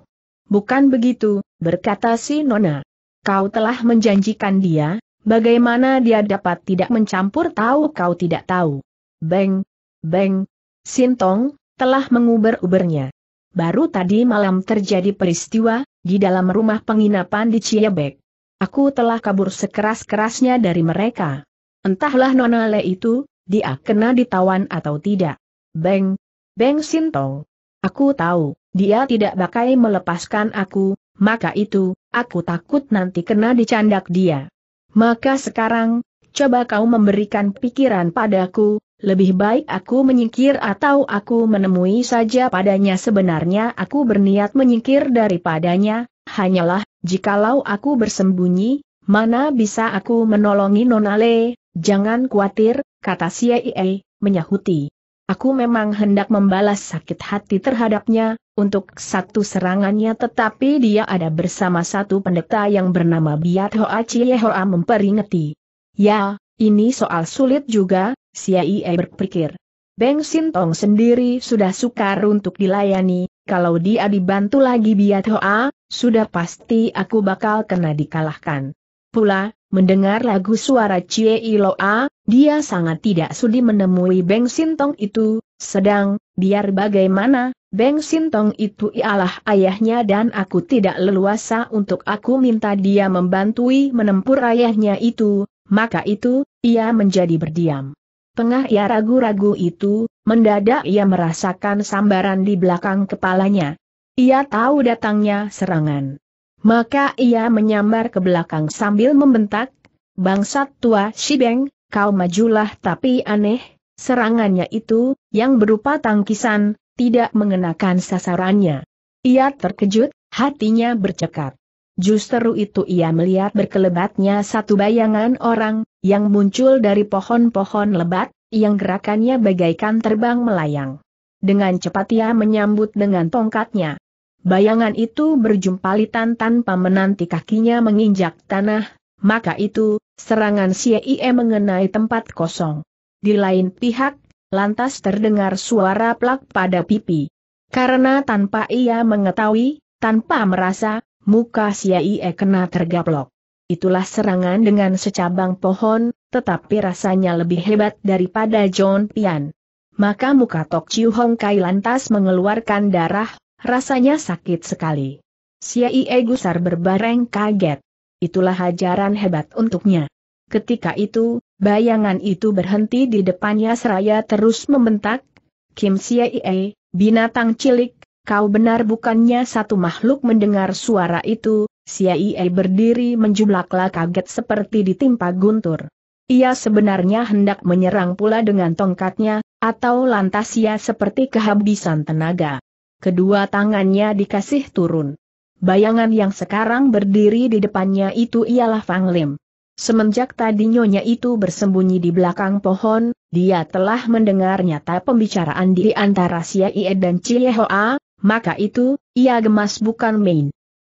Bukan begitu, berkata si Nona. Kau telah menjanjikan dia, Bagaimana dia dapat tidak mencampur tahu kau tidak tahu? Beng, beng, Sintong, telah menguber-ubernya. Baru tadi malam terjadi peristiwa, di dalam rumah penginapan di Ciebek. Aku telah kabur sekeras-kerasnya dari mereka. Entahlah Nona Le itu, dia kena ditawan atau tidak. Beng, Beng Sintong. Aku tahu, dia tidak bakal melepaskan aku, maka itu, aku takut nanti kena dicandak dia. Maka sekarang, coba kau memberikan pikiran padaku, lebih baik aku menyingkir atau aku menemui saja padanya sebenarnya aku berniat menyingkir daripadanya, hanyalah, jikalau aku bersembunyi, mana bisa aku menolongi Nonale, jangan khawatir, kata Siai, menyahuti. Aku memang hendak membalas sakit hati terhadapnya, untuk satu serangannya tetapi dia ada bersama satu pendeta yang bernama Biat Hoa Chie Hoa memperingati. Ya, ini soal sulit juga, Si Ie berpikir. Beng Sintong sendiri sudah sukar untuk dilayani, kalau dia dibantu lagi Biat Hoa, sudah pasti aku bakal kena dikalahkan. Pula, Mendengar lagu suara Cie Iloa, dia sangat tidak sudi menemui Beng Sintong itu, sedang, biar bagaimana, Beng Sintong itu ialah ayahnya dan aku tidak leluasa untuk aku minta dia membantui menempur ayahnya itu, maka itu, ia menjadi berdiam. Tengah ia ragu-ragu itu, mendadak ia merasakan sambaran di belakang kepalanya. Ia tahu datangnya serangan. Maka ia menyambar ke belakang sambil membentak, Bangsat tua Shibeng, kau majulah tapi aneh, serangannya itu, yang berupa tangkisan, tidak mengenakan sasarannya. Ia terkejut, hatinya bercekat. Justru itu ia melihat berkelebatnya satu bayangan orang, yang muncul dari pohon-pohon lebat, yang gerakannya bagaikan terbang melayang. Dengan cepat ia menyambut dengan tongkatnya bayangan itu berjumpalitan tanpa menanti kakinya menginjak tanah, maka itu, serangan CIE mengenai tempat kosong. Di lain pihak, lantas terdengar suara plak pada pipi. Karena tanpa ia mengetahui, tanpa merasa, muka CIE kena tergaplok. Itulah serangan dengan secabang pohon, tetapi rasanya lebih hebat daripada John Pian. Maka muka Tok Chiu Hong Kai lantas mengeluarkan darah, Rasanya sakit sekali. Siai e gusar berbareng kaget. Itulah hajaran hebat untuknya. Ketika itu, bayangan itu berhenti di depannya seraya terus membentak, Kim Siai, e, binatang cilik, kau benar bukannya satu makhluk mendengar suara itu, Siai e berdiri menjumlaklah kaget seperti ditimpa guntur. Ia sebenarnya hendak menyerang pula dengan tongkatnya, atau lantas ia seperti kehabisan tenaga kedua tangannya dikasih turun. Bayangan yang sekarang berdiri di depannya itu ialah Fang Lim. Semenjak tadi nyonya itu bersembunyi di belakang pohon, dia telah mendengar nyata pembicaraan di antara Xia Ie dan Cie Hoa, maka itu, ia gemas bukan main.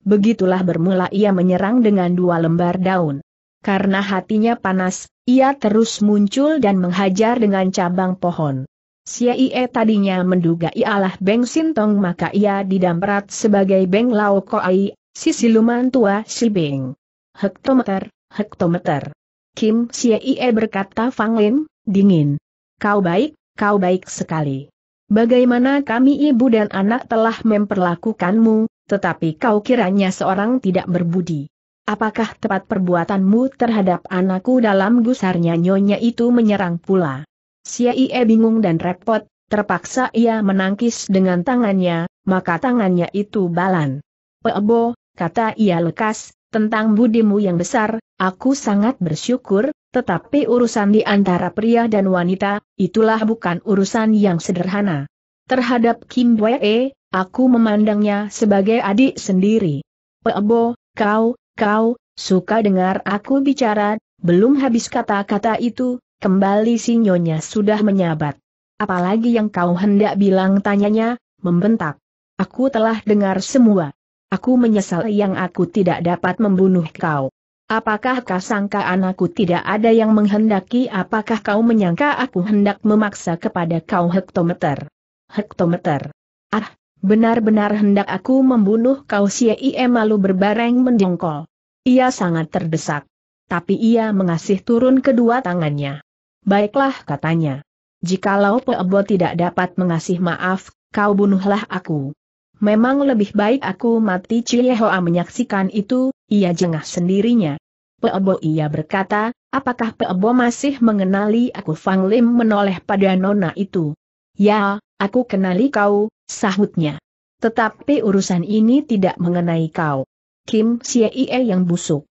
Begitulah bermula ia menyerang dengan dua lembar daun. Karena hatinya panas, ia terus muncul dan menghajar dengan cabang pohon. Siaie tadinya menduga ialah Beng Sintong maka ia didamprat sebagai Beng Lao Koai, si siluman tua si Beng. Hektometer, hektometer. Kim Siaie berkata Fang Lin, dingin. Kau baik, kau baik sekali. Bagaimana kami ibu dan anak telah memperlakukanmu, tetapi kau kiranya seorang tidak berbudi. Apakah tepat perbuatanmu terhadap anakku dalam gusarnya nyonya itu menyerang pula? Siaie bingung dan repot, terpaksa ia menangkis dengan tangannya, maka tangannya itu balan. Pebo, kata ia lekas, tentang budimu yang besar, aku sangat bersyukur, tetapi urusan di antara pria dan wanita, itulah bukan urusan yang sederhana. Terhadap Kim Wee, aku memandangnya sebagai adik sendiri. Pebo, kau, kau, suka dengar aku bicara, belum habis kata-kata itu, Kembali sinyonya sudah menyabat. Apalagi yang kau hendak bilang tanyanya, membentak. Aku telah dengar semua. Aku menyesal yang aku tidak dapat membunuh kau. Apakah kau sangka anakku tidak ada yang menghendaki? Apakah kau menyangka aku hendak memaksa kepada kau hektometer? Hektometer. Ah, benar-benar hendak aku membunuh kau si malu berbareng mendongkol. Ia sangat terdesak. Tapi ia mengasih turun kedua tangannya. Baiklah katanya. Jikalau Peebo tidak dapat mengasih maaf, kau bunuhlah aku. Memang lebih baik aku mati cilehoa menyaksikan itu, ia jengah sendirinya. Peebo ia berkata, apakah Peebo masih mengenali aku Fang Lim menoleh pada nona itu? Ya, aku kenali kau, sahutnya. Tetapi urusan ini tidak mengenai kau. Kim Ie yang busuk.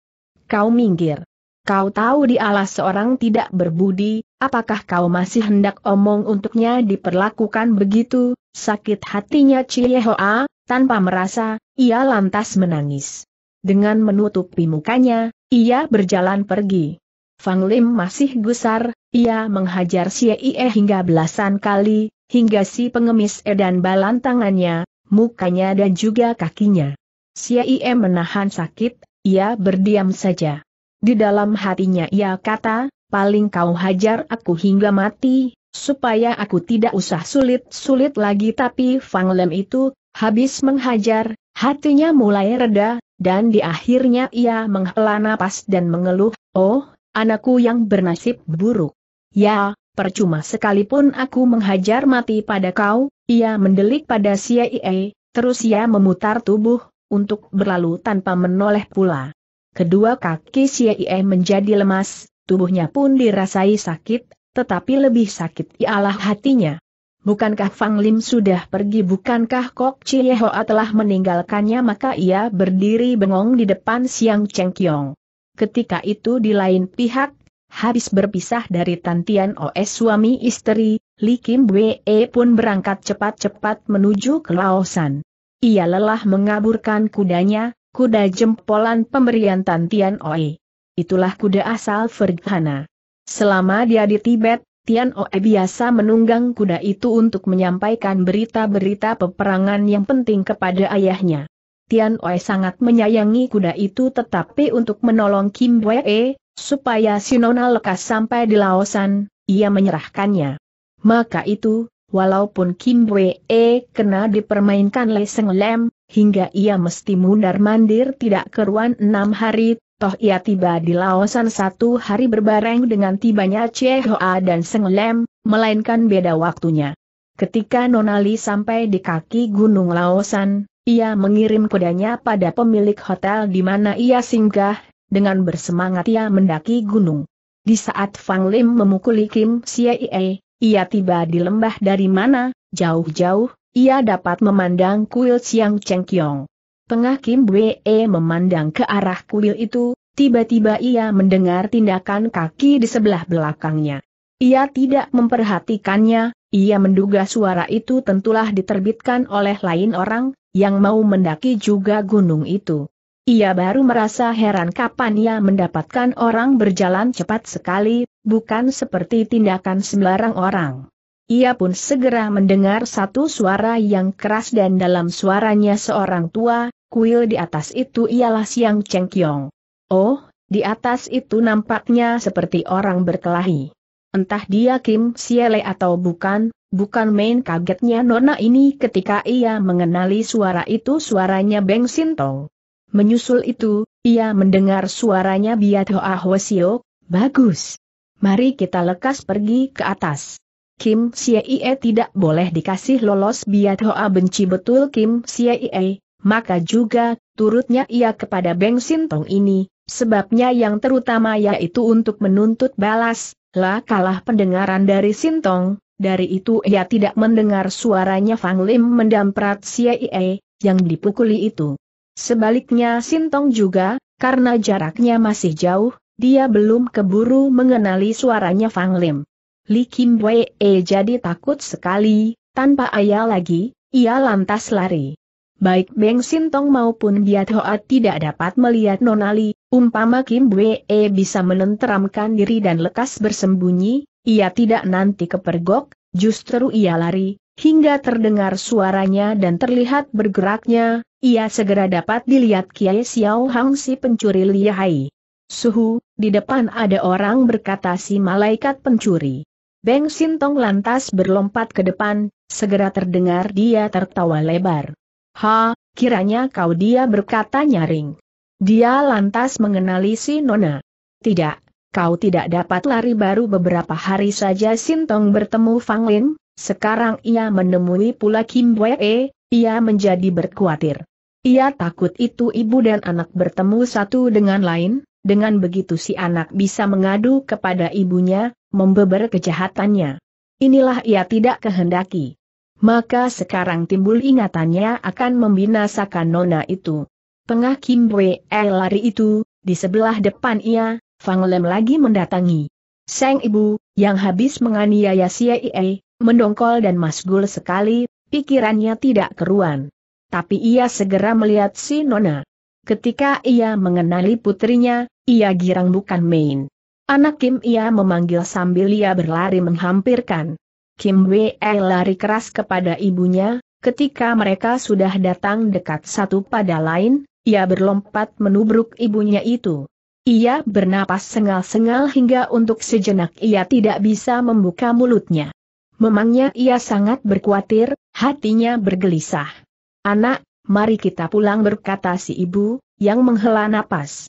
Kau minggir. Kau tahu di dialah seorang tidak berbudi, apakah kau masih hendak omong untuknya diperlakukan begitu? Sakit hatinya Hoa, tanpa merasa, ia lantas menangis. Dengan menutupi mukanya, ia berjalan pergi. Fang Lim masih gusar, ia menghajar Xie hingga belasan kali, hingga si pengemis edan balan tangannya, mukanya dan juga kakinya. Xie menahan sakit, ia berdiam saja. Di dalam hatinya ia kata, paling kau hajar aku hingga mati, supaya aku tidak usah sulit-sulit lagi tapi Fang Lem itu, habis menghajar, hatinya mulai reda, dan di akhirnya ia menghela napas dan mengeluh, oh, anakku yang bernasib buruk. Ya, percuma sekalipun aku menghajar mati pada kau, ia mendelik pada CIA, terus ia memutar tubuh, untuk berlalu tanpa menoleh pula. Kedua kaki Siei menjadi lemas, tubuhnya pun dirasai sakit, tetapi lebih sakit ialah hatinya. Bukankah Fang Lim sudah pergi bukankah Kok Chie Hoa telah meninggalkannya maka ia berdiri bengong di depan Siang Cheng Kiong. Ketika itu di lain pihak, habis berpisah dari Tantian OS suami istri, Li Kim Wee e pun berangkat cepat-cepat menuju ke Laosan. Ia lelah mengaburkan kudanya, kuda jempolan pemberian Tan Tian Oe. Itulah kuda asal Verghana. Selama dia di Tibet, Tian Oe biasa menunggang kuda itu untuk menyampaikan berita-berita peperangan yang penting kepada ayahnya. Tian Oe sangat menyayangi kuda itu tetapi untuk menolong Kim Wee, e, supaya Sinona lekas sampai di Laosan, ia menyerahkannya. Maka itu, walaupun Kim Wee e kena dipermainkan Lei Seng Lem, hingga ia mesti mundar-mandir tidak keruan enam hari, toh ia tiba di Laosan satu hari berbareng dengan tibanya Chehoa dan Senglem, melainkan beda waktunya. Ketika Nonali sampai di kaki Gunung Laosan, ia mengirim kudanya pada pemilik hotel di mana ia singgah, dengan bersemangat ia mendaki gunung. Di saat Fang Lim memukuli Kim Siei, ia tiba di lembah dari mana, jauh-jauh, ia dapat memandang kuil Siang Kiong. Tengah Kim Wee memandang ke arah kuil itu, tiba-tiba ia mendengar tindakan kaki di sebelah belakangnya. Ia tidak memperhatikannya, ia menduga suara itu tentulah diterbitkan oleh lain orang, yang mau mendaki juga gunung itu. Ia baru merasa heran kapan ia mendapatkan orang berjalan cepat sekali, bukan seperti tindakan sembarang orang. Ia pun segera mendengar satu suara yang keras dan dalam suaranya seorang tua, kuil di atas itu ialah Siang Cheng Kiong. Oh, di atas itu nampaknya seperti orang berkelahi. Entah dia Kim Siele atau bukan, bukan main kagetnya Nona ini ketika ia mengenali suara itu suaranya Beng Sintong. Menyusul itu, ia mendengar suaranya Biat Hoa Hwasio, bagus. Mari kita lekas pergi ke atas. Kim Siee tidak boleh dikasih lolos biar Hoa benci betul Kim Siee, maka juga turutnya ia kepada Beng Sintong ini, sebabnya yang terutama yaitu untuk menuntut balas, lah kalah pendengaran dari Sintong, dari itu ia tidak mendengar suaranya Fang Lim mendamprat Siee, yang dipukuli itu. Sebaliknya Sintong juga, karena jaraknya masih jauh, dia belum keburu mengenali suaranya Fang Lim. Li Kim Wei jadi takut sekali, tanpa ayah lagi, ia lantas lari. Baik Beng Sintong maupun Biat Hoa tidak dapat melihat Nonali, umpama Kim Wei bisa menenteramkan diri dan lekas bersembunyi, ia tidak nanti kepergok, justru ia lari, hingga terdengar suaranya dan terlihat bergeraknya, ia segera dapat dilihat Kiai Xiao Hang si pencuri lihai. Suhu, di depan ada orang berkata si malaikat pencuri. Beng Sintong lantas berlompat ke depan, segera terdengar dia tertawa lebar. Ha, kiranya kau dia berkata nyaring. Dia lantas mengenali si Nona. Tidak, kau tidak dapat lari baru beberapa hari saja Sintong bertemu Fang Lin, sekarang ia menemui pula Kim Wee, e, ia menjadi berkhawatir. Ia takut itu ibu dan anak bertemu satu dengan lain, dengan begitu si anak bisa mengadu kepada ibunya, membeber kejahatannya. Inilah ia tidak kehendaki. Maka sekarang timbul ingatannya akan membinasakan nona itu. Tengah Kim Wei lari itu, di sebelah depan ia, Fang Lem lagi mendatangi. Sang ibu, yang habis menganiaya CIA, mendongkol dan masgul sekali, pikirannya tidak keruan. Tapi ia segera melihat si Nona. Ketika ia mengenali putrinya, ia girang bukan main. Anak Kim ia memanggil sambil ia berlari menghampirkan. Kim Wei lari keras kepada ibunya, ketika mereka sudah datang dekat satu pada lain, ia berlompat menubruk ibunya itu. Ia bernapas sengal-sengal hingga untuk sejenak ia tidak bisa membuka mulutnya. Memangnya ia sangat berkhawatir, hatinya bergelisah. Anak, mari kita pulang berkata si ibu, yang menghela napas.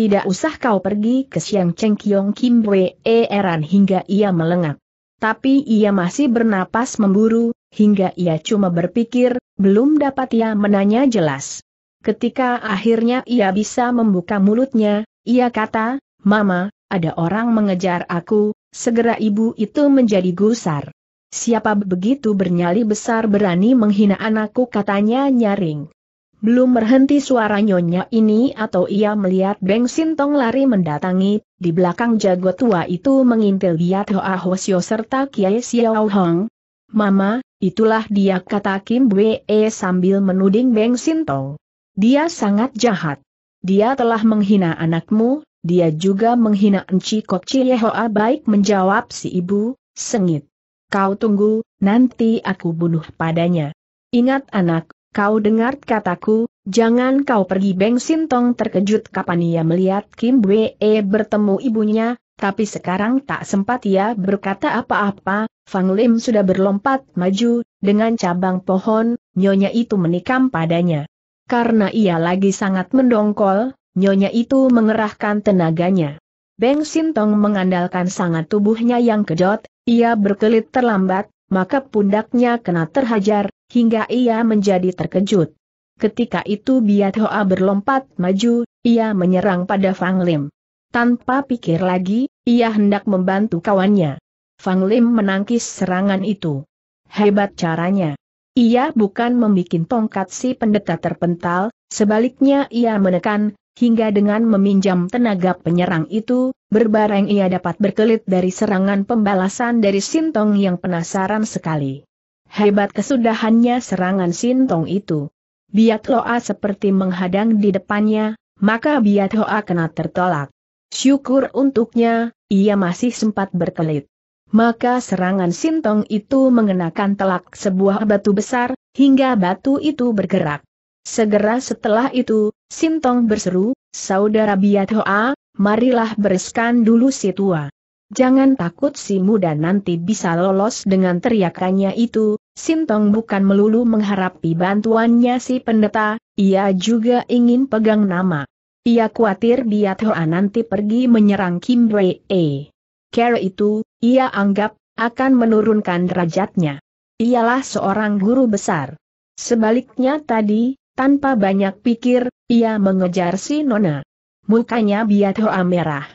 Tidak usah kau pergi ke Siang Cheng Kiong Kim Wei Eran hingga ia melengak. Tapi ia masih bernapas memburu, hingga ia cuma berpikir, belum dapat ia menanya jelas. Ketika akhirnya ia bisa membuka mulutnya, ia kata, Mama, ada orang mengejar aku, segera ibu itu menjadi gusar. Siapa begitu bernyali besar berani menghina anakku katanya nyaring. Belum berhenti suara nyonya ini atau ia melihat Beng Sintong lari mendatangi, di belakang jago tua itu mengintil dia Hoa Hosio serta Kiai Xiao Hong. Mama, itulah dia kata Kim Wee sambil menuding Beng Sintong. Dia sangat jahat. Dia telah menghina anakmu, dia juga menghina Enci Kok Cie Hoa baik menjawab si ibu, sengit. Kau tunggu, nanti aku bunuh padanya. Ingat anak, Kau dengar kataku, jangan kau pergi Beng Sintong terkejut kapan ia melihat Kim Wee bertemu ibunya, tapi sekarang tak sempat ia berkata apa-apa, Fang Lim sudah berlompat maju, dengan cabang pohon, nyonya itu menikam padanya. Karena ia lagi sangat mendongkol, nyonya itu mengerahkan tenaganya. Beng Sintong mengandalkan sangat tubuhnya yang kejot, ia berkelit terlambat, maka pundaknya kena terhajar, hingga ia menjadi terkejut. Ketika itu Biat Hoa berlompat maju, ia menyerang pada Fang Lim. Tanpa pikir lagi, ia hendak membantu kawannya. Fang Lim menangkis serangan itu. Hebat caranya. Ia bukan membuat tongkat si pendeta terpental, sebaliknya ia menekan, hingga dengan meminjam tenaga penyerang itu, berbareng ia dapat berkelit dari serangan pembalasan dari Sintong yang penasaran sekali. Hebat kesudahannya serangan Sintong itu. Biat Loa seperti menghadang di depannya, maka Biat Loa kena tertolak. Syukur untuknya, ia masih sempat berkelit. Maka serangan Sintong itu mengenakan telak sebuah batu besar, hingga batu itu bergerak. Segera setelah itu, Sintong berseru, Saudara Biat Hoa, marilah bereskan dulu si tua. Jangan takut si muda nanti bisa lolos dengan teriakannya itu, Sintong bukan melulu mengharapi bantuannya si pendeta, ia juga ingin pegang nama. Ia khawatir dia Hoa nanti pergi menyerang Kim Wei E. Care itu, ia anggap, akan menurunkan derajatnya. Ialah seorang guru besar. Sebaliknya tadi, tanpa banyak pikir, ia mengejar si Nona. Mukanya Biat Hoa merah.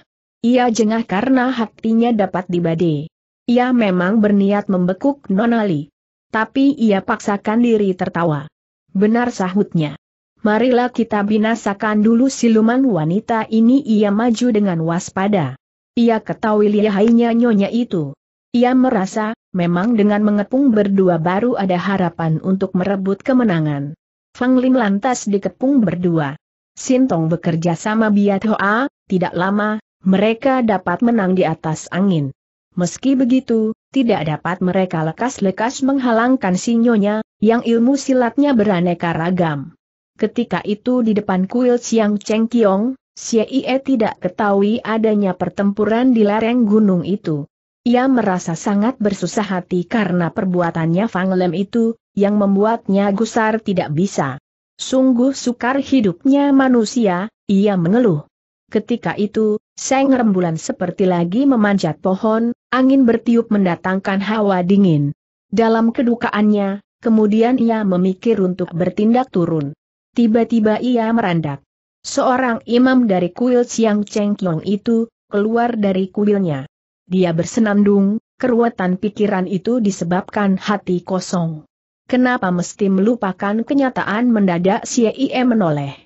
Ia jengah karena hatinya dapat dibade. Ia memang berniat membekuk Nonali. Tapi ia paksakan diri tertawa. Benar sahutnya. Marilah kita binasakan dulu siluman wanita ini ia maju dengan waspada. Ia ketahui lihainya nyonya itu. Ia merasa, memang dengan mengepung berdua baru ada harapan untuk merebut kemenangan. Fang Lin lantas dikepung berdua. Sintong bekerja sama Biat Hoa, tidak lama, mereka dapat menang di atas angin. Meski begitu, tidak dapat mereka lekas-lekas menghalangkan sinyonya, yang ilmu silatnya beraneka ragam. Ketika itu di depan kuil Siang Cheng Kiong, Xie tidak ketahui adanya pertempuran di lereng gunung itu. Ia merasa sangat bersusah hati karena perbuatannya Fang Lem itu, yang membuatnya gusar tidak bisa. Sungguh sukar hidupnya manusia, ia mengeluh ketika itu, seng rembulan seperti lagi memanjat pohon, angin bertiup mendatangkan hawa dingin. Dalam kedukaannya, kemudian ia memikir untuk bertindak turun. Tiba-tiba ia merandak. Seorang imam dari kuil Siang Cheng Kiong itu, keluar dari kuilnya. Dia bersenandung, keruatan pikiran itu disebabkan hati kosong. Kenapa mesti melupakan kenyataan mendadak si IE menoleh?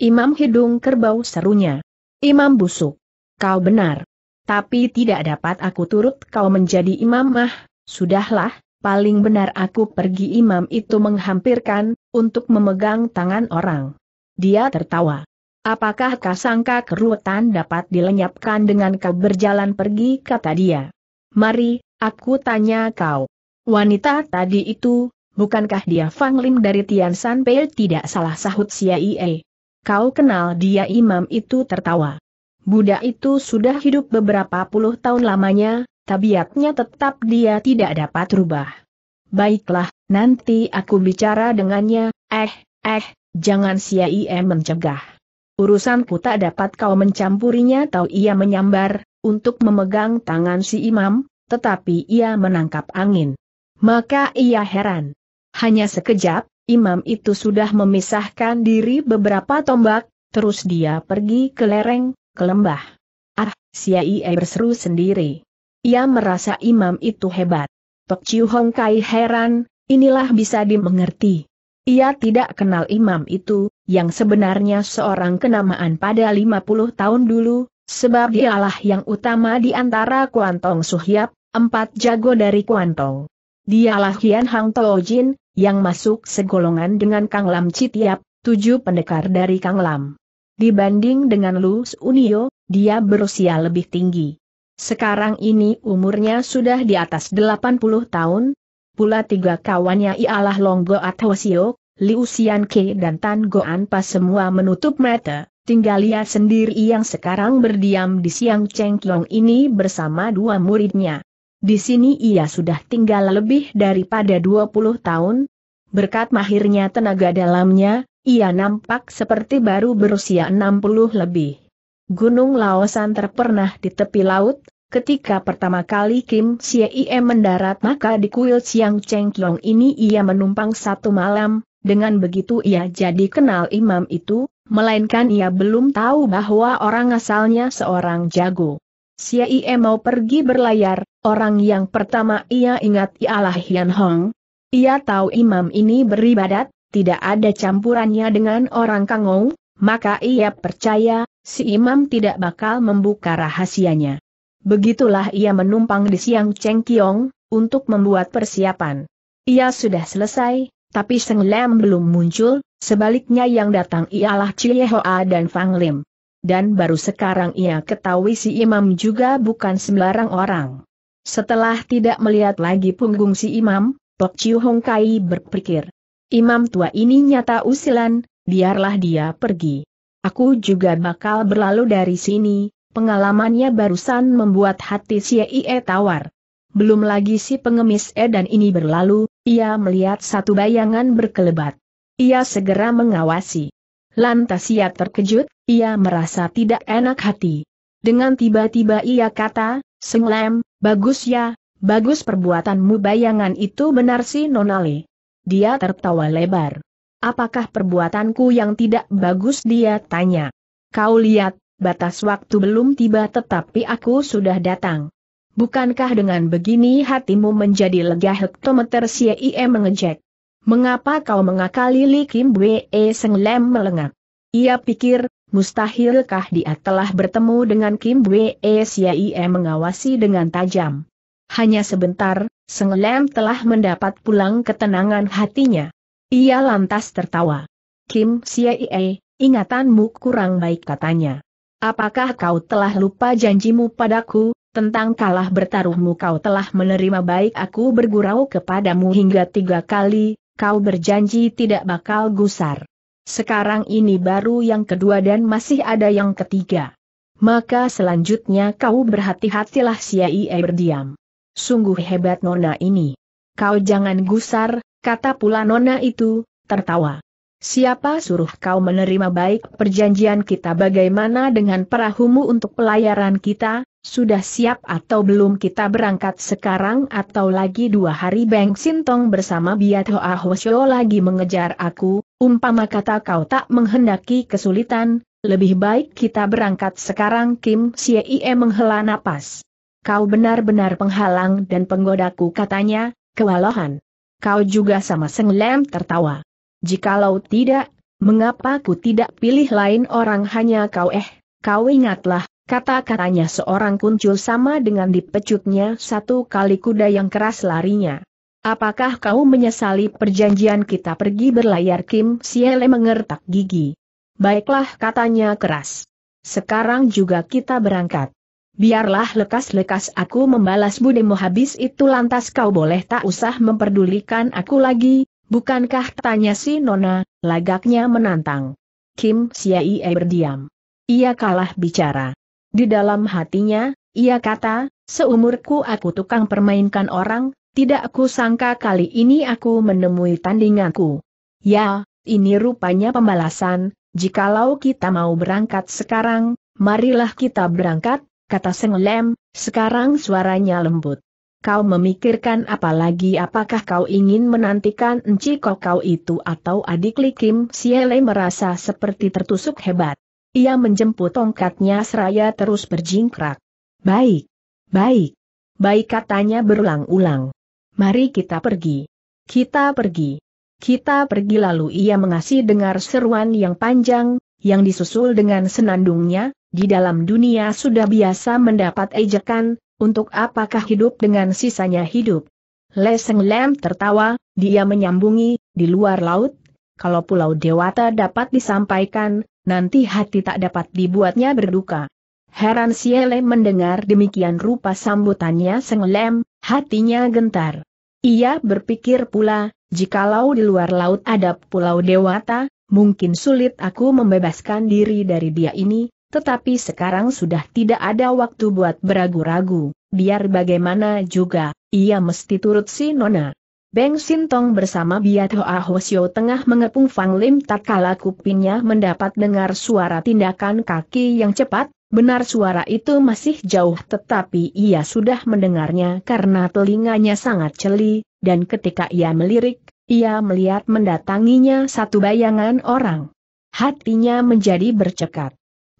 Imam hidung kerbau serunya. Imam busuk. Kau benar. Tapi tidak dapat aku turut kau menjadi imam mah, sudahlah, paling benar aku pergi imam itu menghampirkan, untuk memegang tangan orang. Dia tertawa. Apakah kau sangka keruwetan dapat dilenyapkan dengan kau berjalan pergi, kata dia. Mari, aku tanya kau. Wanita tadi itu, bukankah dia Fang Lim dari Tian San Pei tidak salah sahut CIA? Kau kenal dia imam itu tertawa. Budak itu sudah hidup beberapa puluh tahun lamanya, tabiatnya tetap dia tidak dapat rubah. Baiklah, nanti aku bicara dengannya, eh, eh, jangan sia IM mencegah. Urusanku tak dapat kau mencampurinya tahu ia menyambar, untuk memegang tangan si imam, tetapi ia menangkap angin. Maka ia heran. Hanya sekejap, imam itu sudah memisahkan diri beberapa tombak, terus dia pergi ke lereng, ke lembah. Ah, Siai berseru sendiri. Ia merasa imam itu hebat. Tok Chiu Hong Kai heran, inilah bisa dimengerti. Ia tidak kenal imam itu, yang sebenarnya seorang kenamaan pada 50 tahun dulu, sebab dialah yang utama di antara Kuantong Suhyap, empat jago dari Kuantong. Dialah Hian Hang Tojin, yang masuk segolongan dengan Kang Lam Citiap, tujuh pendekar dari Kang Lam. Dibanding dengan Lu Unio, dia berusia lebih tinggi. Sekarang ini umurnya sudah di atas 80 tahun, pula tiga kawannya ialah Longgo Sio, Liu Xianke dan Tan Goan Pas semua menutup mata, tinggal ia sendiri yang sekarang berdiam di Siang Cheng Long ini bersama dua muridnya. Di sini ia sudah tinggal lebih daripada 20 tahun. Berkat mahirnya tenaga dalamnya, ia nampak seperti baru berusia 60 lebih. Gunung Laosan terpernah di tepi laut, Ketika pertama kali Kim Siei mendarat maka di kuil Siang Cheng Long ini ia menumpang satu malam, dengan begitu ia jadi kenal imam itu, melainkan ia belum tahu bahwa orang asalnya seorang jago. Si Ie mau pergi berlayar, orang yang pertama ia ingat ialah Hian Hong. Ia tahu imam ini beribadat, tidak ada campurannya dengan orang Kangou, maka ia percaya, si imam tidak bakal membuka rahasianya. Begitulah ia menumpang di siang Cheng Kiong, untuk membuat persiapan. Ia sudah selesai, tapi Seng Lam belum muncul, sebaliknya yang datang ialah Chie Hoa dan Fang Lim dan baru sekarang ia ketahui si imam juga bukan sembarang orang. Setelah tidak melihat lagi punggung si imam, Tok Chiu Hong Kai berpikir, Imam tua ini nyata usilan, biarlah dia pergi. Aku juga bakal berlalu dari sini, pengalamannya barusan membuat hati si IE tawar. Belum lagi si pengemis edan ini berlalu, ia melihat satu bayangan berkelebat. Ia segera mengawasi. Lantas ia terkejut, ia merasa tidak enak hati. Dengan tiba-tiba ia kata, Senglem, bagus ya, bagus perbuatanmu bayangan itu benar si Nonale. Dia tertawa lebar. Apakah perbuatanku yang tidak bagus dia tanya. Kau lihat, batas waktu belum tiba tetapi aku sudah datang. Bukankah dengan begini hatimu menjadi lega hektometer si mengejek? Mengapa kau mengakali Li Kim Wee? E Seng Lem melengak? Ia pikir, mustahilkah dia telah bertemu dengan Kim Siai e Siaie mengawasi dengan tajam. Hanya sebentar, Seng Lem telah mendapat pulang ketenangan hatinya. Ia lantas tertawa. Kim Siaie, ingatanmu kurang baik katanya. Apakah kau telah lupa janjimu padaku, tentang kalah bertaruhmu kau telah menerima baik aku bergurau kepadamu hingga tiga kali, kau berjanji tidak bakal gusar. Sekarang ini baru yang kedua dan masih ada yang ketiga. Maka selanjutnya kau berhati-hatilah Siai berdiam. Sungguh hebat nona ini. Kau jangan gusar, kata pula nona itu, tertawa. Siapa suruh kau menerima baik perjanjian kita bagaimana dengan perahumu untuk pelayaran kita, sudah siap atau belum kita berangkat sekarang atau lagi dua hari Beng Sintong bersama Biat Hoa Hosyo lagi mengejar aku, umpama kata kau tak menghendaki kesulitan, lebih baik kita berangkat sekarang Kim Sie menghela napas. Kau benar-benar penghalang dan penggodaku katanya, kewalahan. Kau juga sama Seng Lem tertawa. Jikalau tidak, mengapa ku tidak pilih lain orang hanya kau eh, kau ingatlah, Kata-katanya seorang kuncul sama dengan dipecutnya satu kali kuda yang keras larinya. Apakah kau menyesali perjanjian kita pergi berlayar Kim Siele mengertak gigi? Baiklah katanya keras. Sekarang juga kita berangkat. Biarlah lekas-lekas aku membalas budimu habis itu lantas kau boleh tak usah memperdulikan aku lagi, bukankah tanya si Nona, lagaknya menantang. Kim Siele berdiam. Ia kalah bicara. Di dalam hatinya, ia kata, seumurku aku tukang permainkan orang, tidak aku sangka kali ini aku menemui tandinganku. Ya, ini rupanya pembalasan, jikalau kita mau berangkat sekarang, marilah kita berangkat, kata Seng sekarang suaranya lembut. Kau memikirkan apalagi apakah kau ingin menantikan Enci Kau itu atau adik Likim Siele merasa seperti tertusuk hebat. Ia menjemput tongkatnya seraya terus berjingkrak. Baik, baik, baik katanya berulang-ulang. Mari kita pergi. Kita pergi. Kita pergi lalu ia mengasih dengar seruan yang panjang, yang disusul dengan senandungnya, di dalam dunia sudah biasa mendapat ejekan, untuk apakah hidup dengan sisanya hidup. Leseng Lem tertawa, dia menyambungi, di luar laut, kalau Pulau Dewata dapat disampaikan, nanti hati tak dapat dibuatnya berduka. Heran Siele mendengar demikian rupa sambutannya Senglem, hatinya gentar. Ia berpikir pula, jikalau di luar laut ada pulau Dewata, mungkin sulit aku membebaskan diri dari dia ini, tetapi sekarang sudah tidak ada waktu buat beragu-ragu, biar bagaimana juga, ia mesti turut si Nona. Beng Sintong bersama Biat Hoa Hosio tengah mengepung Fang Lim tatkala kupinya mendapat dengar suara tindakan kaki yang cepat, benar suara itu masih jauh tetapi ia sudah mendengarnya karena telinganya sangat celi. dan ketika ia melirik, ia melihat mendatanginya satu bayangan orang. Hatinya menjadi bercekat.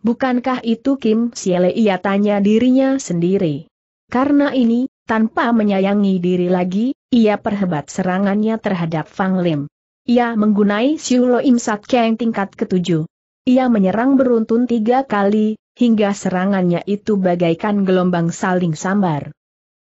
Bukankah itu Kim Siele ia tanya dirinya sendiri. Karena ini, tanpa menyayangi diri lagi, ia perhebat serangannya terhadap Fang Lim. Ia menggunai Siu Lo Im Sat tingkat ketujuh. Ia menyerang beruntun tiga kali, hingga serangannya itu bagaikan gelombang saling sambar.